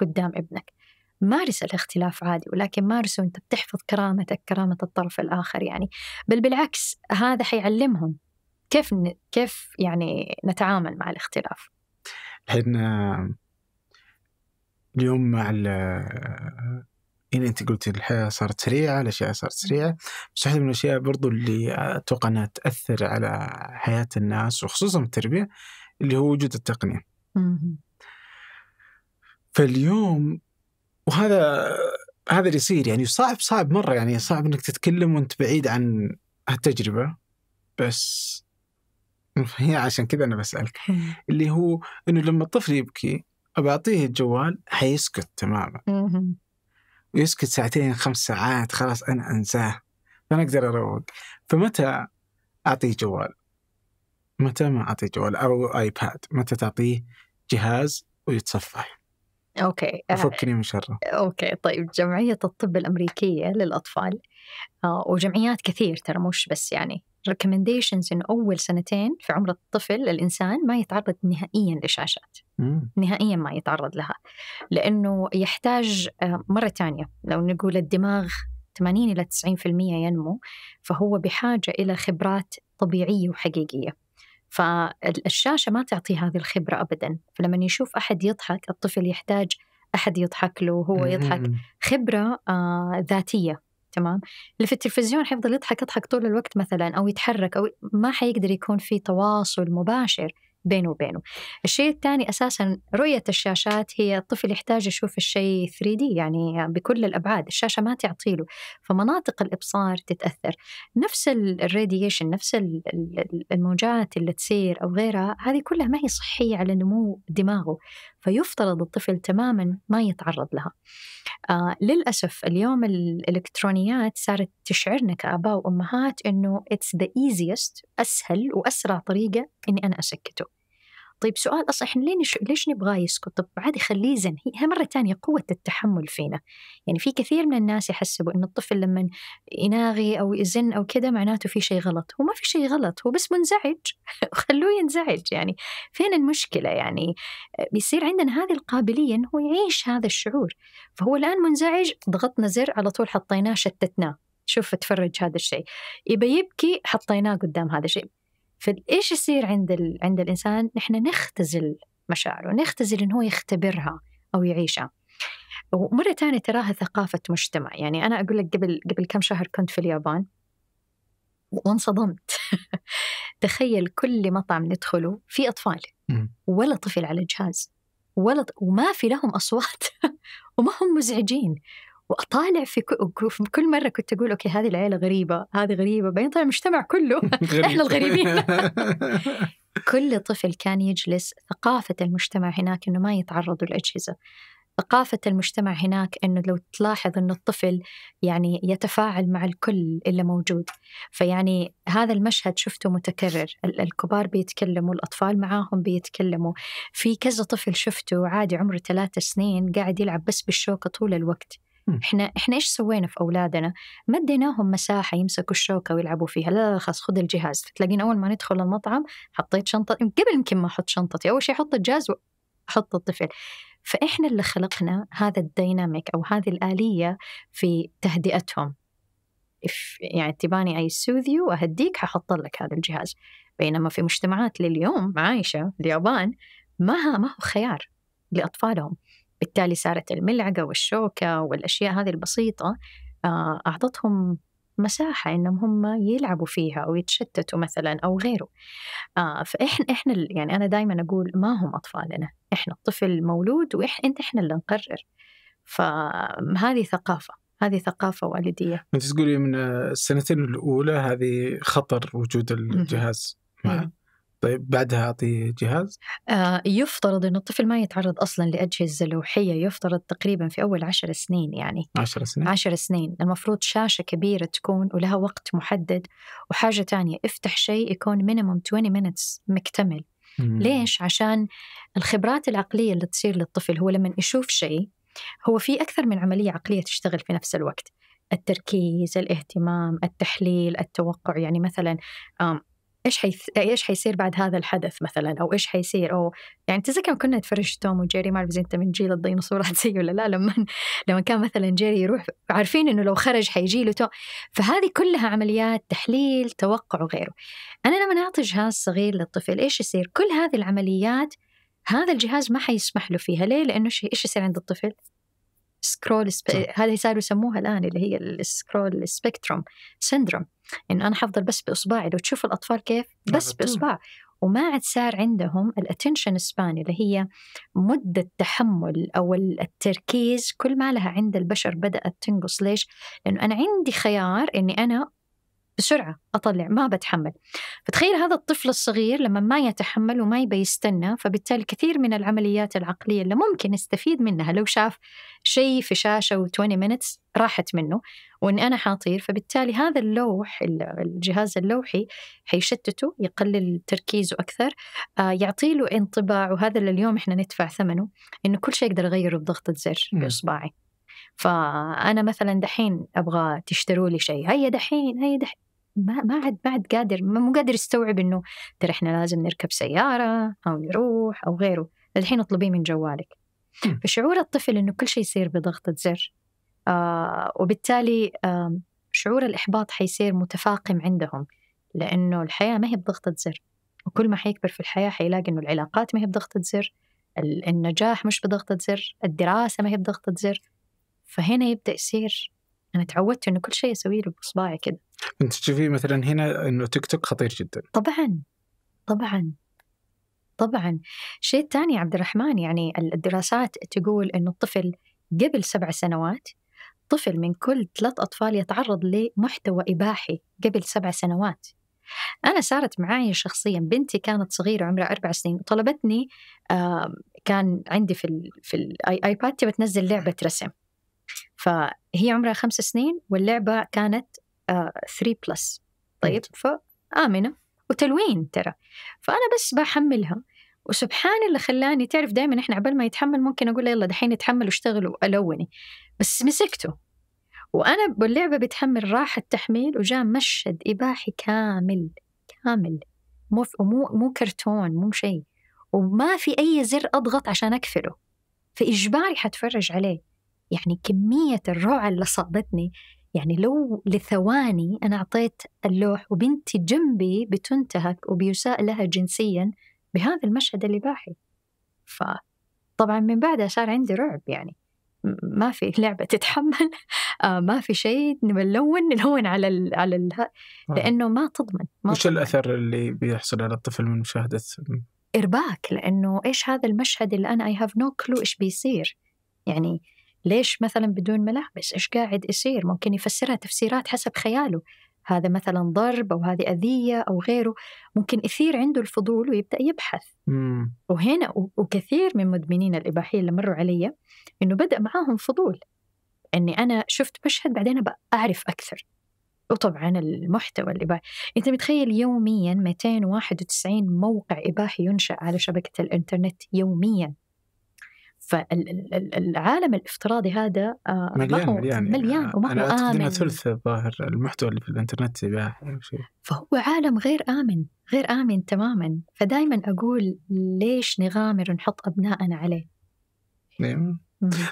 قدام ابنك مارس الاختلاف عادي ولكن مارسه وانت بتحفظ كرامتك كرامة الطرف الآخر يعني بل بالعكس هذا حيعلمهم كيف ن... كيف يعني نتعامل مع الاختلاف
لأن اليوم مع ال يعني انت قلتي الحياه صارت سريعه الاشياء صارت سريعه بس واحده من الاشياء برضو اللي اتوقع انها تاثر على حياه الناس وخصوصا التربيه اللي هو وجود التقنيه فاليوم وهذا هذا اللي يصير يعني صعب صعب مره يعني صعب انك تتكلم وانت بعيد عن هالتجربه بس [laughs] هي عشان كذا انا بسالك [laughs] اللي هو انه لما الطفل يبكي بعطيه الجوال حيسكت تماما [laughs] ويسكت ساعتين خمس ساعات خلاص انا انساه ما اقدر اروق فمتى اعطيه جوال؟ متى ما اعطيه جوال او ايباد؟ متى تعطيه جهاز ويتصفح؟
اوكي آه، فكني من شره اوكي طيب جمعيه الطب الامريكيه للاطفال آه، وجمعيات كثير ترى مش بس يعني ريكومنديشنز انه اول سنتين في عمر الطفل الانسان ما يتعرض نهائيا لشاشات مم. نهائيا ما يتعرض لها لانه يحتاج آه، مره ثانيه لو نقول الدماغ 80 الى 90% ينمو فهو بحاجه الى خبرات طبيعيه وحقيقيه فالشاشة ما تعطيه هذه الخبرة أبدا فلما يشوف أحد يضحك الطفل يحتاج أحد يضحك له وهو يضحك خبرة آه ذاتية تمام اللي في التلفزيون حيفضل يضحك يضحك طول الوقت مثلا أو يتحرك أو ما حيقدر يكون في تواصل مباشر بينه وبينه الشيء الثاني أساسا رؤية الشاشات هي الطفل يحتاج يشوف الشيء 3 دي يعني بكل الأبعاد الشاشة ما تعطيله فمناطق الإبصار تتأثر نفس الراديشن نفس الموجات اللي تصير أو غيرها هذه كلها ما هي صحية على نمو دماغه فيفترض الطفل تماما ما يتعرض لها آه للأسف اليوم الإلكترونيات صارت تشعرنا كآباء وأمهات أنه it's the easiest أسهل وأسرع طريقة أني أنا أسكته طيب سؤال أصلا إحنا ليش ليش نبغاه يسكت؟ طب عادي خليه يزن، هي مرة ثانية قوة التحمل فينا، يعني في كثير من الناس يحسبوا إن الطفل لما يناغي أو يزن أو كذا معناته في شيء غلط، هو ما في شيء غلط، هو بس منزعج [laughs] خلوه ينزعج يعني، فين المشكلة يعني؟ بيصير عندنا هذه القابلية إنه يعيش هذا الشعور، فهو الآن منزعج ضغطنا زر على طول حطيناه شتتناه، شوف تفرج هذا الشيء يبى يبكي حطيناه قدام هذا الشيء فايش يصير عند ال... عند الانسان؟ نحن نختزل مشاعره، نختزل انه هو يختبرها او يعيشها. ومره ثانيه تراها ثقافه مجتمع، يعني انا اقول لك قبل قبل كم شهر كنت في اليابان وانصدمت. [laughs] تخيل كل مطعم ندخله في اطفال ولا طفل على الجهاز ولا وما في لهم اصوات [laughs] وما هم مزعجين واطالع في كل مره كنت اقول اوكي هذه العيله غريبه هذه غريبه بعدين طلع المجتمع كله [laughs] [laughs] احنا الغريبين [laughs] كل طفل كان يجلس ثقافه المجتمع هناك انه ما يتعرضوا للاجهزه ثقافة المجتمع هناك أنه لو تلاحظ أنه الطفل يعني يتفاعل مع الكل اللي موجود فيعني هذا المشهد شفته متكرر الكبار بيتكلموا الأطفال معاهم بيتكلموا في كذا طفل شفته عادي عمره ثلاثة سنين قاعد يلعب بس بالشوكة طول الوقت احنا احنا ايش سوينا في اولادنا؟ ما اديناهم مساحه يمسكوا الشوكه ويلعبوا فيها، لا لا خلاص خذ الجهاز، تلاقين اول ما ندخل المطعم حطيت شنطه قبل يمكن ما احط شنطتي، اول شيء احط الجهاز واحط الطفل. فاحنا اللي خلقنا هذا الديناميك او هذه الاليه في تهدئتهم. يعني تباني اي سوذ يو اهديك ححط لك هذا الجهاز. بينما في مجتمعات لليوم عايشه اليابان ما ما هو خيار لاطفالهم. بالتالي صارت الملعقة والشوكة والأشياء هذه البسيطة آه، أعطتهم مساحة إنهم هم يلعبوا فيها أو يتشتتوا مثلا أو غيره آه، فإحنا إحنا يعني أنا دائما أقول ما هم أطفالنا إحنا الطفل مولود وإحنا إحنا اللي نقرر فهذه ثقافة هذه ثقافة والدية
أنت تقولي من السنتين الأولى هذه خطر وجود الجهاز طيب بعدها اعطيه جهاز؟
آه يفترض انه الطفل ما يتعرض اصلا لاجهزه لوحيه يفترض تقريبا في اول عشر سنين يعني عشر سنين عشر سنين المفروض شاشه كبيره تكون ولها وقت محدد وحاجه ثانيه افتح شيء يكون مينيموم 20 مينتس مكتمل مم. ليش؟ عشان الخبرات العقليه اللي تصير للطفل هو لما يشوف شيء هو في اكثر من عمليه عقليه تشتغل في نفس الوقت التركيز، الاهتمام، التحليل، التوقع يعني مثلا ايش حي... ايش حيصير بعد هذا الحدث مثلا او ايش حيصير او يعني تذكر كنا نتفرج توم وجيري ما اعرف اذا انت من جيل الديناصورات زي ولا لا لما [laughs] لما كان مثلا جيري يروح عارفين انه لو خرج حيجي له توم فهذه كلها عمليات تحليل توقع وغيره انا لما اعطي جهاز صغير للطفل ايش يصير كل هذه العمليات هذا الجهاز ما حيسمح له فيها ليه لانه ايش يصير عند الطفل سكرول سب... هذه صاروا يسموها الان اللي هي السكرول سبيكتروم سندروم انه انا حفضل بس باصبعي لو تشوف الاطفال كيف بس باصبع وما عاد صار عندهم الاتنشن سبان اللي هي مدة تحمل أو التركيز كل ما لها عند البشر بدأت تنقص ليش؟ لأنه أنا عندي خيار أني أنا بسرعه اطلع ما بتحمل فتخيل هذا الطفل الصغير لما ما يتحمل وما يبي يستنى فبالتالي كثير من العمليات العقليه اللي ممكن يستفيد منها لو شاف شيء في شاشه و20 minutes راحت منه وان انا حاطير فبالتالي هذا اللوح الجهاز اللوحي حيشتته يقلل تركيزه اكثر آه، يعطي له انطباع وهذا اللي اليوم احنا ندفع ثمنه انه كل شيء اقدر اغيره بضغطه زر باصبعي فانا مثلا دحين ابغى تشتروا لي شيء هيا دحين هيا دحين ما ما عاد ما عاد قادر مو قادر يستوعب انه ترى احنا لازم نركب سياره او نروح او غيره الحين اطلبيه من جوالك فشعور الطفل انه كل شيء يصير بضغطه زر آه وبالتالي آه شعور الاحباط حيصير متفاقم عندهم لانه الحياه ما هي بضغطه زر وكل ما حيكبر في الحياه حيلاقي انه العلاقات ما هي بضغطه زر النجاح مش بضغطه زر الدراسه ما هي بضغطه زر فهنا يبدا يصير انا تعودت انه كل شيء اسويه له بصباعي كذا
انت تشوفي مثلا هنا انه تيك توك خطير جدا
طبعا طبعا طبعا شيء ثاني عبد الرحمن يعني الدراسات تقول انه الطفل قبل سبع سنوات طفل من كل ثلاث أطفال يتعرض لمحتوى إباحي قبل سبع سنوات أنا صارت معايا شخصيا بنتي كانت صغيرة عمرها أربع سنين وطلبتني كان عندي في الـ في الآيباد تبى تنزل لعبة رسم فهي عمرها خمس سنين واللعبة كانت 3 آه، بلس طيب فآمنة وتلوين ترى فأنا بس بحملها وسبحان اللي خلاني تعرف دائما احنا عبال ما يتحمل ممكن اقول له يلا دحين يتحمل واشتغل والوني بس مسكته وانا باللعبه بتحمل راح التحميل وجاء مشهد اباحي كامل كامل مو مو مو كرتون مو شيء وما في اي زر اضغط عشان اكفله فاجباري حتفرج عليه يعني كمية الروعة اللي صابتني يعني لو لثواني أنا أعطيت اللوح وبنتي جنبي بتنتهك وبيساء لها جنسيا بهذا المشهد الإباحي فطبعا من بعدها صار عندي رعب يعني ما في لعبة تتحمل [laughs] آه، ما في شيء نلون نلون على الـ على الـ آه. لأنه ما تضمن ما وش تضمن.
الأثر اللي بيحصل على الطفل من
مشاهدة إرباك لأنه إيش هذا المشهد اللي أنا أي هاف نو كلو إيش بيصير يعني ليش مثلا بدون ملابس ايش قاعد يصير ممكن يفسرها تفسيرات حسب خياله هذا مثلا ضرب او هذه اذيه او غيره ممكن يثير عنده الفضول ويبدا يبحث مم. وهنا وكثير من مدمنين الاباحيه اللي مروا علي انه بدا معاهم فضول اني انا شفت مشهد بعدين ابى اعرف اكثر وطبعا المحتوى الاباحي انت متخيل يوميا 291 موقع اباحي ينشا على شبكه الانترنت يوميا فالعالم الافتراضي هذا آه، مليان ما هو مليان, مليان يعني وما هو أنا آمن ثلث
الظاهر المحتوى اللي في الانترنت يباح فهو
عالم غير آمن غير آمن تماما فدائما أقول ليش نغامر ونحط أبنائنا عليه
نعم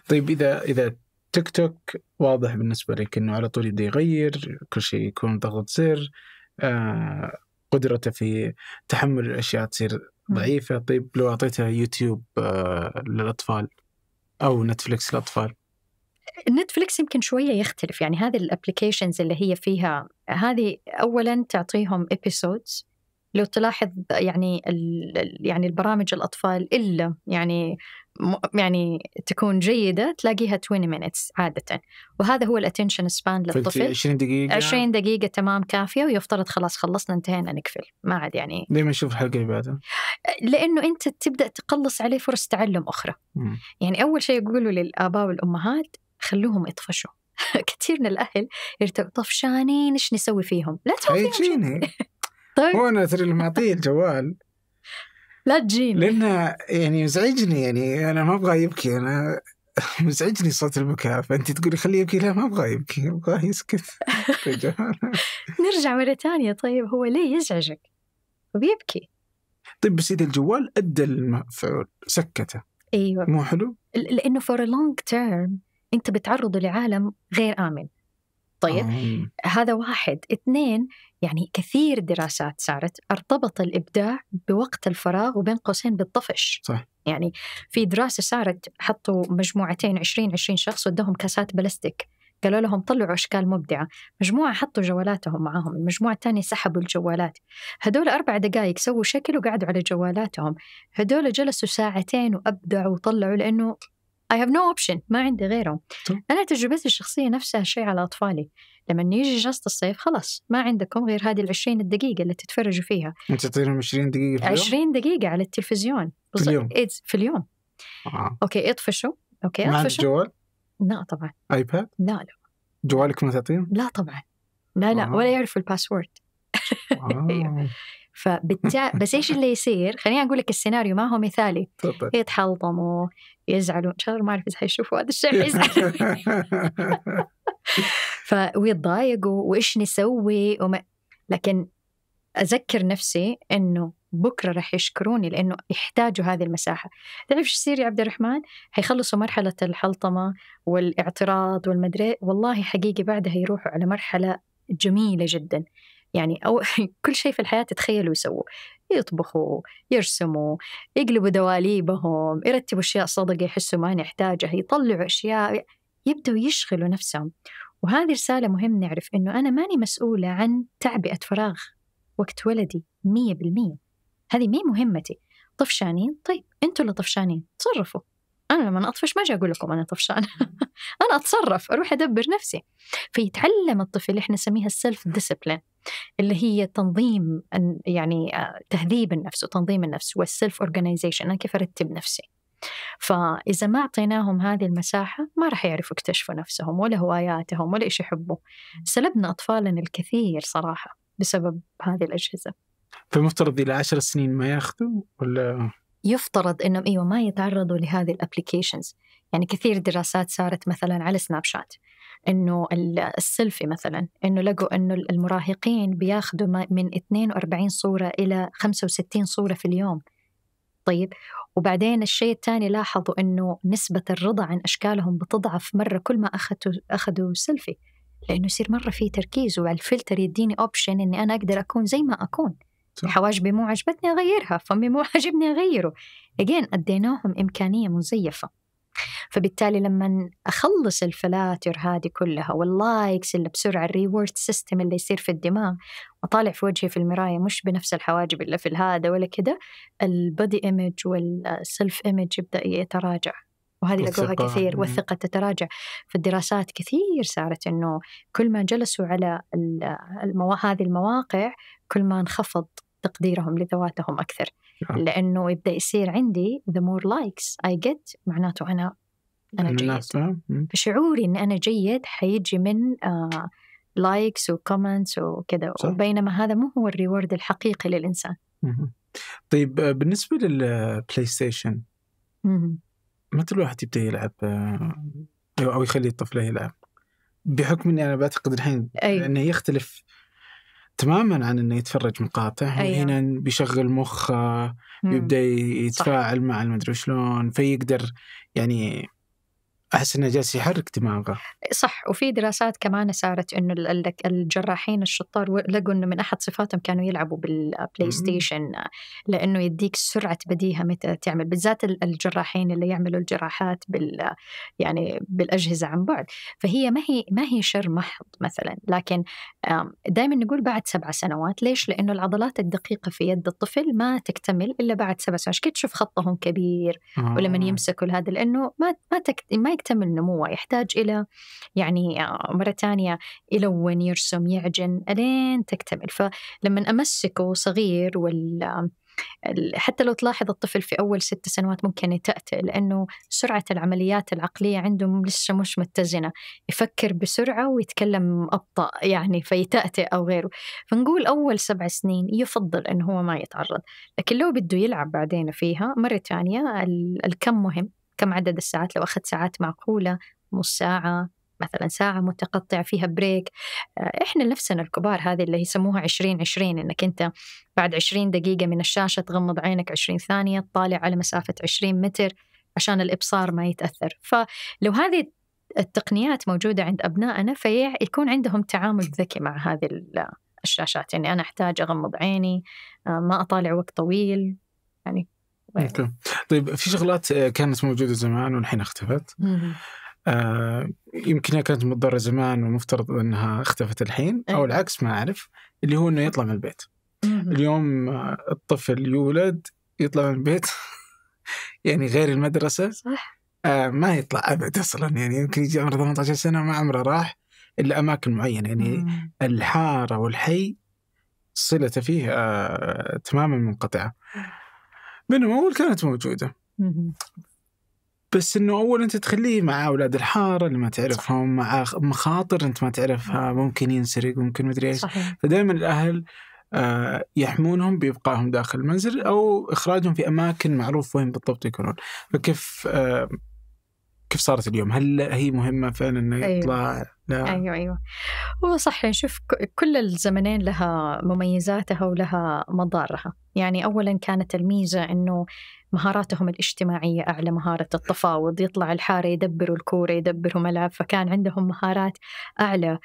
طيب إذا إذا تيك توك واضح بالنسبة لك أنه على طول يبدأ يغير كل شيء يكون ضغط زر آه قدرته في تحمل الأشياء تصير ضعيفه طيب لو اعطيتها يوتيوب آه، للاطفال او نتفلكس للاطفال
نتفلكس يمكن شويه يختلف يعني هذه الابلكيشنز اللي هي فيها هذه اولا تعطيهم ابيسودز لو تلاحظ يعني يعني البرامج الاطفال الا يعني يعني تكون جيده تلاقيها 20 مينتس عاده وهذا هو الاتنشن سبان للطفل 20 دقيقه 20 دقيقه تمام كافيه ويفترض خلاص خلصنا انتهينا نقفل ما عاد يعني ليه ما نشوف الحلقه اللي بعدها؟ لانه انت تبدا تقلص عليه فرص تعلم اخرى مم. يعني اول شيء اقوله للاباء والامهات خلوهم يطفشوا [laughs] كثير من الاهل يرتبوا طفشانين ايش نسوي فيهم؟ لا تسوي
طيب. هو انا ترى اللي معطيه الجوال لا تجيني لأن يعني يزعجني يعني أنا ما أبغى يبكي أنا مزعجني [laughs] صوت البكاء فانت تقولي خليه يبكي لا ما ابغى يبكي ابغاه يسكت [laughs]
نرجع مره ثانيه طيب هو ليه يزعجك؟ وبيبكي
طيب بس اذا الجوال ادى المفعول سكته
ايوه مو حلو؟ لانه فور لونج تيرم انت بتعرضه لعالم غير امن طيب
آه.
هذا واحد اثنين يعني كثير دراسات صارت ارتبط الابداع بوقت الفراغ وبين قوسين بالطفش صح يعني في دراسه صارت حطوا مجموعتين 20 20 شخص وادوهم كاسات بلاستيك قالوا لهم طلعوا اشكال مبدعه مجموعه حطوا جوالاتهم معاهم المجموعه الثانيه سحبوا الجوالات هذول اربع دقائق سووا شكل وقعدوا على جوالاتهم هذول جلسوا ساعتين وابدعوا وطلعوا لانه اي هاف نو اوبشن ما عندي غيره انا تجربتي الشخصيه نفسها شيء على اطفالي لما يجي جلسة الصيف خلاص ما عندكم غير هذه ال 20 دقيقة اللي تتفرجوا فيها
انت تعطيهم 20 دقيقة في اليوم؟ 20
دقيقة على التلفزيون بص... في اليوم في اليوم آه. اوكي اطفشوا اوكي ما عندك جوال؟ لا طبعا ايباد؟ لا لا
جوالك ما تعطيهم؟
لا طبعا لا لا آه. ولا يعرفوا الباسورد [laughs] آه. أيوه. فبالتالي [laughs] بس ايش اللي يصير؟ خليني اقول لك السيناريو ما هو مثالي يتحلطموا يزعلوا ان شاء الله ما اعرف اذا حيشوفوا هذا الشيء حيزعلوا [laughs] ويتضايقوا وايش نسوي وما لكن اذكر نفسي انه بكره راح يشكروني لانه يحتاجوا هذه المساحه تعرف ايش يصير يا عبد الرحمن حيخلصوا مرحله الحلطمه والاعتراض والمدري والله حقيقي بعدها يروحوا على مرحله جميله جدا يعني أو [laughs] كل شيء في الحياة تتخيلوا يسووه يطبخوا يرسموا يقلبوا دواليبهم يرتبوا أشياء صدقة يحسوا ما نحتاجها يطلعوا أشياء يبدأوا يشغلوا نفسهم وهذه رسالة مهم نعرف إنه أنا ماني مسؤولة عن تعبئة فراغ وقت ولدي مية بالمية هذه مي مهمتي طفشانين طيب أنتوا اللي طفشانين تصرفوا أنا لما أطفش ما أجي أقول لكم أنا طفشان [laughs] أنا أتصرف أروح أدبر نفسي فيتعلم الطفل إحنا نسميها السلف ديسبلين اللي هي تنظيم يعني آه، تهذيب النفس وتنظيم النفس والسيلف اورجنايزيشن انا كيف ارتب نفسي فإذا ما أعطيناهم هذه المساحة ما راح يعرفوا يكتشفوا نفسهم ولا هواياتهم ولا إيش يحبوا سلبنا أطفالنا الكثير صراحة بسبب هذه الأجهزة
فمفترض إلى عشر سنين ما ياخذوا ولا
يفترض انهم ايوه ما يتعرضوا لهذه الابلكيشنز يعني كثير دراسات صارت مثلا على سناب شات انه السيلفي مثلا انه لقوا انه المراهقين بياخذوا من 42 صوره الى 65 صوره في اليوم طيب وبعدين الشيء الثاني لاحظوا انه نسبه الرضا عن اشكالهم بتضعف مره كل ما اخذوا اخذوا سيلفي لانه يصير مره في تركيز والفلتر يديني اوبشن اني انا اقدر اكون زي ما اكون حواجبي مو عجبتني اغيرها فمي مو [laughs] عجبني اغيره اجين اديناهم امكانيه مزيفه فبالتالي لما اخلص الفلاتر هذه كلها واللايكس اللي بسرعه الريورد سيستم اللي يصير في الدماغ وطالع في وجهي في المرايه مش بنفس الحواجب اللي في هذا ولا كده البادي ايمج والسلف ايمج يبدا يتراجع وهذه لقوها كثير والثقة تتراجع فالدراسات كثير صارت أنه كل ما جلسوا على الموا... هذه المواقع كل ما انخفض تقديرهم لذواتهم أكثر نعم. لأنه يبدأ يصير عندي the more likes I get معناته أنا أنا جيد آه. فشعوري إن أنا جيد حيجي من لايكس آه، وكومنتس وكذا وبينما هذا مو هو الريورد الحقيقي للإنسان
مم. طيب آه، بالنسبة للبلاي ستيشن متى الواحد يبدأ يلعب أو يخلي الطفل يلعب بحكم اني انا بعتقد الحين أيوة. انه يختلف تماما عن انه يتفرج مقاطع أيوة. هنا بيشغل مخه يبدا يتفاعل مع المدري شلون فيقدر يعني احس انه جالس يحرك دماغه
صح وفي دراسات كمان صارت انه الجراحين الشطار لقوا انه من احد صفاتهم كانوا يلعبوا بالبلاي ستيشن لانه يديك سرعه بديهه متى تعمل بالذات الجراحين اللي يعملوا الجراحات بال يعني بالاجهزه عن بعد فهي ما هي ما هي شر محض مثلا لكن دائما نقول بعد سبع سنوات ليش؟ لانه العضلات الدقيقه في يد الطفل ما تكتمل الا بعد سبع سنوات عشان كذا تشوف خطهم كبير آه. ولما يمسكوا هذا لانه ما ما تكت... ما يكتمل نموه يحتاج إلى يعني آه، مرة ثانية يلون يرسم يعجن ألين تكتمل فلما أمسكه صغير وال حتى لو تلاحظ الطفل في أول ست سنوات ممكن يتأتئ لأنه سرعة العمليات العقلية عندهم لسه مش متزنة يفكر بسرعة ويتكلم أبطأ يعني فيتأتئ أو غيره فنقول أول سبع سنين يفضل أنه هو ما يتعرض لكن لو بده يلعب بعدين فيها مرة ثانية الكم مهم كم عدد الساعات لو أخذت ساعات معقولة نص ساعة مثلا ساعة متقطع فيها بريك آه، احنا نفسنا الكبار هذه اللي يسموها عشرين عشرين انك انت بعد عشرين دقيقة من الشاشة تغمض عينك عشرين ثانية تطالع على مسافة عشرين متر عشان الإبصار ما يتأثر فلو هذه التقنيات موجودة عند أبنائنا فيكون عندهم تعامل ذكي مع هذه الشاشات يعني أنا أحتاج أغمض عيني آه، ما أطالع وقت طويل يعني
اوكي طيب في شغلات آه، كانت موجوده زمان والحين اختفت آه يمكن كانت مضره زمان ومفترض انها اختفت الحين او إيه. العكس ما اعرف اللي هو انه يطلع من البيت اليوم آه، الطفل يولد يطلع من البيت [laughs] يعني غير المدرسه صح آه ما يطلع ابد اصلا يعني يمكن يجي عمره 18 سنه ما عمره راح الا اماكن معينه يعني مم. الحاره والحي صلته فيه آه تماما منقطعه من اول كانت موجوده بس انه اول انت تخليه مع اولاد الحاره اللي ما تعرفهم مع مخاطر انت ما تعرفها ممكن ينسرق ممكن مدري ايش فدائما الاهل آه، يحمونهم بإبقائهم داخل المنزل أو إخراجهم في أماكن معروف وين بالضبط يكونون فكيف آه، كيف صارت اليوم هل هي مهمة فعلا أنه أيوة. يطلع أيوة. نعم. ايوه
ايوه هو صح شوف كل الزمنين لها مميزاتها ولها مضارها يعني اولا كانت الميزه انه مهاراتهم الاجتماعيه اعلى مهاره التفاوض يطلع الحاره يدبروا الكوره يدبروا ملعب فكان عندهم مهارات اعلى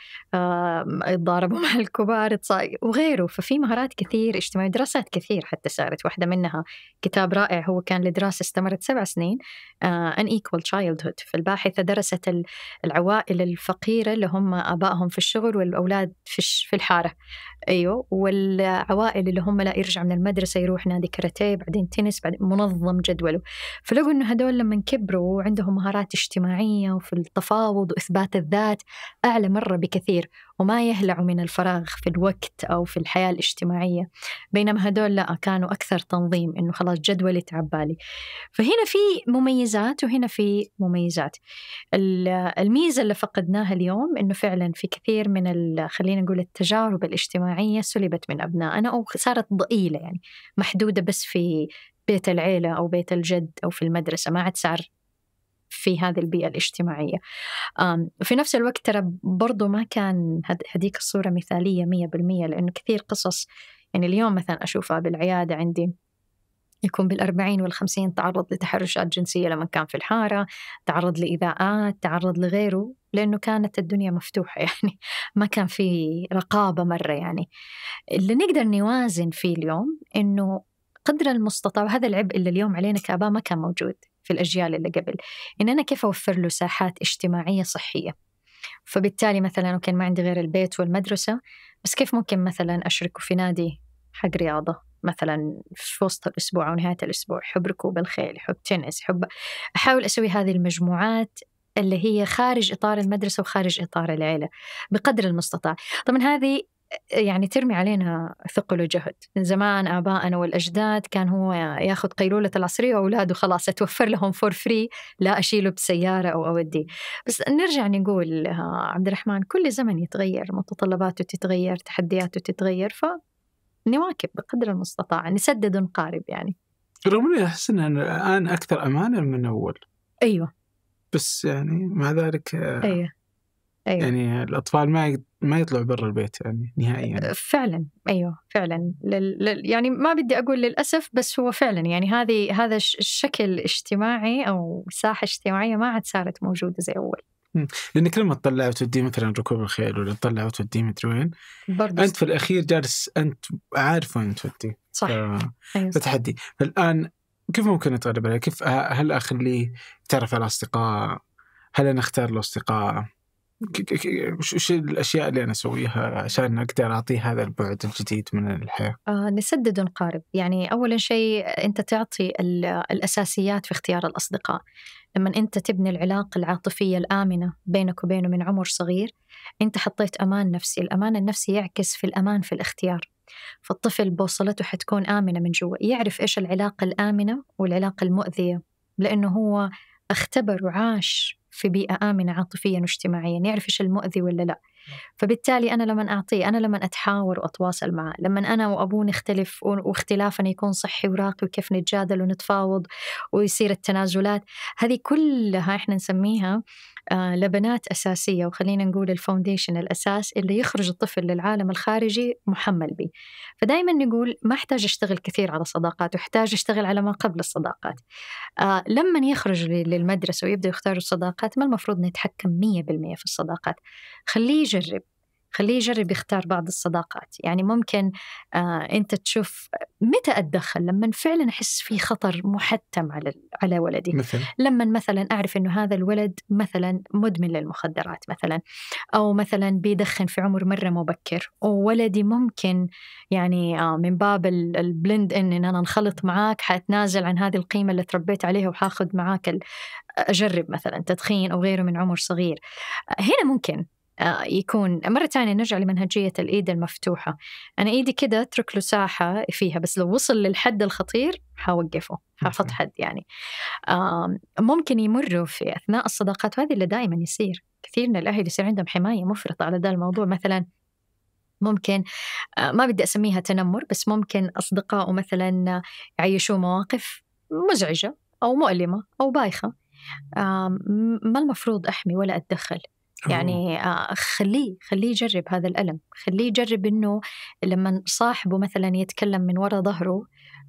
يتضاربوا [laughs] مع الكبار وغيره ففي مهارات كثير اجتماعيه دراسات كثير حتى صارت واحده منها كتاب رائع هو كان لدراسه استمرت سبع سنين ان ايكوال تشايلدهود فالباحثه درست العوائل الفقيره الأسرة اللي هم آبائهم في الشغل والأولاد في, في الحارة أيوه والعوائل اللي هم لا يرجع من المدرسة يروح نادي كاراتيه بعدين تنس بعدين منظم جدوله فلقوا إنه هدول لما كبروا وعندهم مهارات اجتماعية وفي التفاوض وإثبات الذات أعلى مرة بكثير وما يهلعوا من الفراغ في الوقت أو في الحياة الاجتماعية بينما هدول لا كانوا أكثر تنظيم إنه خلاص جدولي تعبالي فهنا في مميزات وهنا في مميزات الميزة اللي فقدناها اليوم إنه فعلا في كثير من خلينا نقول التجارب الاجتماعية سلبت من أبنائنا أو صارت ضئيلة يعني محدودة بس في بيت العيلة أو بيت الجد أو في المدرسة ما عاد صار في هذه البيئة الاجتماعية في نفس الوقت ترى برضو ما كان هذيك الصورة مثالية مية بالمية لأنه كثير قصص يعني اليوم مثلا أشوفها بالعيادة عندي يكون بالأربعين والخمسين تعرض لتحرشات جنسية لما كان في الحارة تعرض لإذاءات تعرض لغيره لأنه كانت الدنيا مفتوحة [laughs] يعني ما كان في رقابة مرة يعني اللي نقدر نوازن فيه اليوم أنه قدر المستطاع وهذا العبء اللي اليوم علينا كآباء ما كان موجود في الأجيال اللي قبل إن أنا كيف أوفر له ساحات اجتماعية صحية فبالتالي مثلا وكان ما عندي غير البيت والمدرسة بس كيف ممكن مثلا أشركه في نادي حق رياضة مثلا في وسط الأسبوع أو نهاية الأسبوع حب ركوب الخيل حب تنس حب أحاول أسوي هذه المجموعات اللي هي خارج إطار المدرسة وخارج إطار العيلة بقدر المستطاع طبعا هذه يعني ترمي علينا ثقل وجهد من زمان آبائنا والأجداد كان هو ياخذ قيلولة العصرية وأولاده خلاص أتوفر لهم فور فري لا أشيله بسيارة أو أوديه بس نرجع نقول عبد الرحمن كل زمن يتغير متطلباته تتغير تحدياته تتغير فنواكب بقدر المستطاع نسدد ونقارب يعني
رغم اني احس ان الان اكثر امانا من اول ايوه بس يعني مع ذلك آه، ايوه أيوة. يعني الاطفال ما ما يطلع برا البيت يعني
نهائيا
أه، فعلا ايوه فعلا لل... يعني ما بدي اقول للاسف بس هو فعلا يعني هذه هذا الشكل اجتماعي او ساحه اجتماعيه ما عاد صارت موجوده زي اول
لانك لما تطلع وتوديه مثلا ركوب الخيل ولا تطلع وتوديه مدري وين برضه انت في الاخير جالس انت عارف وين توديه صح ف... أيوة فتحدي فالان كيف ممكن اتغلب عليه؟ كيف هل اخليه يتعرف على اصدقاء؟ هل انا اختار له اصدقاء؟ وش الاشياء اللي انا اسويها عشان اقدر اعطي هذا البعد الجديد من الحياه؟
آه نسدد ونقارب، يعني اولا شيء انت تعطي الاساسيات في اختيار الاصدقاء. لما انت تبني العلاقه العاطفيه الامنه بينك وبينه من عمر صغير، انت حطيت امان نفسي، الامان النفسي يعكس في الامان في الاختيار. فالطفل بوصلته حتكون امنه من جوا، يعرف ايش العلاقه الامنه والعلاقه المؤذيه، لانه هو اختبر وعاش في بيئة آمنة عاطفيا واجتماعيا يعرف إيش المؤذي ولا لا نعم. فبالتالي أنا لما أعطيه أنا لما أتحاور وأتواصل معه لما أنا وأبوه نختلف واختلافنا يكون صحي وراقي وكيف نتجادل ونتفاوض ويصير التنازلات هذه كلها إحنا نسميها آه، لبنات أساسية وخلينا نقول الفاونديشن الأساس اللي يخرج الطفل للعالم الخارجي محمل به فدائما نقول ما احتاج أشتغل كثير على صداقات واحتاج أشتغل على ما قبل الصداقات آه، لما يخرج للمدرسة ويبدأ يختار الصداقات ما المفروض نتحكم 100% في الصداقات خليه يجرب خليه يجرب يختار بعض الصداقات يعني ممكن آه أنت تشوف متى أتدخل لما فعلا أحس في خطر محتم على على ولدي مثل. لما مثلا أعرف أنه هذا الولد مثلا مدمن للمخدرات مثلا أو مثلا بيدخن في عمر مرة مبكر وولدي ممكن يعني آه من باب البلند إن, إن أنا انخلط معاك حأتنازل عن هذه القيمة اللي تربيت عليها وحاخذ معاك أجرب مثلا تدخين أو غيره من عمر صغير هنا ممكن آه، يكون مرة ثانية نرجع لمنهجية الإيد المفتوحة أنا إيدي كده أترك له ساحة فيها بس لو وصل للحد الخطير حوقفه حفض حد يعني ممكن يمروا في أثناء الصداقات وهذا اللي دائما يصير كثير من الأهل يصير عندهم حماية مفرطة على ذا الموضوع مثلا ممكن آه، ما بدي أسميها تنمر بس ممكن أصدقائه مثلا يعيشوا مواقف مزعجة أو مؤلمة أو بايخة ما المفروض أحمي ولا أتدخل يعني آه، خليه خليه يجرب هذا الألم خليه يجرب أنه لما صاحبه مثلا يتكلم من وراء ظهره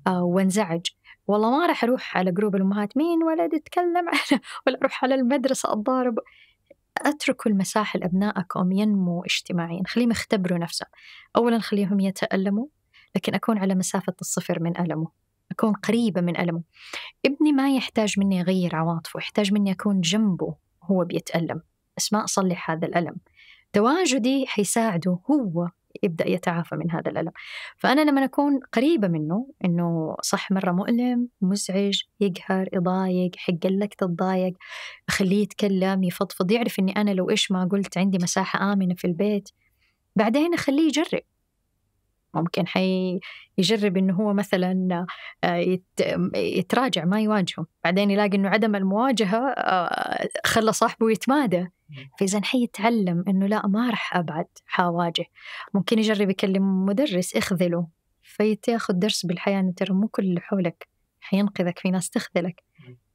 آه، وانزعج والله ما راح أروح على جروب الأمهات مين ولد يتكلم [laughs] [laughs] ولا أروح على المدرسة أتضارب اتركوا المساحة لأبنائكم ينمو اجتماعيا خليهم يختبروا نفسهم أولا خليهم يتألموا لكن أكون على مسافة الصفر من ألمه أكون قريبة من ألمه ابني ما يحتاج مني أغير عواطفه يحتاج مني أكون جنبه وهو بيتألم بس ما أصلح هذا الألم تواجدي حيساعده هو يبدا يتعافى من هذا الالم فانا لما اكون قريبه منه انه صح مره مؤلم مزعج يقهر يضايق حق لك تضايق اخليه يتكلم يفضفض يعرف اني انا لو ايش ما قلت عندي مساحه امنه في البيت بعدين اخليه يجرب ممكن حي يجرب انه هو مثلا آه، يتراجع ما يواجهه بعدين يلاقي انه عدم المواجهه آه، خلى صاحبه يتمادى فإذا حيتعلم إنه لا ما راح أبعد حواجه ممكن يجرب يكلم مدرس اخذله فيتاخذ درس بالحياة إنه ترى مو كل اللي حولك حينقذك في ناس تخذلك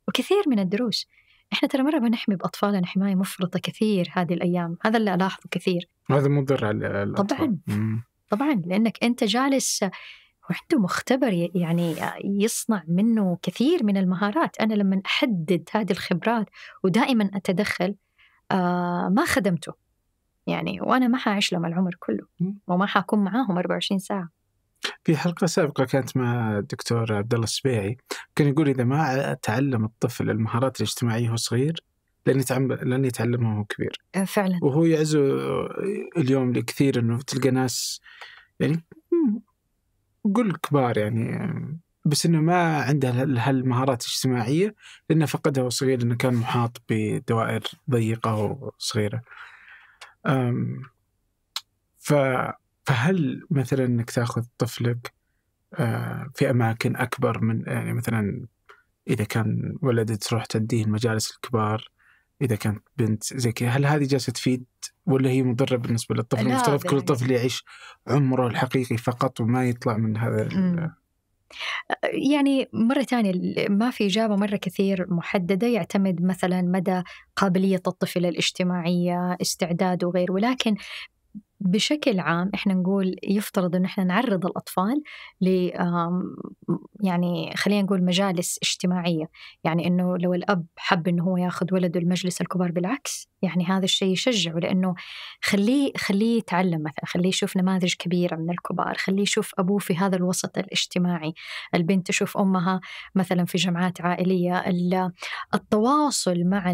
وكثير من الدروس احنا ترى مره بنحمي باطفالنا حمايه مفرطه كثير هذه الايام هذا اللي الاحظه كثير
هذا مضر على الاطفال طبعا
طبعا لانك انت جالس وعنده مختبر يعني يصنع منه كثير من المهارات انا لما احدد هذه الخبرات ودائما اتدخل آه، ما خدمته يعني وأنا ما حأعيش لهم العمر كله وما حأكون معاهم 24 ساعة
في حلقة سابقة كانت مع الدكتور عبد الله السبيعي كان يقول إذا ما تعلم الطفل المهارات الاجتماعية وهو صغير لن يتعلم لن يتعلمها وهو كبير آه، فعلا وهو يعزو اليوم لكثير انه تلقى ناس يعني قل كبار يعني بس انه ما عنده هالمهارات الاجتماعيه لانه فقدها وهو صغير لانه كان محاط بدوائر ضيقه وصغيره. فهل مثلا انك تاخذ طفلك آه، في اماكن اكبر من يعني مثلا اذا كان ولد تروح تديه المجالس الكبار اذا كانت بنت زي كذا هل هذه جالسه تفيد ولا هي مضره بالنسبه للطفل؟ المفترض كل طفل يعيش عمره الحقيقي فقط وما يطلع من هذا
يعني مرة ثانية ما في إجابة مرة كثير محددة يعتمد مثلا مدى قابلية الطفل الاجتماعية استعداده وغيره ولكن بشكل عام احنا نقول يفترض ان احنا نعرض الاطفال ل يعني خلينا نقول مجالس اجتماعيه يعني انه لو الاب حب انه هو ياخذ ولده المجلس الكبار بالعكس يعني هذا الشيء يشجعه لانه خليه خليه يتعلم مثلا خليه يشوف نماذج كبيره من الكبار خليه يشوف ابوه في هذا الوسط الاجتماعي البنت تشوف امها مثلا في جمعات عائليه التواصل مع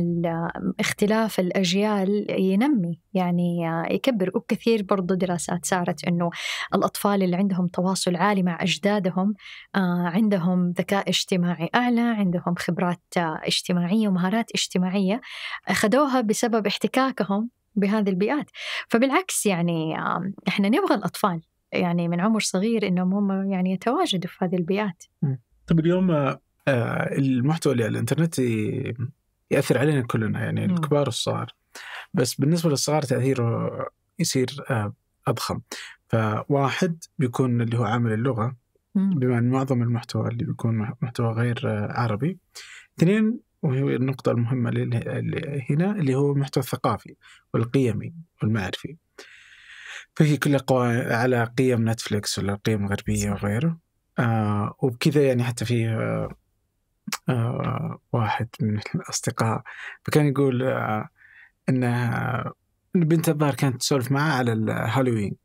اختلاف الاجيال ينمي يعني يكبر وكثير برضو دراسات سارت انه الاطفال اللي عندهم تواصل عالي مع اجدادهم آه، عندهم ذكاء اجتماعي اعلى عندهم خبرات اجتماعيه ومهارات اجتماعيه اخذوها بسبب بسبب احتكاكهم بهذه البيئات فبالعكس يعني احنا نبغى الاطفال يعني من عمر صغير انهم هم يعني يتواجدوا في هذه البيئات
طيب اليوم آه، المحتوى اللي على الانترنت ياثر علينا كلنا يعني م. الكبار والصغار بس بالنسبه للصغار تاثيره يصير آه، اضخم فواحد بيكون اللي هو عامل اللغه بما ان معظم المحتوى اللي بيكون محتوى غير آه، عربي اثنين وهي النقطة المهمة هنا اللي هو المحتوى الثقافي والقيمي والمعرفي فهي كلها قوى على قيم نتفلكس ولا قيم غربية وغيره آه وبكذا يعني حتى في آه آه واحد من الأصدقاء فكان يقول آه أنه آه، البنت الظاهر كانت تسولف معه على الهالوين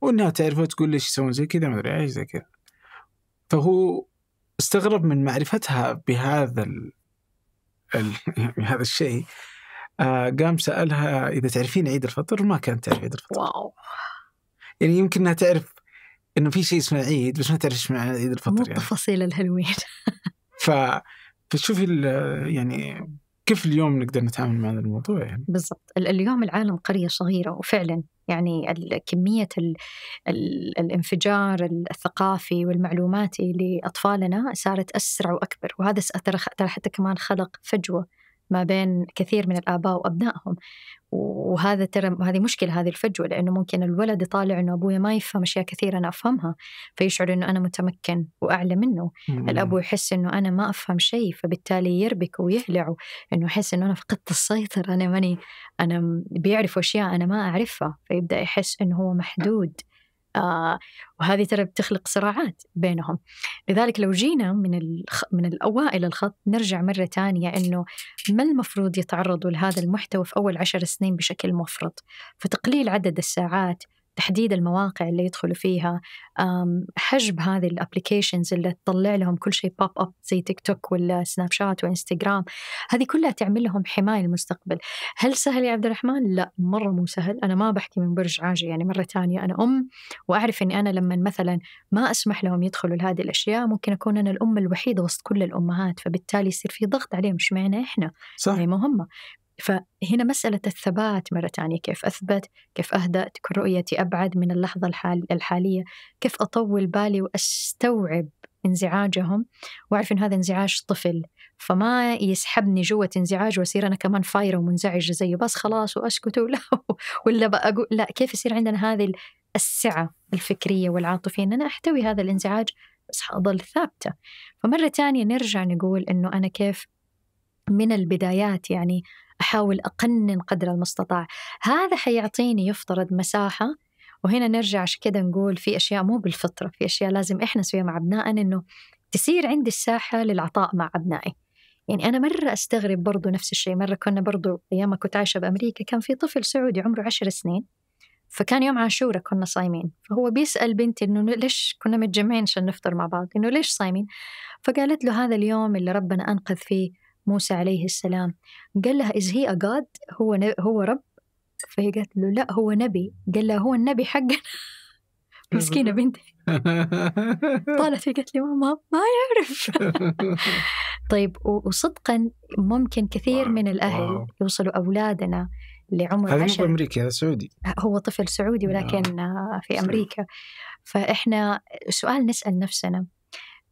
وأنها تعرفه تقول ليش يسوون زي كذا ما أدري إيش زي كذا فهو استغرب من معرفتها بهذا ال... ال... [laughs] بهذا الشيء آه قام سالها اذا تعرفين عيد الفطر ما كانت تعرف عيد الفطر واو يعني يمكن انها تعرف انه في شيء اسمه عيد بس ما تعرف ايش معنى عيد الفطر مو يعني. تفاصيل الهالوين ف فشوفي يعني كيف اليوم نقدر نتعامل مع هذا الموضوع يعني؟
بالضبط اليوم العالم قرية صغيرة وفعلا يعني كمية الانفجار الثقافي والمعلوماتي لأطفالنا صارت أسرع وأكبر وهذا ترى حتى كمان خلق فجوة ما بين كثير من الآباء وأبنائهم وهذا ترى هذه مشكله هذه الفجوه لانه ممكن الولد يطالع انه ابويا ما يفهم اشياء كثيره انا افهمها فيشعر انه انا متمكن واعلى منه الأب يحس انه انا ما افهم شيء فبالتالي يربك ويهلع انه يحس انه انا فقدت السيطره انا ماني انا بيعرف اشياء انا ما اعرفها فيبدا يحس انه هو محدود آه وهذه ترى بتخلق صراعات بينهم لذلك لو جينا من الخ... من الاوائل الخط نرجع مره ثانيه انه ما المفروض يتعرضوا لهذا المحتوى في اول عشر سنين بشكل مفرط فتقليل عدد الساعات تحديد المواقع اللي يدخلوا فيها حجب هذه الابلكيشنز اللي تطلع لهم كل شيء بوب اب زي تيك توك ولا سناب شات وانستغرام هذه كلها تعمل لهم حمايه المستقبل هل سهل يا عبد الرحمن لا مره مو سهل انا ما بحكي من برج عاجي يعني مره ثانيه انا ام واعرف اني انا لما مثلا ما اسمح لهم يدخلوا لهذه الاشياء ممكن اكون انا الام الوحيده وسط كل الامهات فبالتالي يصير في ضغط عليهم معنى احنا صح. يعني مهمه فهنا مسألة الثبات مرة ثانية كيف أثبت كيف أهدأ تكون رؤيتي أبعد من اللحظة الحالية كيف أطول بالي وأستوعب انزعاجهم واعرف ان هذا انزعاج طفل فما يسحبني جوة انزعاج واصير انا كمان فايره ومنزعجه زيه بس خلاص واسكت ولا [laughs] ولا بقول لا كيف يصير عندنا هذه السعه الفكريه والعاطفيه ان انا احتوي هذا الانزعاج بس أظل ثابته فمره ثانيه نرجع نقول انه انا كيف من البدايات يعني أحاول أقنن قدر المستطاع هذا حيعطيني يفترض مساحة وهنا نرجع عشان كده نقول في أشياء مو بالفطرة في أشياء لازم إحنا نسويها مع أبنائنا إنه تصير عندي الساحة للعطاء مع أبنائي يعني أنا مرة أستغرب برضو نفس الشيء مرة كنا برضو أيام ما كنت عايشة بأمريكا كان في طفل سعودي عمره عشر سنين فكان يوم عاشورة كنا صايمين فهو بيسأل بنتي إنه ليش كنا متجمعين عشان نفطر مع بعض إنه ليش صايمين فقالت له هذا اليوم اللي ربنا أنقذ فيه موسى عليه السلام قال لها إز هي أجاد هو هو رب فهي قالت له لا هو نبي قال لها هو النبي حقنا إيه مسكينة بنتي
[laughs]
طالت فيه قالت لي ماما ما يعرف [laughs] طيب وصدقا ممكن كثير من الأهل يوصلوا أولادنا لعمر هذا مو بأمريكا هذا سعودي هو طفل سعودي ولكن نعم. في أمريكا فإحنا سؤال نسأل نفسنا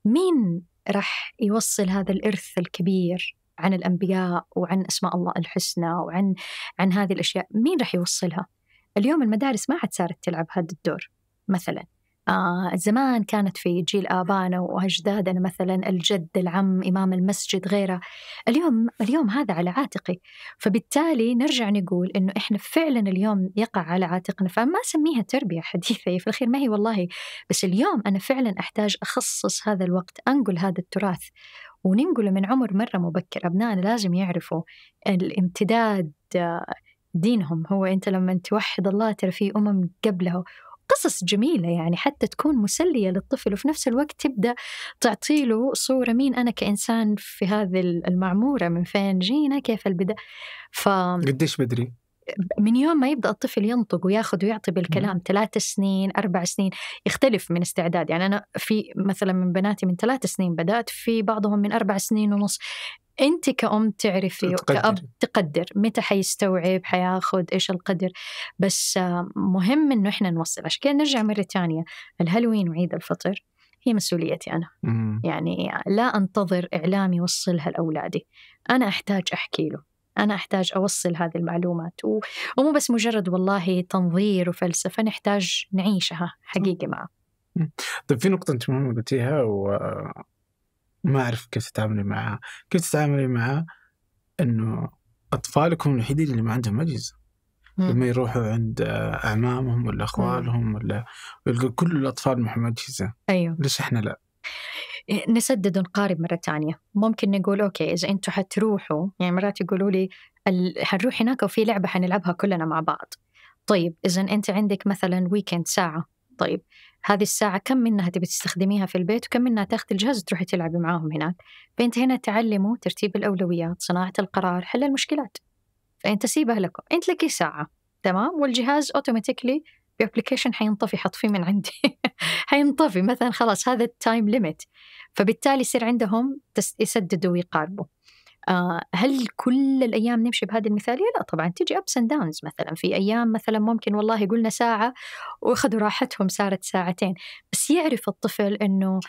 مين راح يوصل هذا الإرث الكبير عن الأنبياء وعن أسماء الله الحسنى وعن عن هذه الأشياء مين راح يوصلها؟ اليوم المدارس ما عاد صارت تلعب هذا الدور مثلا آه زمان كانت في جيل آبانا وأجدادنا مثلا الجد العم إمام المسجد غيره اليوم اليوم هذا على عاتقي فبالتالي نرجع نقول إنه إحنا فعلا اليوم يقع على عاتقنا فما أسميها تربية حديثة في الأخير ما هي والله بس اليوم أنا فعلا أحتاج أخصص هذا الوقت أنقل هذا التراث وننقله من عمر مرة مبكر أبنائنا لازم يعرفوا الامتداد دينهم هو أنت لما توحد الله ترى في أمم قبله قصص جميلة يعني حتى تكون مسلية للطفل وفي نفس الوقت تبدأ تعطي له صورة مين أنا كإنسان في هذه المعمورة من فين جينا كيف البدا ف
قديش بدري؟
من يوم ما يبدا الطفل ينطق وياخذ ويعطي بالكلام ثلاث سنين اربع سنين يختلف من استعداد يعني انا في مثلا من بناتي من ثلاث سنين بدات في بعضهم من اربع سنين ونص انت كأم تعرفي كأب تقدر متى حيستوعب حياخذ ايش القدر بس آه، مهم انه احنا نوصل عشان كذا نرجع مره ثانيه الهالوين وعيد الفطر هي مسؤوليتي أنا مم. يعني لا أنتظر إعلام يوصلها لأولادي أنا أحتاج أحكي له أنا أحتاج أوصل هذه المعلومات و... ومو بس مجرد والله تنظير وفلسفة نحتاج نعيشها حقيقة معه
طيب في نقطة أنت مهمة قلتيها وما أعرف كيف تتعاملي معها كيف تتعاملي مع أنه أطفالكم الوحيدين اللي ما عندهم أجهزة لما يروحوا عند أعمامهم ولا أخوالهم ولا يلقوا كل الأطفال معهم أجهزة أيوه ليش إحنا لا؟
نسدد ونقارب مرة ثانية ممكن نقول أوكي إذا أنتم حتروحوا يعني مرات يقولوا لي ال... حنروح هناك وفي لعبة حنلعبها كلنا مع بعض طيب إذا أنت عندك مثلا ويكند ساعة طيب هذه الساعة كم منها تبي تستخدميها في البيت وكم منها تاخذي الجهاز تروحي تلعبي معاهم هناك فأنت هنا تعلموا ترتيب الأولويات صناعة القرار حل المشكلات فأنت سيبها لكم أنت لك ساعة تمام والجهاز أوتوماتيكلي في ابلكيشن حينطفي حطفيه من عندي [laughs] حينطفي مثلا خلاص هذا التايم ليميت فبالتالي يصير عندهم يسددوا ويقاربوا آه هل كل الايام نمشي بهذه المثاليه؟ لا طبعا تجي ابس اند داونز مثلا في ايام مثلا ممكن والله قلنا ساعه واخذوا راحتهم صارت ساعتين بس يعرف الطفل انه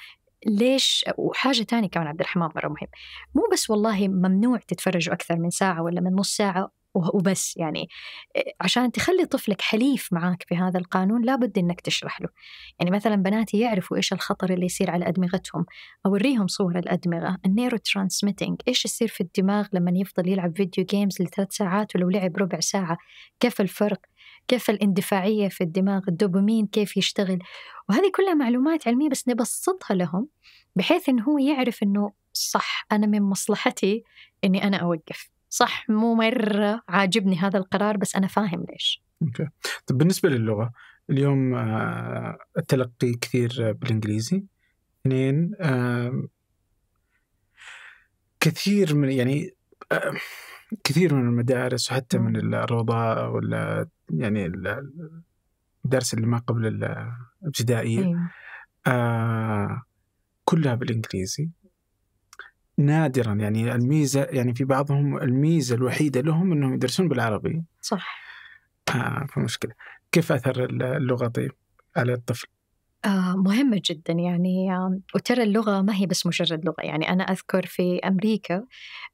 ليش وحاجة ثانيه كمان عبد الرحمن مرة مهم مو بس والله ممنوع تتفرجوا أكثر من ساعة ولا من نص ساعة وبس يعني عشان تخلي طفلك حليف معاك بهذا القانون لابد انك تشرح له يعني مثلا بناتي يعرفوا ايش الخطر اللي يصير على ادمغتهم اوريهم صور الادمغه النيرو ترانسميتنج ايش يصير في الدماغ لما يفضل يلعب فيديو جيمز لثلاث ساعات ولو لعب ربع ساعه كيف الفرق كيف الاندفاعيه في الدماغ الدوبامين كيف يشتغل وهذه كلها معلومات علميه بس نبسطها لهم بحيث انه هو يعرف انه صح انا من مصلحتي اني انا اوقف صح مو مرة عاجبني هذا القرار بس أنا فاهم ليش
أوكي. طب بالنسبة للغة اليوم آه، التلقي كثير بالإنجليزي اثنين آه، كثير من يعني آه، كثير من المدارس وحتى من الروضة ولا يعني الدرس اللي ما قبل الابتدائية إيه. أيوة. كلها بالإنجليزي نادرا يعني الميزه يعني في بعضهم الميزه الوحيده لهم انهم يدرسون بالعربي صح آه فمشكله كيف اثر اللغه طيب على الطفل
آه، مهمة جدا يعني وترى اللغة ما هي بس مجرد لغة يعني أنا أذكر في أمريكا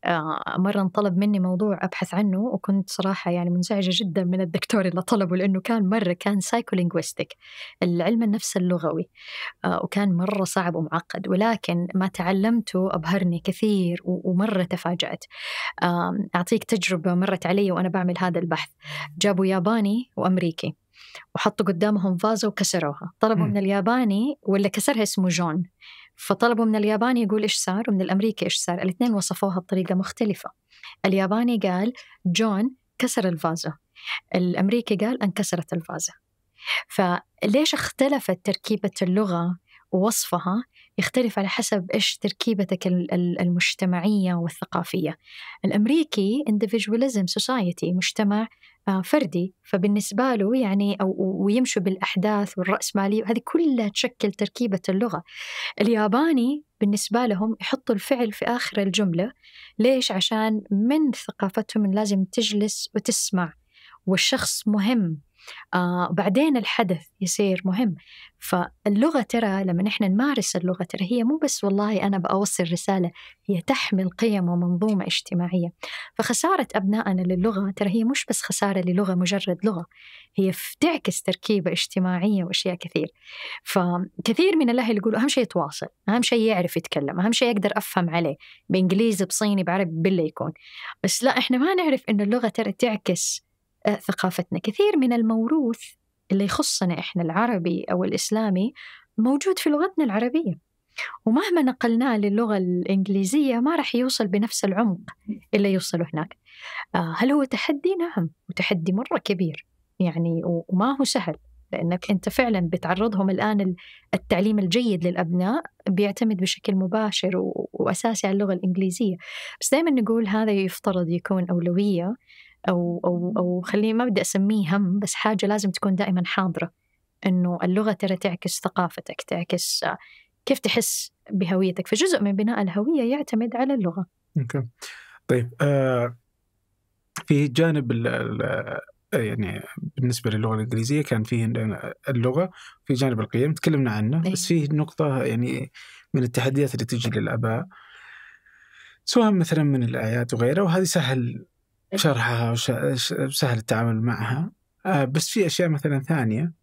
آه، مرة انطلب مني موضوع أبحث عنه وكنت صراحة يعني منزعجة جدا من الدكتور اللي طلبه لأنه كان مرة كان سايكولينغويستيك العلم النفس اللغوي آه، وكان مرة صعب ومعقد ولكن ما تعلمته أبهرني كثير ومرة تفاجأت أعطيك تجربة مرت علي وأنا بعمل هذا البحث جابوا ياباني وأمريكي وحطوا قدامهم فازة وكسروها طلبوا م. من الياباني ولا كسرها اسمه جون فطلبوا من الياباني يقول ايش صار ومن الامريكي ايش صار الاثنين وصفوها بطريقه مختلفه الياباني قال جون كسر الفازه الامريكي قال انكسرت الفازه فليش اختلفت تركيبه اللغه ووصفها يختلف على حسب ايش تركيبتك المجتمعيه والثقافيه الامريكي individualism سوسايتي مجتمع آه، فردي فبالنسبة له يعني أو ويمشوا بالأحداث والرأسمالية هذه كلها تشكل تركيبة اللغة الياباني بالنسبة لهم يحطوا الفعل في آخر الجملة ليش؟ عشان من ثقافتهم لازم تجلس وتسمع والشخص مهم آه، بعدين الحدث يصير مهم فاللغة ترى لما نحن نمارس اللغة ترى هي مو بس والله أنا بأوصل رسالة هي تحمل قيم ومنظومة اجتماعية فخسارة أبنائنا للغة ترى هي مش بس خسارة للغة مجرد لغة هي تعكس تركيبة اجتماعية وأشياء كثير فكثير من الأهل يقولوا أهم شيء يتواصل أهم شيء يعرف يتكلم أهم شيء أقدر أفهم عليه بإنجليزي بصيني بعربي بالله يكون بس لا إحنا ما نعرف إنه اللغة ترى تعكس ثقافتنا كثير من الموروث اللي يخصنا إحنا العربي أو الإسلامي موجود في لغتنا العربية ومهما نقلناه للغة الإنجليزية ما راح يوصل بنفس العمق اللي يوصل هناك آه، هل هو تحدي؟ نعم وتحدي مرة كبير يعني وما هو سهل لأنك أنت فعلا بتعرضهم الآن التعليم الجيد للأبناء بيعتمد بشكل مباشر وأساسي على اللغة الإنجليزية بس دائما نقول هذا يفترض يكون أولوية او او او خليني ما بدي اسميه هم بس حاجه لازم تكون دائما حاضره انه اللغه ترى تعكس ثقافتك تعكس كيف تحس بهويتك فجزء من بناء الهويه يعتمد على اللغه.
اوكي طيب آه في جانب الـ آه، يعني بالنسبه للغه الانجليزيه كان فيه اللغه في جانب القيم تكلمنا عنه بس إيه. فيه نقطه يعني من التحديات اللي تجي للاباء سواء مثلا من الايات وغيرها وهذه سهل شرحها وسهل التعامل معها آه، بس في اشياء مثلا ثانيه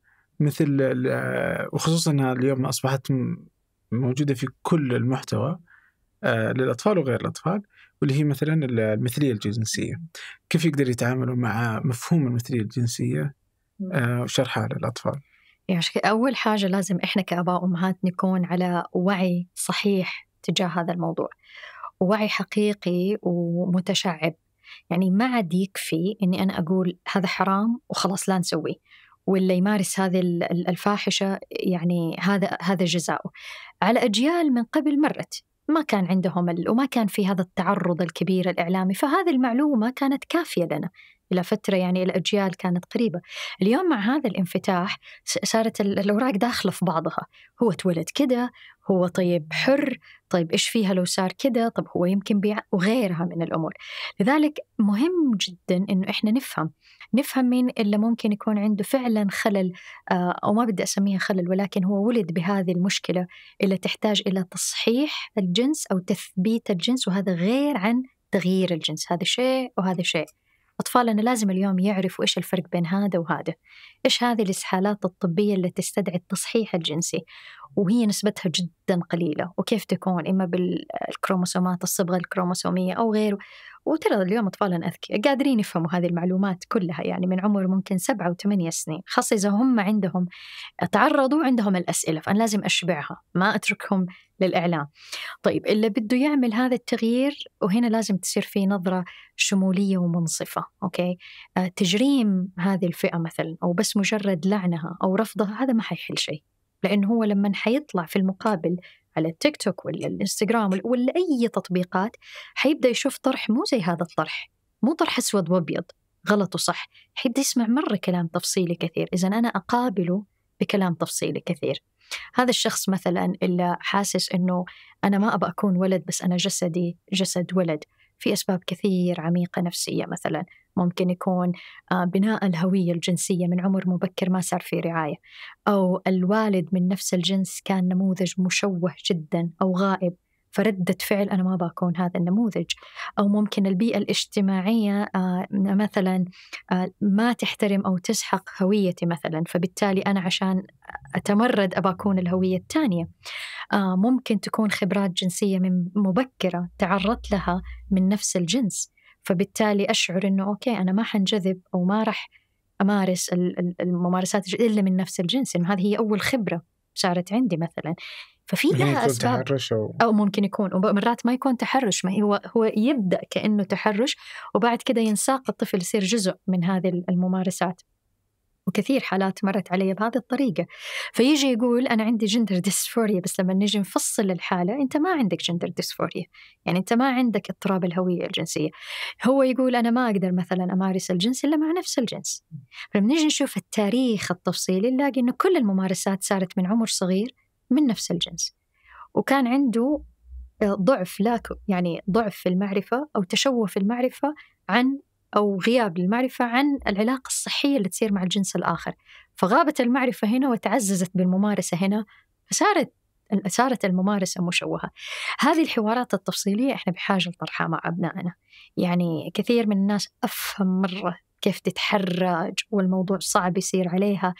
مثل آه، وخصوصا انها اليوم اصبحت موجوده في كل المحتوى آه، للاطفال وغير الاطفال واللي هي مثلا المثليه الجنسيه كيف يقدر يتعاملوا مع مفهوم المثليه الجنسيه وشرحها للاطفال
يعني اول حاجه لازم احنا كاباء وامهات نكون على وعي صحيح تجاه هذا الموضوع وعي حقيقي ومتشعب يعني ما عاد يكفي اني انا اقول هذا حرام وخلاص لا نسويه واللي يمارس هذه الفاحشه يعني هذا هذا جزاؤه على اجيال من قبل مرت ما كان عندهم وما كان في هذا التعرض الكبير الاعلامي فهذه المعلومه كانت كافيه لنا إلى فترة يعني الأجيال كانت قريبة اليوم مع هذا الانفتاح صارت الأوراق داخلة في بعضها هو اتولد كده هو طيب حر طيب إيش فيها لو صار كده طب هو يمكن بيع وغيرها من الأمور لذلك مهم جدا أنه إحنا نفهم نفهم مين اللي ممكن يكون عنده فعلا خلل آه، أو ما بدي أسميها خلل ولكن هو ولد بهذه المشكلة اللي تحتاج إلى تصحيح الجنس أو تثبيت الجنس وهذا غير عن تغيير الجنس هذا شيء وهذا شيء أطفالنا لازم اليوم يعرفوا إيش الفرق بين هذا وهذا إيش هذه الإسهالات الطبية اللي تستدعي التصحيح الجنسي وهي نسبتها جدا قليلة وكيف تكون إما بالكروموسومات الصبغة الكروموسومية أو غيره وترى اليوم أطفالنا أذكياء قادرين يفهموا هذه المعلومات كلها يعني من عمر ممكن سبعة وثمانية سنين خاصة إذا هم عندهم تعرضوا عندهم الأسئلة فأنا لازم أشبعها ما أتركهم للإعلام طيب اللي بده يعمل هذا التغيير وهنا لازم تصير في نظرة شمولية ومنصفة أوكي آه، تجريم هذه الفئة مثلا أو بس مجرد لعنها أو رفضها هذا ما حيحل شيء لأنه هو لما حيطلع في المقابل على التيك توك ولا الانستغرام ولا اي تطبيقات حيبدا يشوف طرح مو زي هذا الطرح مو طرح اسود وابيض غلط وصح حيبدا يسمع مره كلام تفصيلي كثير اذا انا اقابله بكلام تفصيلي كثير هذا الشخص مثلا اللي حاسس انه انا ما ابى اكون ولد بس انا جسدي جسد ولد في اسباب كثير عميقه نفسيه مثلا ممكن يكون آه، بناء الهوية الجنسية من عمر مبكر ما صار في رعاية أو الوالد من نفس الجنس كان نموذج مشوه جدا أو غائب فردة فعل أنا ما بكون هذا النموذج أو ممكن البيئة الاجتماعية آه، مثلا آه، ما تحترم أو تسحق هويتي مثلا فبالتالي أنا عشان أتمرد أكون الهوية الثانية ممكن تكون خبرات جنسية من مبكرة تعرضت لها من نفس الجنس فبالتالي أشعر أنه أوكي أنا ما حنجذب أو ما راح أمارس الممارسات إلا من نفس الجنس إنه هذه هي أول خبرة صارت عندي مثلا ففي لها اسباب تحرش أو... او ممكن يكون ومرات ما يكون تحرش ما هو هو يبدا كانه تحرش وبعد كده ينساق الطفل يصير جزء من هذه الممارسات وكثير حالات مرت علي بهذه الطريقة فيجي يقول أنا عندي جندر ديسفوريا بس لما نجي نفصل الحالة أنت ما عندك جندر ديسفوريا يعني أنت ما عندك اضطراب الهوية الجنسية هو يقول أنا ما أقدر مثلا أمارس الجنس إلا مع نفس الجنس فلما نجي نشوف التاريخ التفصيلي نلاقي أنه كل الممارسات صارت من عمر صغير من نفس الجنس وكان عنده آه، ضعف لا يعني ضعف في المعرفة أو تشوه في المعرفة عن أو غياب المعرفة عن العلاقة الصحية اللي تصير مع الجنس الآخر فغابت المعرفة هنا وتعززت بالممارسة هنا فصارت صارت الممارسة مشوهة هذه الحوارات التفصيلية إحنا بحاجة لطرحها مع أبنائنا يعني كثير من الناس أفهم مرة كيف تتحرج والموضوع صعب يصير عليها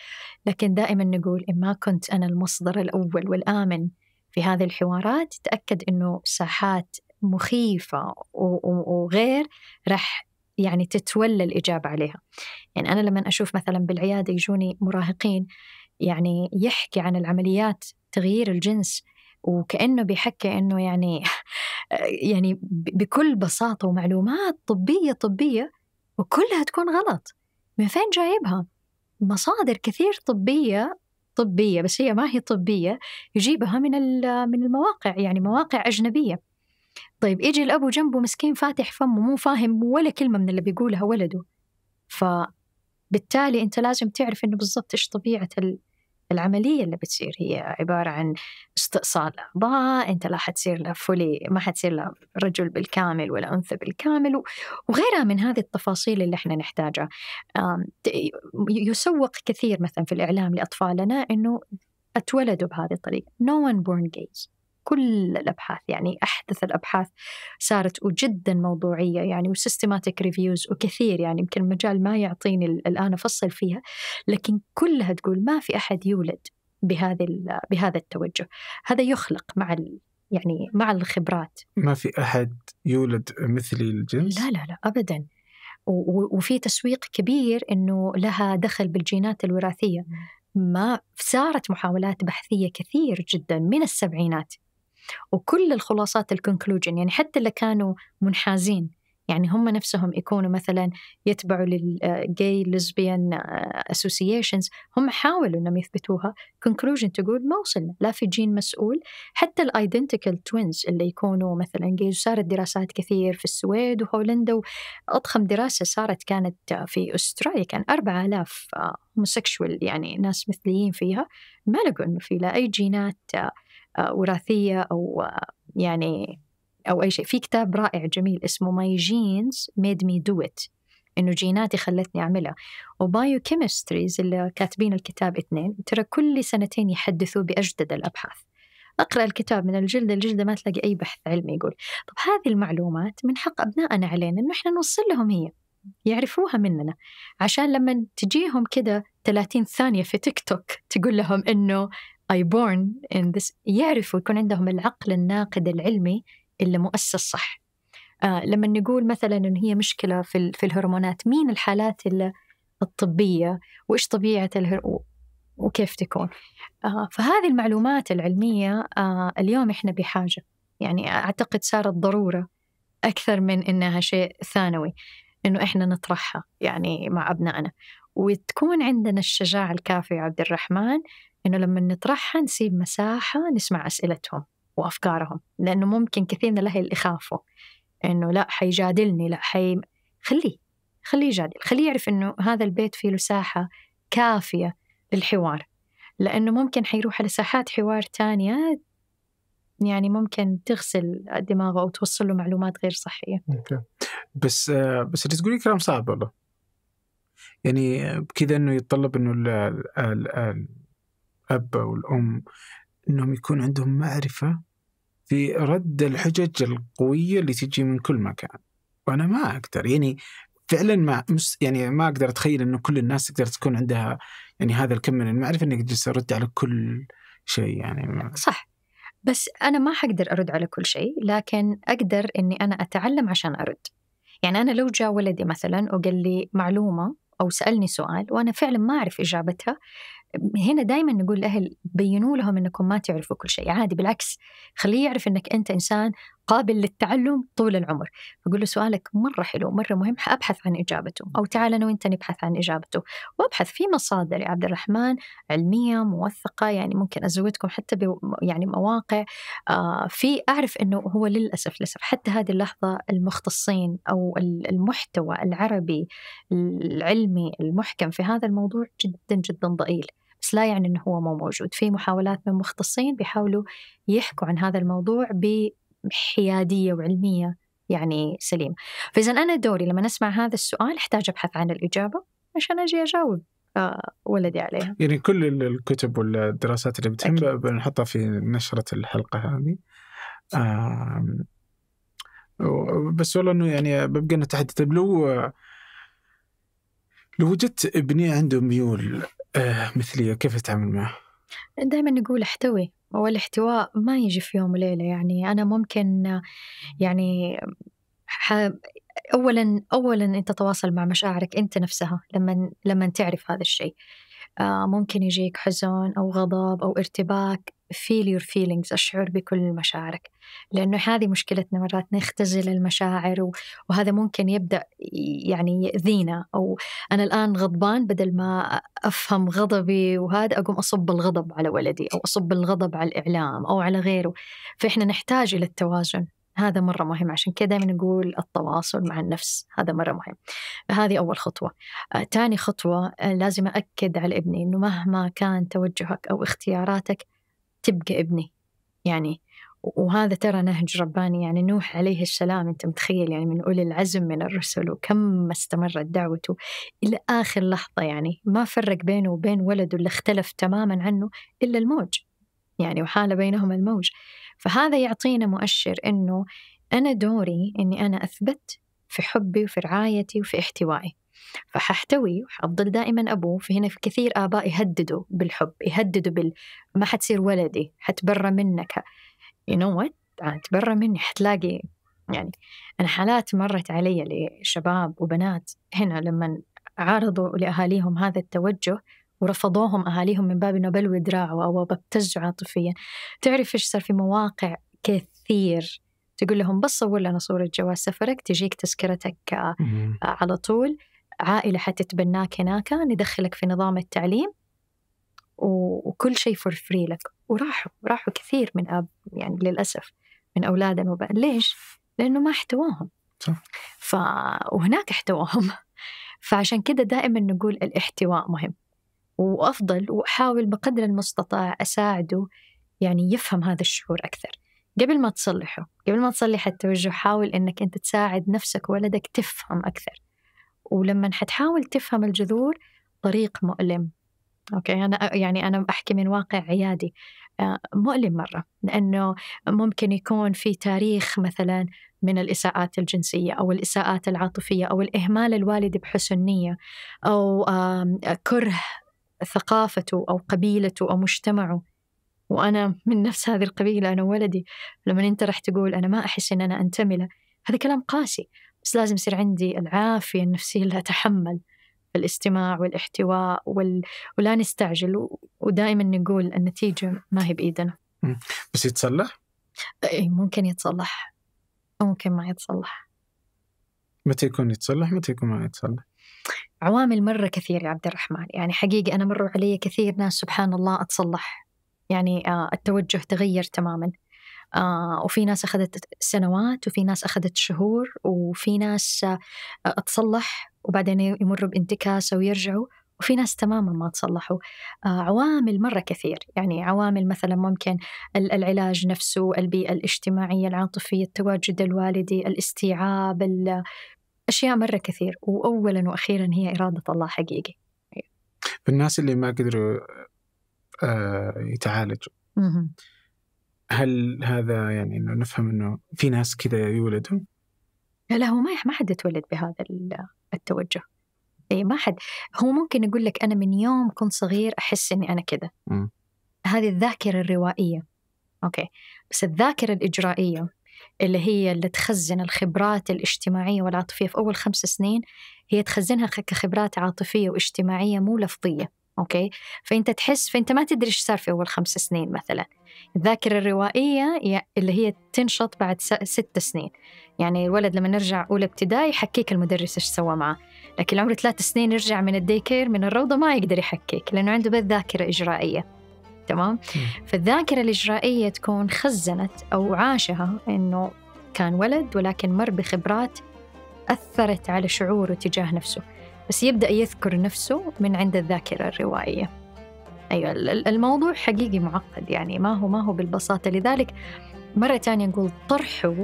لكن دائما نقول إن ما كنت أنا المصدر الأول والآمن في هذه الحوارات تأكد أنه ساحات مخيفة وغير راح يعني تتولى الإجابة عليها يعني أنا لما أشوف مثلا بالعيادة يجوني مراهقين يعني يحكي عن العمليات تغيير الجنس وكأنه بيحكي أنه يعني [laughs] يعني بكل بساطة ومعلومات طبية طبية وكلها تكون غلط من فين جايبها؟ مصادر كثير طبية طبية بس هي ما هي طبية يجيبها من من المواقع يعني مواقع أجنبية طيب يجي الأبو جنبه مسكين فاتح فمه مو فاهم ولا كلمة من اللي بيقولها ولده فبالتالي أنت لازم تعرف إنه بالضبط إيش طبيعة العملية اللي بتصير هي عبارة عن استئصال أعضاء أنت لا حتصير لها فولي ما حتصير لها رجل بالكامل ولا أنثى بالكامل وغيرها من هذه التفاصيل اللي احنا نحتاجها يسوق كثير مثلا في الإعلام لأطفالنا أنه اتولدوا بهذه الطريقة no one born gays كل الابحاث يعني احدث الابحاث صارت وجدا موضوعيه يعني وسيستماتيك ريفيوز وكثير يعني يمكن المجال ما يعطيني الان افصل فيها لكن كلها تقول ما في احد يولد بهذه بهذا التوجه هذا يخلق مع يعني مع الخبرات
ما في احد يولد مثلي الجنس لا لا
لا ابدا وفي تسويق كبير انه لها دخل بالجينات الوراثيه ما صارت محاولات بحثيه كثير جدا من السبعينات وكل الخلاصات الكونكلوجن يعني حتى اللي كانوا منحازين يعني هم نفسهم يكونوا مثلا يتبعوا للجي ليزبيان اسوسيشنز هم حاولوا انهم يثبتوها كونكلوجن تقول ما وصلنا لا في جين مسؤول حتى الايدنتيكال توينز اللي يكونوا مثلا جي وصارت دراسات كثير في السويد وهولندا واضخم دراسه صارت كانت في استراليا كان 4000 هوموسيكشوال يعني ناس مثليين فيها ما لقوا انه في لا اي جينات آه، وراثيه او آه، يعني او اي شيء في كتاب رائع جميل اسمه ماي جينز ميد مي دو ات انه جيناتي خلتني اعملها وبايو كيمستريز اللي كاتبين الكتاب اثنين ترى كل سنتين يحدثوا باجدد الابحاث اقرا الكتاب من الجلده للجلده ما تلاقي اي بحث علمي يقول طب هذه المعلومات من حق ابنائنا علينا انه احنا نوصل لهم هي يعرفوها مننا عشان لما تجيهم كده 30 ثانية في تيك توك تقول لهم إنه this يعرفوا يكون عندهم العقل الناقد العلمي اللي مؤسس صح آه لما نقول مثلا ان هي مشكله في, في الهرمونات مين الحالات الطبيه وايش طبيعه الهر... وكيف تكون آه فهذه المعلومات العلميه آه اليوم احنا بحاجه يعني اعتقد صارت ضروره اكثر من انها شيء ثانوي انه احنا نطرحها يعني مع ابنائنا وتكون عندنا الشجاعه الكافيه عبد الرحمن إنه لما نطرحها نسيب مساحة نسمع أسئلتهم وأفكارهم لأنه ممكن كثير من الأهل يخافوا إنه لا حيجادلني لا حي خليه خليه يجادل خليه يعرف إنه هذا البيت فيه له ساحة كافية للحوار لأنه ممكن حيروح على ساحات حوار تانية يعني ممكن تغسل دماغه أو توصل له معلومات غير صحية
بس بس تقولي كلام صعب والله يعني كذا انه يتطلب انه الأب أو الأم أنهم يكون عندهم معرفة في رد الحجج القوية اللي تجي من كل مكان وأنا ما أقدر يعني فعلا ما يعني ما أقدر أتخيل أنه كل الناس تقدر تكون عندها يعني هذا الكم من المعرفة أنك تجلس أرد على كل شيء يعني صح
بس أنا ما حقدر أرد على كل شيء لكن أقدر أني أنا أتعلم عشان أرد يعني أنا لو جاء ولدي مثلا وقال لي معلومة أو سألني سؤال وأنا فعلا ما أعرف إجابتها هنا دائما نقول الاهل بينوا لهم أنكم ما تعرفوا كل شيء عادي بالعكس خليه يعرف أنك أنت إنسان قابل للتعلم طول العمر فقول له سؤالك مرة حلو مرة مهم حأبحث عن إجابته أو تعال أنا وأنت نبحث عن إجابته وأبحث في مصادر يا عبد الرحمن علمية موثقة يعني ممكن أزودكم حتى ب يعني مواقع آه في أعرف أنه هو للأسف للأسف حتى هذه اللحظة المختصين أو المحتوى العربي العلمي المحكم في هذا الموضوع جدا جدا ضئيل بس لا يعني أنه هو مو موجود في محاولات من مختصين بيحاولوا يحكوا عن هذا الموضوع بحيادية وعلمية يعني سليم فإذا أنا دوري لما نسمع هذا السؤال أحتاج أبحث عن الإجابة عشان أجي أجاوب آه، ولدي عليها
يعني كل الكتب والدراسات اللي بتهم بنحطها في نشرة الحلقة هذه بس والله انه يعني ببقى نتحدث طيب لو لو وجدت ابني عنده ميول آه مثلية كيف أتعامل معه؟
دائما نقول احتوي والاحتواء ما يجي في يوم وليلة يعني أنا ممكن يعني ح... أولا أولا أنت تواصل مع مشاعرك أنت نفسها لما لما تعرف هذا الشيء آه ممكن يجيك حزن أو غضب أو ارتباك feel your feelings الشعور بكل مشاعرك لأنه هذه مشكلتنا مرات نختزل المشاعر وهذا ممكن يبدأ يعني يأذينا أو أنا الآن غضبان بدل ما أفهم غضبي وهذا أقوم أصب الغضب على ولدي أو أصب الغضب على الإعلام أو على غيره فإحنا نحتاج إلى التوازن هذا مرة مهم عشان كذا دائما نقول التواصل مع النفس هذا مرة مهم هذه أول خطوة آه، تاني خطوة آه، لازم أكد على ابني أنه مهما كان توجهك أو اختياراتك تبقى ابني يعني وهذا ترى نهج رباني يعني نوح عليه السلام انت متخيل يعني من اولي العزم من الرسل وكم استمرت دعوته الى اخر لحظه يعني ما فرق بينه وبين ولده اللي اختلف تماما عنه الا الموج يعني وحال بينهما الموج فهذا يعطينا مؤشر انه انا دوري اني انا اثبت في حبي وفي رعايتي وفي احتوائي فححتوي وحأفضل دائما أبوه فهنا في كثير آباء يهددوا بالحب يهددوا بال ما حتصير ولدي حتبرى منك يو نو وات تبرى مني حتلاقي يعني أنا حالات مرت علي لشباب وبنات هنا لما عارضوا لأهاليهم هذا التوجه ورفضوهم أهاليهم من باب أنه بلوي دراعه أو ابتز عاطفيا تعرف إيش صار في مواقع كثير تقول لهم بس صور لنا صورة جواز سفرك تجيك تذكرتك آه، على طول عائلة حتتبناك هناك ندخلك في نظام التعليم وكل شيء فور فري لك وراحوا راحوا كثير من أب يعني للأسف من أولادنا وب... ليش؟ لأنه ما احتواهم صح ف... وهناك احتواهم [laughs] فعشان كده دائما نقول الاحتواء مهم وأفضل وأحاول بقدر المستطاع أساعده يعني يفهم هذا الشعور أكثر قبل ما تصلحه قبل ما تصلح التوجه حاول أنك أنت تساعد نفسك وولدك تفهم أكثر ولما حتحاول تفهم الجذور طريق مؤلم اوكي انا يعني انا بحكي من واقع عيادي آه، مؤلم مره لانه ممكن يكون في تاريخ مثلا من الاساءات الجنسيه او الاساءات العاطفيه او الاهمال الوالد بحسن نيه او كره ثقافته او قبيلته او مجتمعه وانا من نفس هذه القبيله انا ولدي لما انت راح تقول انا ما احس ان انا انتمي له هذا كلام قاسي بس لازم يصير عندي العافية النفسية اللي أتحمل الاستماع والاحتواء وال... ولا نستعجل و... ودائما نقول النتيجة ما هي بإيدنا
بس يتصلح؟
أي ممكن يتصلح وممكن ما يتصلح
متى يكون يتصلح متى يكون ما يتصلح
عوامل مرة كثير يا عبد الرحمن يعني حقيقة أنا مروا علي كثير ناس سبحان الله أتصلح يعني آه، التوجه تغير تماما آه، وفي ناس أخذت سنوات وفي ناس أخذت شهور وفي ناس آه، تصلح وبعدين يمروا بانتكاسة ويرجعوا وفي ناس تماما ما تصلحوا آه، عوامل مرة كثير يعني عوامل مثلا ممكن العلاج نفسه البيئة الاجتماعية العاطفية التواجد الوالدي الاستيعاب أشياء مرة كثير وأولا وأخيرا هي إرادة الله حقيقي
بالناس اللي ما قدروا يتعالجوا هل هذا يعني انه نفهم انه في ناس كذا يولدوا؟
لا هو ما ما حد يتولد بهذا التوجه اي ما حد هو ممكن يقول لك انا من يوم كنت صغير احس اني انا كذا هذه الذاكره الروائيه اوكي بس الذاكره الاجرائيه اللي هي اللي تخزن الخبرات الاجتماعيه والعاطفيه في اول خمس سنين هي تخزنها كخبرات عاطفيه واجتماعيه مو لفظيه اوكي فانت تحس فانت ما تدري ايش صار في اول خمس سنين مثلا الذاكره الروائيه اللي هي تنشط بعد ست سنين يعني الولد لما نرجع اولى ابتدائي يحكيك المدرس ايش سوى معه لكن عمره ثلاث سنين يرجع من الديكير من الروضه ما يقدر يحكيك لانه عنده بس ذاكره اجرائيه تمام فالذاكره الاجرائيه تكون خزنت او عاشها انه كان ولد ولكن مر بخبرات اثرت على شعوره تجاه نفسه بس يبدأ يذكر نفسه من عند الذاكرة الروائية أيوة الموضوع حقيقي معقد يعني ما هو ما هو بالبساطة لذلك مرة تانية نقول طرحه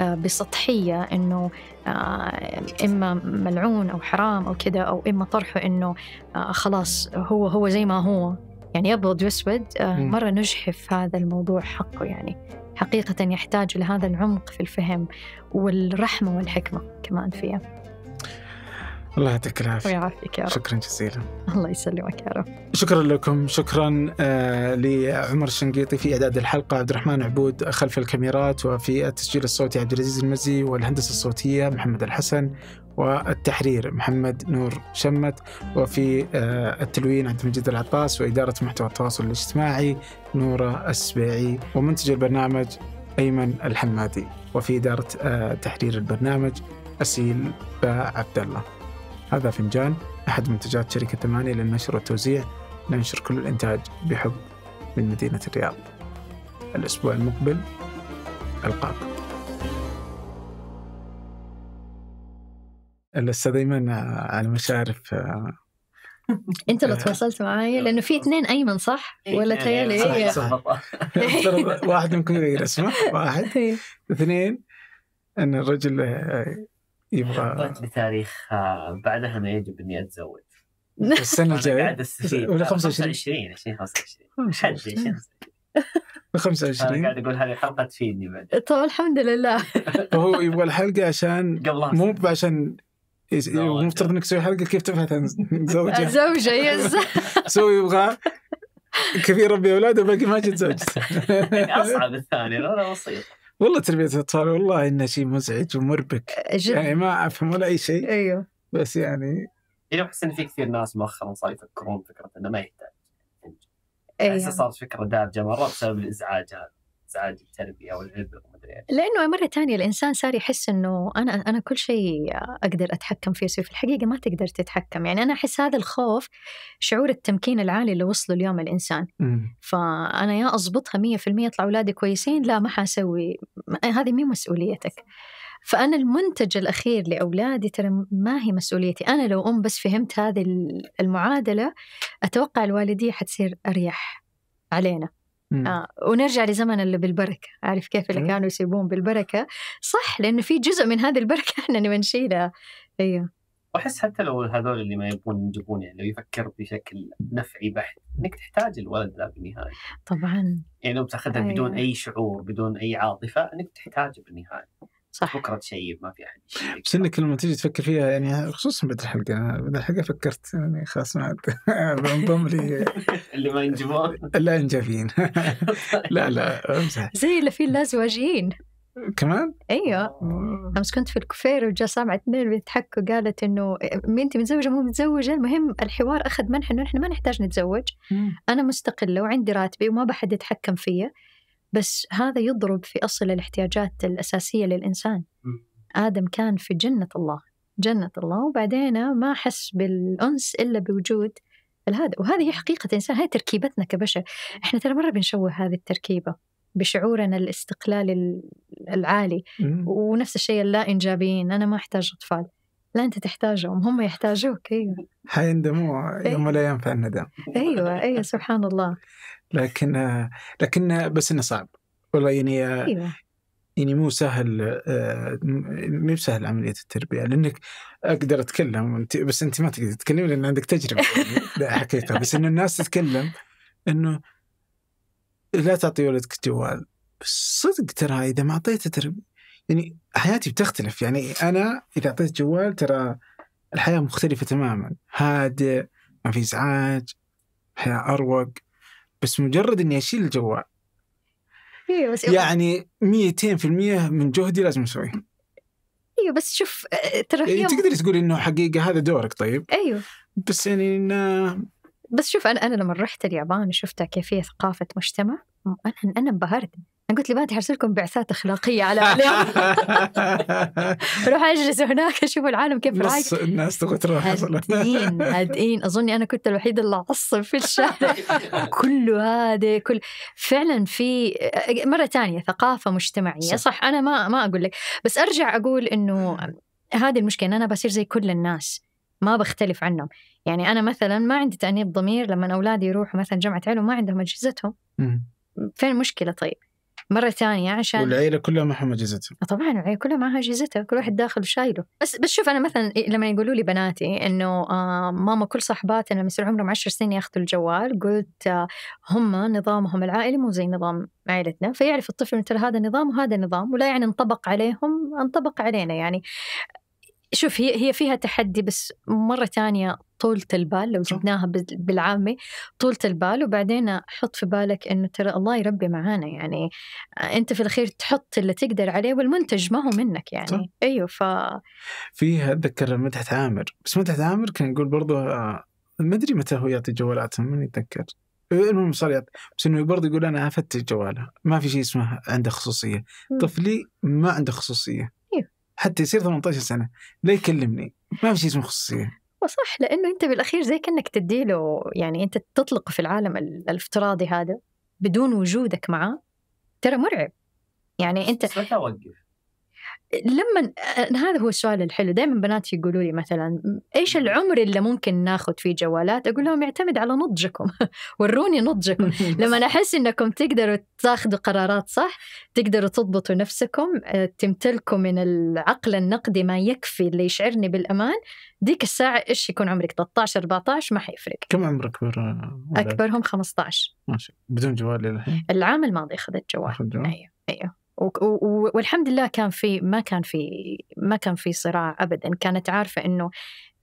آه، بسطحية إنه آه، إما ملعون أو حرام أو كده أو إما طرحه إنه آه، خلاص هو هو زي ما هو يعني أبيض وأسود مرة نجحف هذا الموضوع حقه يعني حقيقة يحتاج لهذا العمق في الفهم والرحمة والحكمة كمان فيها
الله يعطيك العافيه ويعافيك يا رب شكرا جزيلا
الله يسلمك يا رب
شكرا لكم شكرا آه لعمر الشنقيطي في اعداد الحلقه عبد الرحمن عبود خلف الكاميرات وفي التسجيل الصوتي عبد العزيز المزي والهندسه الصوتيه محمد الحسن والتحرير محمد نور شمت وفي آه، التلوين عبد المجيد العطاس وإدارة محتوى التواصل الاجتماعي نورة السبيعي ومنتج البرنامج أيمن الحمادي وفي إدارة آه، تحرير البرنامج أسيل عبد الله هذا فنجان أحد منتجات شركة ثمانية للنشر والتوزيع ننشر كل الإنتاج بحب من مدينة الرياض الأسبوع المقبل ألقاكم الأستاذ أيمن على مشارف آه،
[laughs] انت اللي تواصلت معي آه، لانه في اثنين ايمن صح؟ إيه، ولا تخيل صح صح
[laughs] واحد ممكن يغير اسمه واحد [laughs] إيه. اثنين ان الرجل آه، يبغى حطيت تاريخ آه، بعدها ما
يجب اني اتزوج [laughs] السنه الجايه قاعد استفيد ولا 25 20 25
حد
25 [laughs] انا قاعد اقول هذه حلقه تفيدني بعد
[laughs] طيب الحمد لله
هو يبغى الحلقه عشان مو عشان المفترض انك تسوي حلقه كيف تبحث عن زوجه
زوجه يس
سو يبغى كبير ربي اولاده باقي ما جت زوجته
اصعب الثاني
هذا بسيط
والله تربية الأطفال والله إنه شيء مزعج ومربك جد. يعني ما أفهم ولا أي شيء أيوه بس يعني
يعني أحس إن في كثير ناس مؤخرا صاروا يفكرون فكرة إنه ما يحتاج أيوه أحس صارت فكرة دارجة مرة بسبب الإزعاج هذا إزعاج التربية والعبر
لانه مره تانية الانسان صار يحس انه انا انا كل شيء اقدر اتحكم فيه يصير في الحقيقه ما تقدر تتحكم يعني انا احس هذا الخوف شعور التمكين العالي اللي وصله اليوم الانسان فانا يا اضبطها 100% يطلع اولادي كويسين لا ما حاسوي هذه مي مسؤوليتك فأنا المنتج الأخير لأولادي ترى ما هي مسؤوليتي أنا لو أم بس فهمت هذه المعادلة أتوقع الوالدية حتصير أريح علينا آه ونرجع لزمن اللي بالبركه عارف كيف اللي أيوه. كانوا يسيبون بالبركه صح لانه في جزء من هذه البركه [laughs] احنا نبغى نشيلها ايوه
واحس حتى لو هذول اللي ما يبون ينجبون يعني لو يفكر بشكل نفعي بحت انك تحتاج الولد ذا بالنهايه طبعا يعني لو بتاخذها أيوة. بدون اي شعور بدون اي عاطفه انك تحتاجه بالنهايه صح بكره تشيب ما في احد
بس انك لما تيجي تفكر فيها يعني خصوصا بعد الحلقه بعد الحلقه فكرت يعني خلاص ما [laughs] بنضم لي [laughs] اللي
ما ينجبون
لا انجبين [laughs] لا لا امزح
زي اللي في اللازواجيين كمان؟ ايوه امس كنت في الكفير وجا سامعه اثنين بيضحكوا قالت انه مين انت متزوجه مو متزوجه المهم الحوار اخذ منحى انه نحن ما نحتاج نتزوج انا مستقله وعندي راتبي وما بحد يتحكم فيا بس هذا يضرب في أصل الاحتياجات الأساسية للإنسان آدم كان في جنة الله جنة الله وبعدين ما حس بالأنس إلا بوجود الهذا وهذه هي حقيقة الإنسان هي تركيبتنا كبشر إحنا ترى مرة بنشوه هذه التركيبة بشعورنا الاستقلال العالي ونفس الشيء اللا إنجابيين أنا ما أحتاج أطفال لا أنت تحتاجهم هم يحتاجوك أيوة
حيندموا يوم أيوة. لا ينفع الندم
أيوة أيوة سبحان الله
لكن لكن بس انه صعب والله يعني أيوة. يعني مو سهل آه، مو سهل عمليه التربيه لانك اقدر اتكلم بس انت ما تقدر تتكلم لان عندك تجربه يعني، [laughs] لا بس ان الناس تتكلم انه لا تعطي ولدك جوال بس صدق ترى اذا ما اعطيته يعني حياتي بتختلف يعني انا اذا اعطيت جوال ترى الحياه مختلفه تماما هادئ ما في ازعاج حياه اروق بس مجرد اني اشيل الجوال
إيه، يعني
200% من جهدي لازم اسويه
ايوه بس شوف آه، ترى يعني تقدري
تقولي انه حقيقه هذا دورك طيب
ايوه بس يعني انه بس شوف انا انا لما رحت اليابان وشفتها كيف هي ثقافه مجتمع انا انا انبهرت انا قلت لبنتي حرسل لكم بعثات اخلاقيه على [laughs] اليوم روح اجلس هناك اشوف العالم كيف رايك
الناس تبغى تروح
هادئين هادئين
اظني انا كنت الوحيده اللي اعصب في الشارع كله هادئ كل فعلا في مره ثانيه ثقافه مجتمعيه صح, صح انا ما ما اقول لك بس ارجع اقول انه هذه المشكله انا بصير زي كل الناس ما بختلف عنهم يعني أنا مثلا ما عندي تأنيب ضمير لما أولادي يروحوا مثلا جامعة علوم ما عندهم أجهزتهم فين المشكلة طيب مرة ثانية عشان والعيلة
كلها معهم أجهزتها
طبعا العيلة كلها معها أجهزتها كل واحد داخل وشايله بس بس شوف أنا مثلا إيه، لما يقولوا لي بناتي إنه آه ماما كل صاحباتنا لما يصير عمرهم 10 سنين ياخذوا الجوال قلت آه هم نظامهم العائلي مو زي نظام عائلتنا فيعرف الطفل ترى هذا نظام وهذا نظام ولا يعني انطبق عليهم انطبق علينا يعني شوف هي هي فيها تحدي بس مرة ثانية طولة البال لو جبناها بالعامي طولة البال وبعدين حط في بالك إنه ترى الله يربي معانا يعني آه، أنت في الأخير تحط اللي تقدر عليه والمنتج ما هو منك يعني صح. أيوه ف
فيها أتذكر مدحت عامر بس مدحت عامر كان يقول برضه آه، ما أدري متى هو يعطي جوالاتهم من يتذكر المهم صار يعطي بس انه برضه يقول انا افتش جواله ما في شيء اسمه عنده خصوصيه طفلي ما عنده خصوصيه حتى يصير 18 سنه لا يكلمني ما في شيء اسمه خصوصيه
وصح لانه انت بالاخير زي كانك تديله يعني انت تطلق في العالم الافتراضي هذا بدون وجودك معاه ترى مرعب يعني
انت بس متى اوقف؟
لما هذا هو السؤال الحلو دائما بناتي يقولوا لي مثلا ايش العمر اللي ممكن ناخذ فيه جوالات اقول لهم يعتمد على نضجكم [laughs] وروني نضجكم [laughs] لما احس انكم تقدروا تاخذوا قرارات صح تقدروا تضبطوا نفسكم تمتلكوا من العقل النقدي ما يكفي اللي يشعرني بالامان ديك الساعه ايش يكون عمرك 13 14 ما حيفرق
كم عمرك اكبر اكبرهم
15
ماشي بدون جوال الحين
العام الماضي اخذت جوال ايوه ايوه والحمد لله كان في ما كان في ما كان في صراع ابدا كانت عارفه انه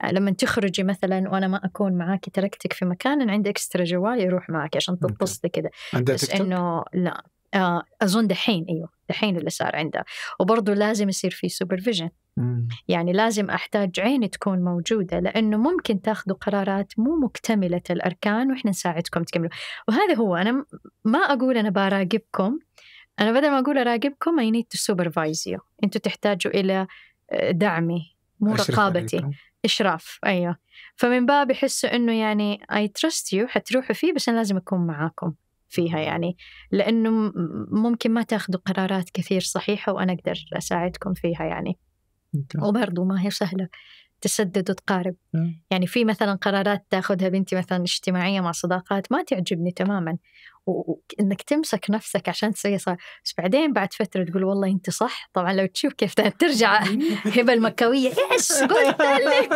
آه، لما تخرجي مثلا وانا ما اكون معاكي تركتك في مكان عندي اكسترا جوال يروح معك عشان تتصلي كذا بس انه لا آه، اظن دحين ايوه دحين اللي صار عندها وبرضه لازم يصير في سوبرفيجن يعني لازم احتاج عين تكون موجوده لانه ممكن تاخذوا قرارات مو مكتمله الاركان واحنا نساعدكم تكملوا وهذا هو انا ما اقول انا براقبكم أنا بدل ما أقول أراقبكم I need to supervise you أنتوا تحتاجوا إلى آه، دعمي مو رقابتي عليكم. إشراف أيوه فمن باب يحسوا إنه يعني I trust you حتروحوا فيه بس أنا لازم أكون معاكم فيها يعني لأنه ممكن ما تاخذوا قرارات كثير صحيحة وأنا أقدر أساعدكم فيها يعني وبرضه ما هي سهلة تسدد وتقارب يعني في مثلا قرارات تاخذها بنتي مثلا اجتماعيه مع صداقات ما تعجبني تماما وانك تمسك نفسك عشان تسوي صح بس بعدين بعد فتره تقول والله انت صح طبعا لو تشوف كيف ترجع [laughs] هبه المكويه ايش قلت لك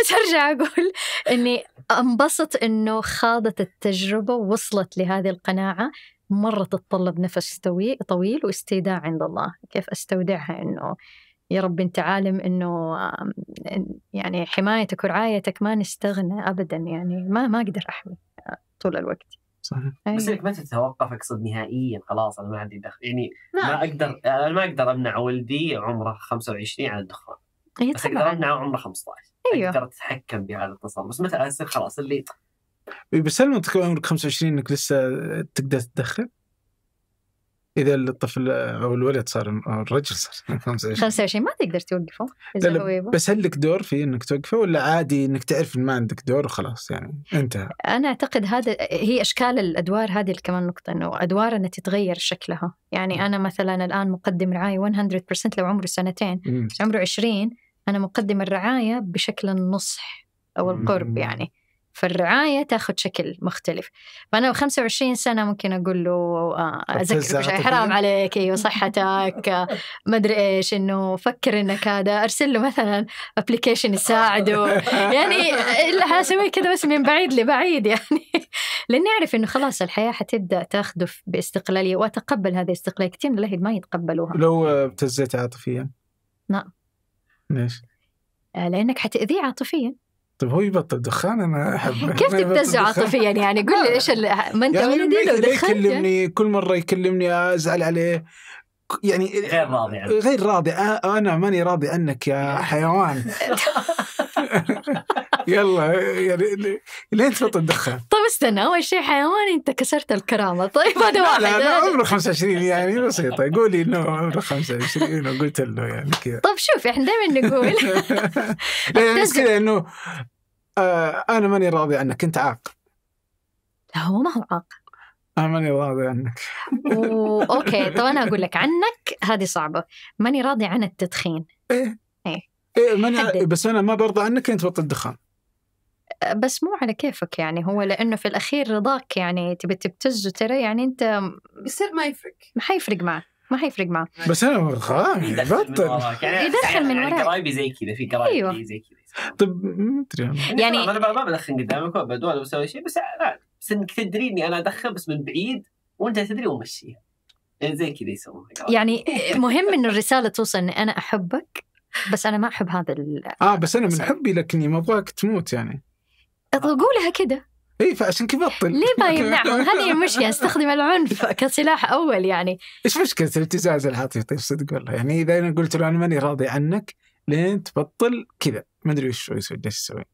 بس ارجع اقول اني انبسط انه خاضت التجربه ووصلت لهذه القناعه مره تتطلب نفس طويل واستيداع عند الله كيف استودعها انه يا رب انت عالم انه يعني حمايتك ورعايتك ما نستغنى ابدا يعني ما ما اقدر احمي آه، طول الوقت صحيح بس
أيوة. انك ما تتوقف اقصد نهائيا خلاص انا ما عندي دخل يعني ما, ما يعني اقدر انا ما اقدر امنع ولدي عمره 25 عن الدخان أيوة، بس اقدر امنعه عمره 15 ايوه اقدر اتحكم بهذا التصرف بس متى اصير خلاص اللي
بس هل عمرك 25 انك لسه تقدر تدخن؟ اذا الطفل او الولد صار الرجل صار 25 [laughs] 25
ما تقدر توقفه اذا هو يبغى بس
هل لك دور في انك توقفه ولا عادي انك تعرف ان ما عندك دور وخلاص يعني انتهى
انا اعتقد هذا هي اشكال الادوار هذه كمان نقطه انه ادوارنا تتغير شكلها يعني انا مثلا الان مقدم رعايه 100% لو عمره سنتين عمره 20 انا مقدم الرعايه بشكل النصح او القرب يعني فالرعايه تاخذ شكل مختلف فانا 25 سنه ممكن اقول له اذكرك آه، بشيء حرام عليك ايوه صحتك آه، ما ادري ايش انه فكر انك هذا ارسل له مثلا ابلكيشن يساعده يعني حاسوي كذا بس من بعيد لبعيد يعني [laughs] لاني اعرف انه خلاص الحياه حتبدا تاخذه باستقلاليه واتقبل هذه الاستقلاليه كثير من الاهل ما يتقبلوها
لو ابتزيت عاطفيا نعم ليش؟
آه، لانك حتاذيه عاطفيا
طيب هو يبطل الدخان انا احب [laughs] كيف تتزع عاطفيا
يعني قول لي [laughs] ايش ما انت ولدي لو دخنت يكلمني
كل مره يكلمني ازعل عليه يعني غير
راضي غير
راضي انا ماني راضي عنك يا [laughs] حيوان [laughs] يلا يعني ليه تحط الدخان؟
طيب استنى اول شيء حيوان انت كسرت الكرامه طيب هذا واحد لا لا
عمره 25 يعني بسيطه قولي انه عمره 25 وقلت له يعني كذا
طيب شوف احنا دائما نقول [laughs] لا يعني
كذا انه آه انا ماني راضي عنك انت عاق
لا هو ما هو عاق
أنا ماني راضي عنك
أوكي طب أنا أقول لك عنك هذه صعبة ماني راضي عن التدخين إيه
إيه من بس انا ما برضى عنك انت بطل الدخان
أه، بس مو على كيفك يعني هو لانه في الاخير رضاك يعني تبي تبتزه ترى يعني انت بيصير ما يفرق ما حيفرق معه ما حيفرق معه
بس انا خلاص
بطل يعني، يدخل من يعني يعني وراك قرايبي زي كذا في قرايبي
أيوة. زي كذا
طب ما ادري
يعني انا ما بدخن قدامك ابد ولا بسوي شيء بس لا بس انك تدري اني انا ادخن بس من بعيد وانت تدري ومشيها يعني زي كذا يسوون
يعني مهم انه الرساله توصل اني انا احبك بس انا ما احب هذا ال اه بس انا من
حبي لك اني ما ابغاك تموت يعني قولها كده اي فعشان كذا بطل ليه ما يمنعهم؟ هذه المشكله استخدم
العنف [laughs] كسلاح اول يعني
ايش مشكله الابتزاز العاطفي طيب صدق والله يعني اذا انا قلت له انا ماني راضي عنك لين تبطل كذا ما ادري وش يسوي ايش يسوي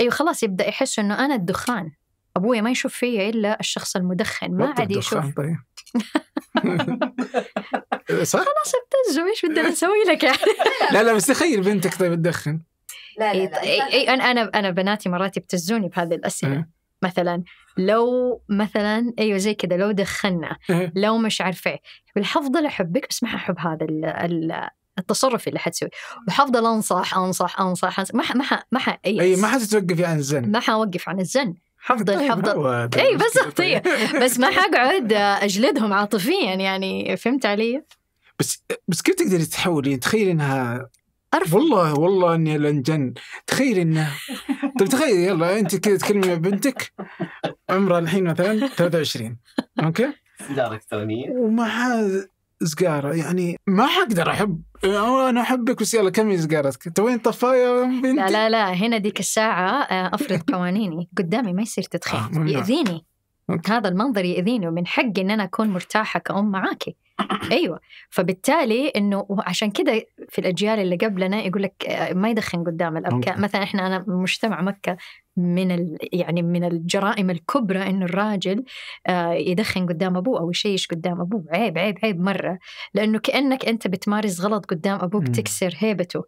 ايوه خلاص يبدا يحس انه انا الدخان ابوي ما يشوف فيا الا الشخص المدخن ما عاد يشوف طيب. [laughs] صح؟ خلاص ابتزوا ايش بدنا نسوي لك يعني
لا لا بس تخيل بنتك طيب تدخن
لا لا, لا. اي إيه، انا انا بناتي مرات يبتزوني بهذه الاسئله إيه. مثلا لو مثلا ايوه زي كذا لو دخنا إيه. لو مش عارفه ايه بالحفضل احبك بس ما احب هذا ال التصرف اللي حتسوي وحفضل انصح انصح انصح, أنصح. ما ح ما ح ما ح اي ما حتتوقفي عن الزن ما حوقف عن الزن حفظ الحفظ طيب، اي بس اعطيه طيب. [laughs] بس ما حقعد اجلدهم عاطفيا يعني فهمت علي؟
بس بس كيف تقدري تحولي يعني تخيل انها أرفض. والله والله اني لنجن تخيل انه [laughs] طيب تخيل يلا انت كذا تكلمي بنتك عمرها الحين مثلا 23 اوكي؟ سيجاره الكترونيه ومعها سجاره يعني ما حقدر احب إيه، انا احبك بس يلا كمي سيجارتك توين طفايه يا بنتي
لا لا لا هنا ديك الساعه آه، افرض [laughs] قوانيني قدامي ما يصير تدخين آه ياذيني أوكي. هذا المنظر ياذيني ومن حقي ان انا اكون مرتاحه كأم معاكي [laughs] ايوه فبالتالي انه عشان كذا في الاجيال اللي قبلنا يقول لك آه، ما يدخن قدام الابكار مثلا احنا انا مجتمع مكه من يعني من الجرائم الكبرى أن الراجل آه، يدخن قدام أبوه أو يشيش قدام أبوه عيب عيب عيب مرة لأنه كأنك أنت بتمارس غلط قدام أبوك إمم. تكسر هيبته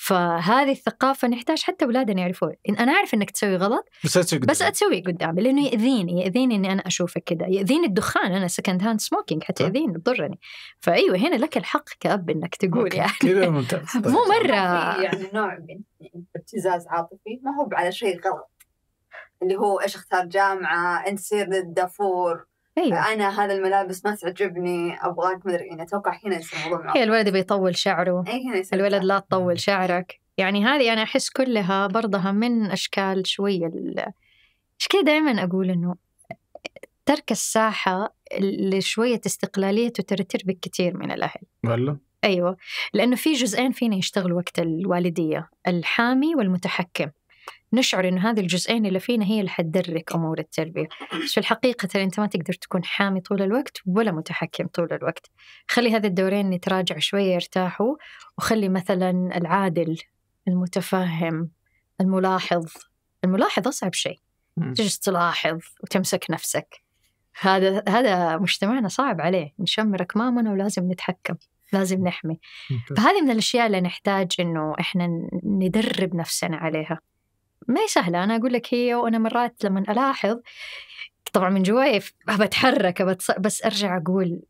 فهذه الثقافه نحتاج حتى اولادنا يعرفوها إن انا اعرف انك تسوي غلط بس اتسوي قدامي بس اتسوي قدامي لانه ياذيني ياذيني اني انا اشوفك كذا ياذيني الدخان انا سكند هاند سموكينج حتى ياذيني تضرني فايوه هنا لك الحق كاب انك تقول يعني كذا ممتاز [laughs] مو طيب. مره يعني
نوع من ابتزاز عاطفي ما هو على شيء غلط اللي هو ايش اختار جامعه انت تصير الدافور أيوة. انا هذا الملابس ما تعجبني ابغاك ما يعني اتوقع هنا يصير الموضوع هي
الولد بيطول شعره اي هنا يصير الولد لا تطول شعرك يعني هذه انا احس كلها برضها من اشكال شويه ال... مش كذا دائما اقول انه ترك الساحه لشويه استقلاليه وترتربك كثير من الاهل والله ايوه لانه في جزئين فينا يشتغلوا وقت الوالديه الحامي والمتحكم نشعر أن هذه الجزئين اللي فينا هي اللي حتدرك أمور التربية بس في الحقيقة أنت ما تقدر تكون حامي طول الوقت ولا متحكم طول الوقت خلي هذا الدورين يتراجع شوية يرتاحوا وخلي مثلا العادل المتفهم الملاحظ الملاحظ أصعب شيء تجلس تلاحظ وتمسك نفسك هذا هذا مجتمعنا صعب عليه نشمر أكمامنا ولازم نتحكم لازم نحمي فهذه من الأشياء اللي نحتاج إنه إحنا ندرب نفسنا عليها ما هي سهلة أنا أقول لك هي وأنا مرات لما ألاحظ طبعا من جواي بتحرك بس أرجع أقول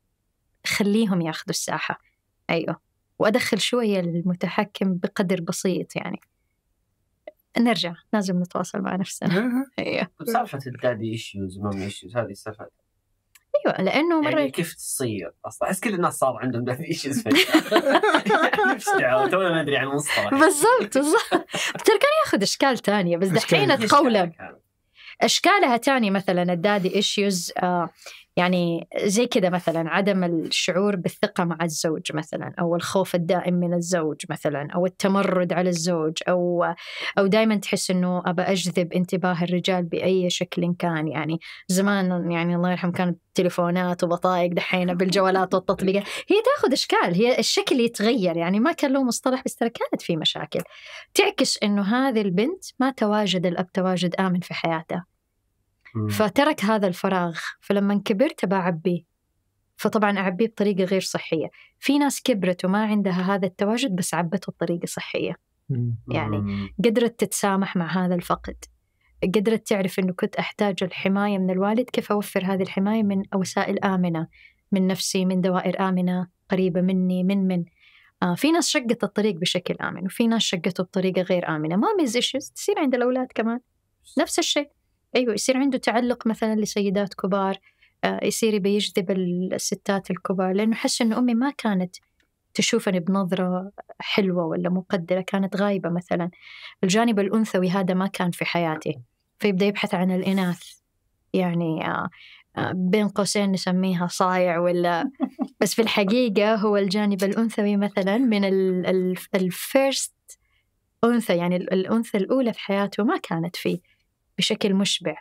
خليهم ياخذوا الساحة أيوه وأدخل شوية المتحكم بقدر بسيط يعني نرجع لازم نتواصل مع نفسنا ايوه طيب، سالفه
الدادي ايشوز مامي ايشوز هذه السالفه
ايوه لانه مره يعني كيف
تصير اصلا احس كل الناس صار عندهم ذا ايشوز نفس [laughs] يعني ما ادري عن المصطلح
بالضبط بالضبط ترى كان ياخذ اشكال ثانيه بس دحين تقولب اشكالها تاني مثلا الدادي ايشوز آه، يعني زي كذا مثلا عدم الشعور بالثقة مع الزوج مثلا أو الخوف الدائم من الزوج مثلا أو التمرد على الزوج أو أو دائما تحس إنه أبى أجذب انتباه الرجال بأي شكل كان يعني زمان يعني الله يرحم كانت تليفونات وبطايق دحين بالجوالات والتطبيقات هي تاخذ اشكال هي الشكل يتغير يعني ما كان له مصطلح بس ترى كانت في مشاكل تعكس انه هذه البنت ما تواجد الاب تواجد امن في حياتها فترك هذا الفراغ فلما كبرت بعبيه فطبعا اعبيه بطريقه غير صحيه في ناس كبرت وما عندها هذا التواجد بس عبته بطريقه صحيه يعني قدرت تتسامح مع هذا الفقد قدرت تعرف انه كنت احتاج الحمايه من الوالد كيف اوفر هذه الحمايه من وسائل امنه من نفسي من دوائر امنه قريبه مني من من آه في ناس شقت الطريق بشكل امن وفي ناس شقته بطريقه غير امنه ما ميز تصير عند الاولاد كمان نفس الشيء ايوه يصير عنده تعلق مثلا لسيدات كبار آه، يصير يبي يجذب الستات الكبار لانه حس انه امي ما كانت تشوفني بنظرة حلوة ولا مقدرة كانت غايبة مثلا الجانب الأنثوي هذا ما كان في حياتي فيبدأ يبحث عن الإناث يعني آه، آه، بين قوسين نسميها صايع ولا [laughs] بس في الحقيقة هو الجانب الأنثوي مثلا من الفيرست أنثى يعني الأنثى الأولى في حياته ما كانت فيه بشكل مشبع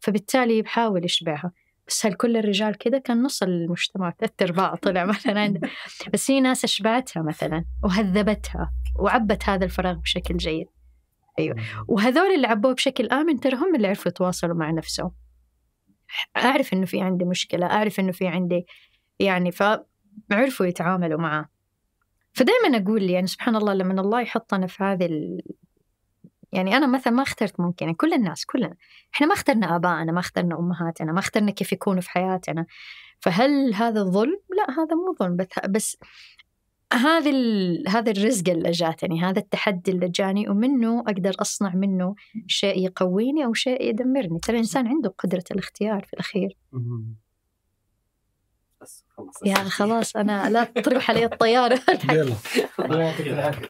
فبالتالي بحاول يشبعها بس هل كل الرجال كده كان نص المجتمع ثلاث ارباع طلع [laughs] مثلا بس في ناس اشبعتها مثلا وهذبتها وعبت هذا الفراغ بشكل جيد ايوه وهذول اللي عبوه بشكل امن ترى هم اللي عرفوا يتواصلوا مع نفسهم اعرف انه في عندي مشكله اعرف انه في عندي يعني فعرفوا يتعاملوا معاه فدائما اقول يعني سبحان الله لما الله يحطنا في هذه يعني أنا مثلا ما اخترت ممكن يعني كل الناس كلنا إحنا ما اخترنا آبائنا ما اخترنا أمهاتنا ما اخترنا كيف يكونوا في حياتنا فهل هذا ظلم لا هذا مو ظلم بس هذه هذا الرزق اللي جاتني هذا التحدي اللي جاني ومنه أقدر أصنع منه شيء يقويني أو شيء يدمرني ترى الإنسان عنده قدرة الاختيار في الأخير بس خلاص يا خلاص انا لا تروح علي الطياره يلا
الله يعطيك العافيه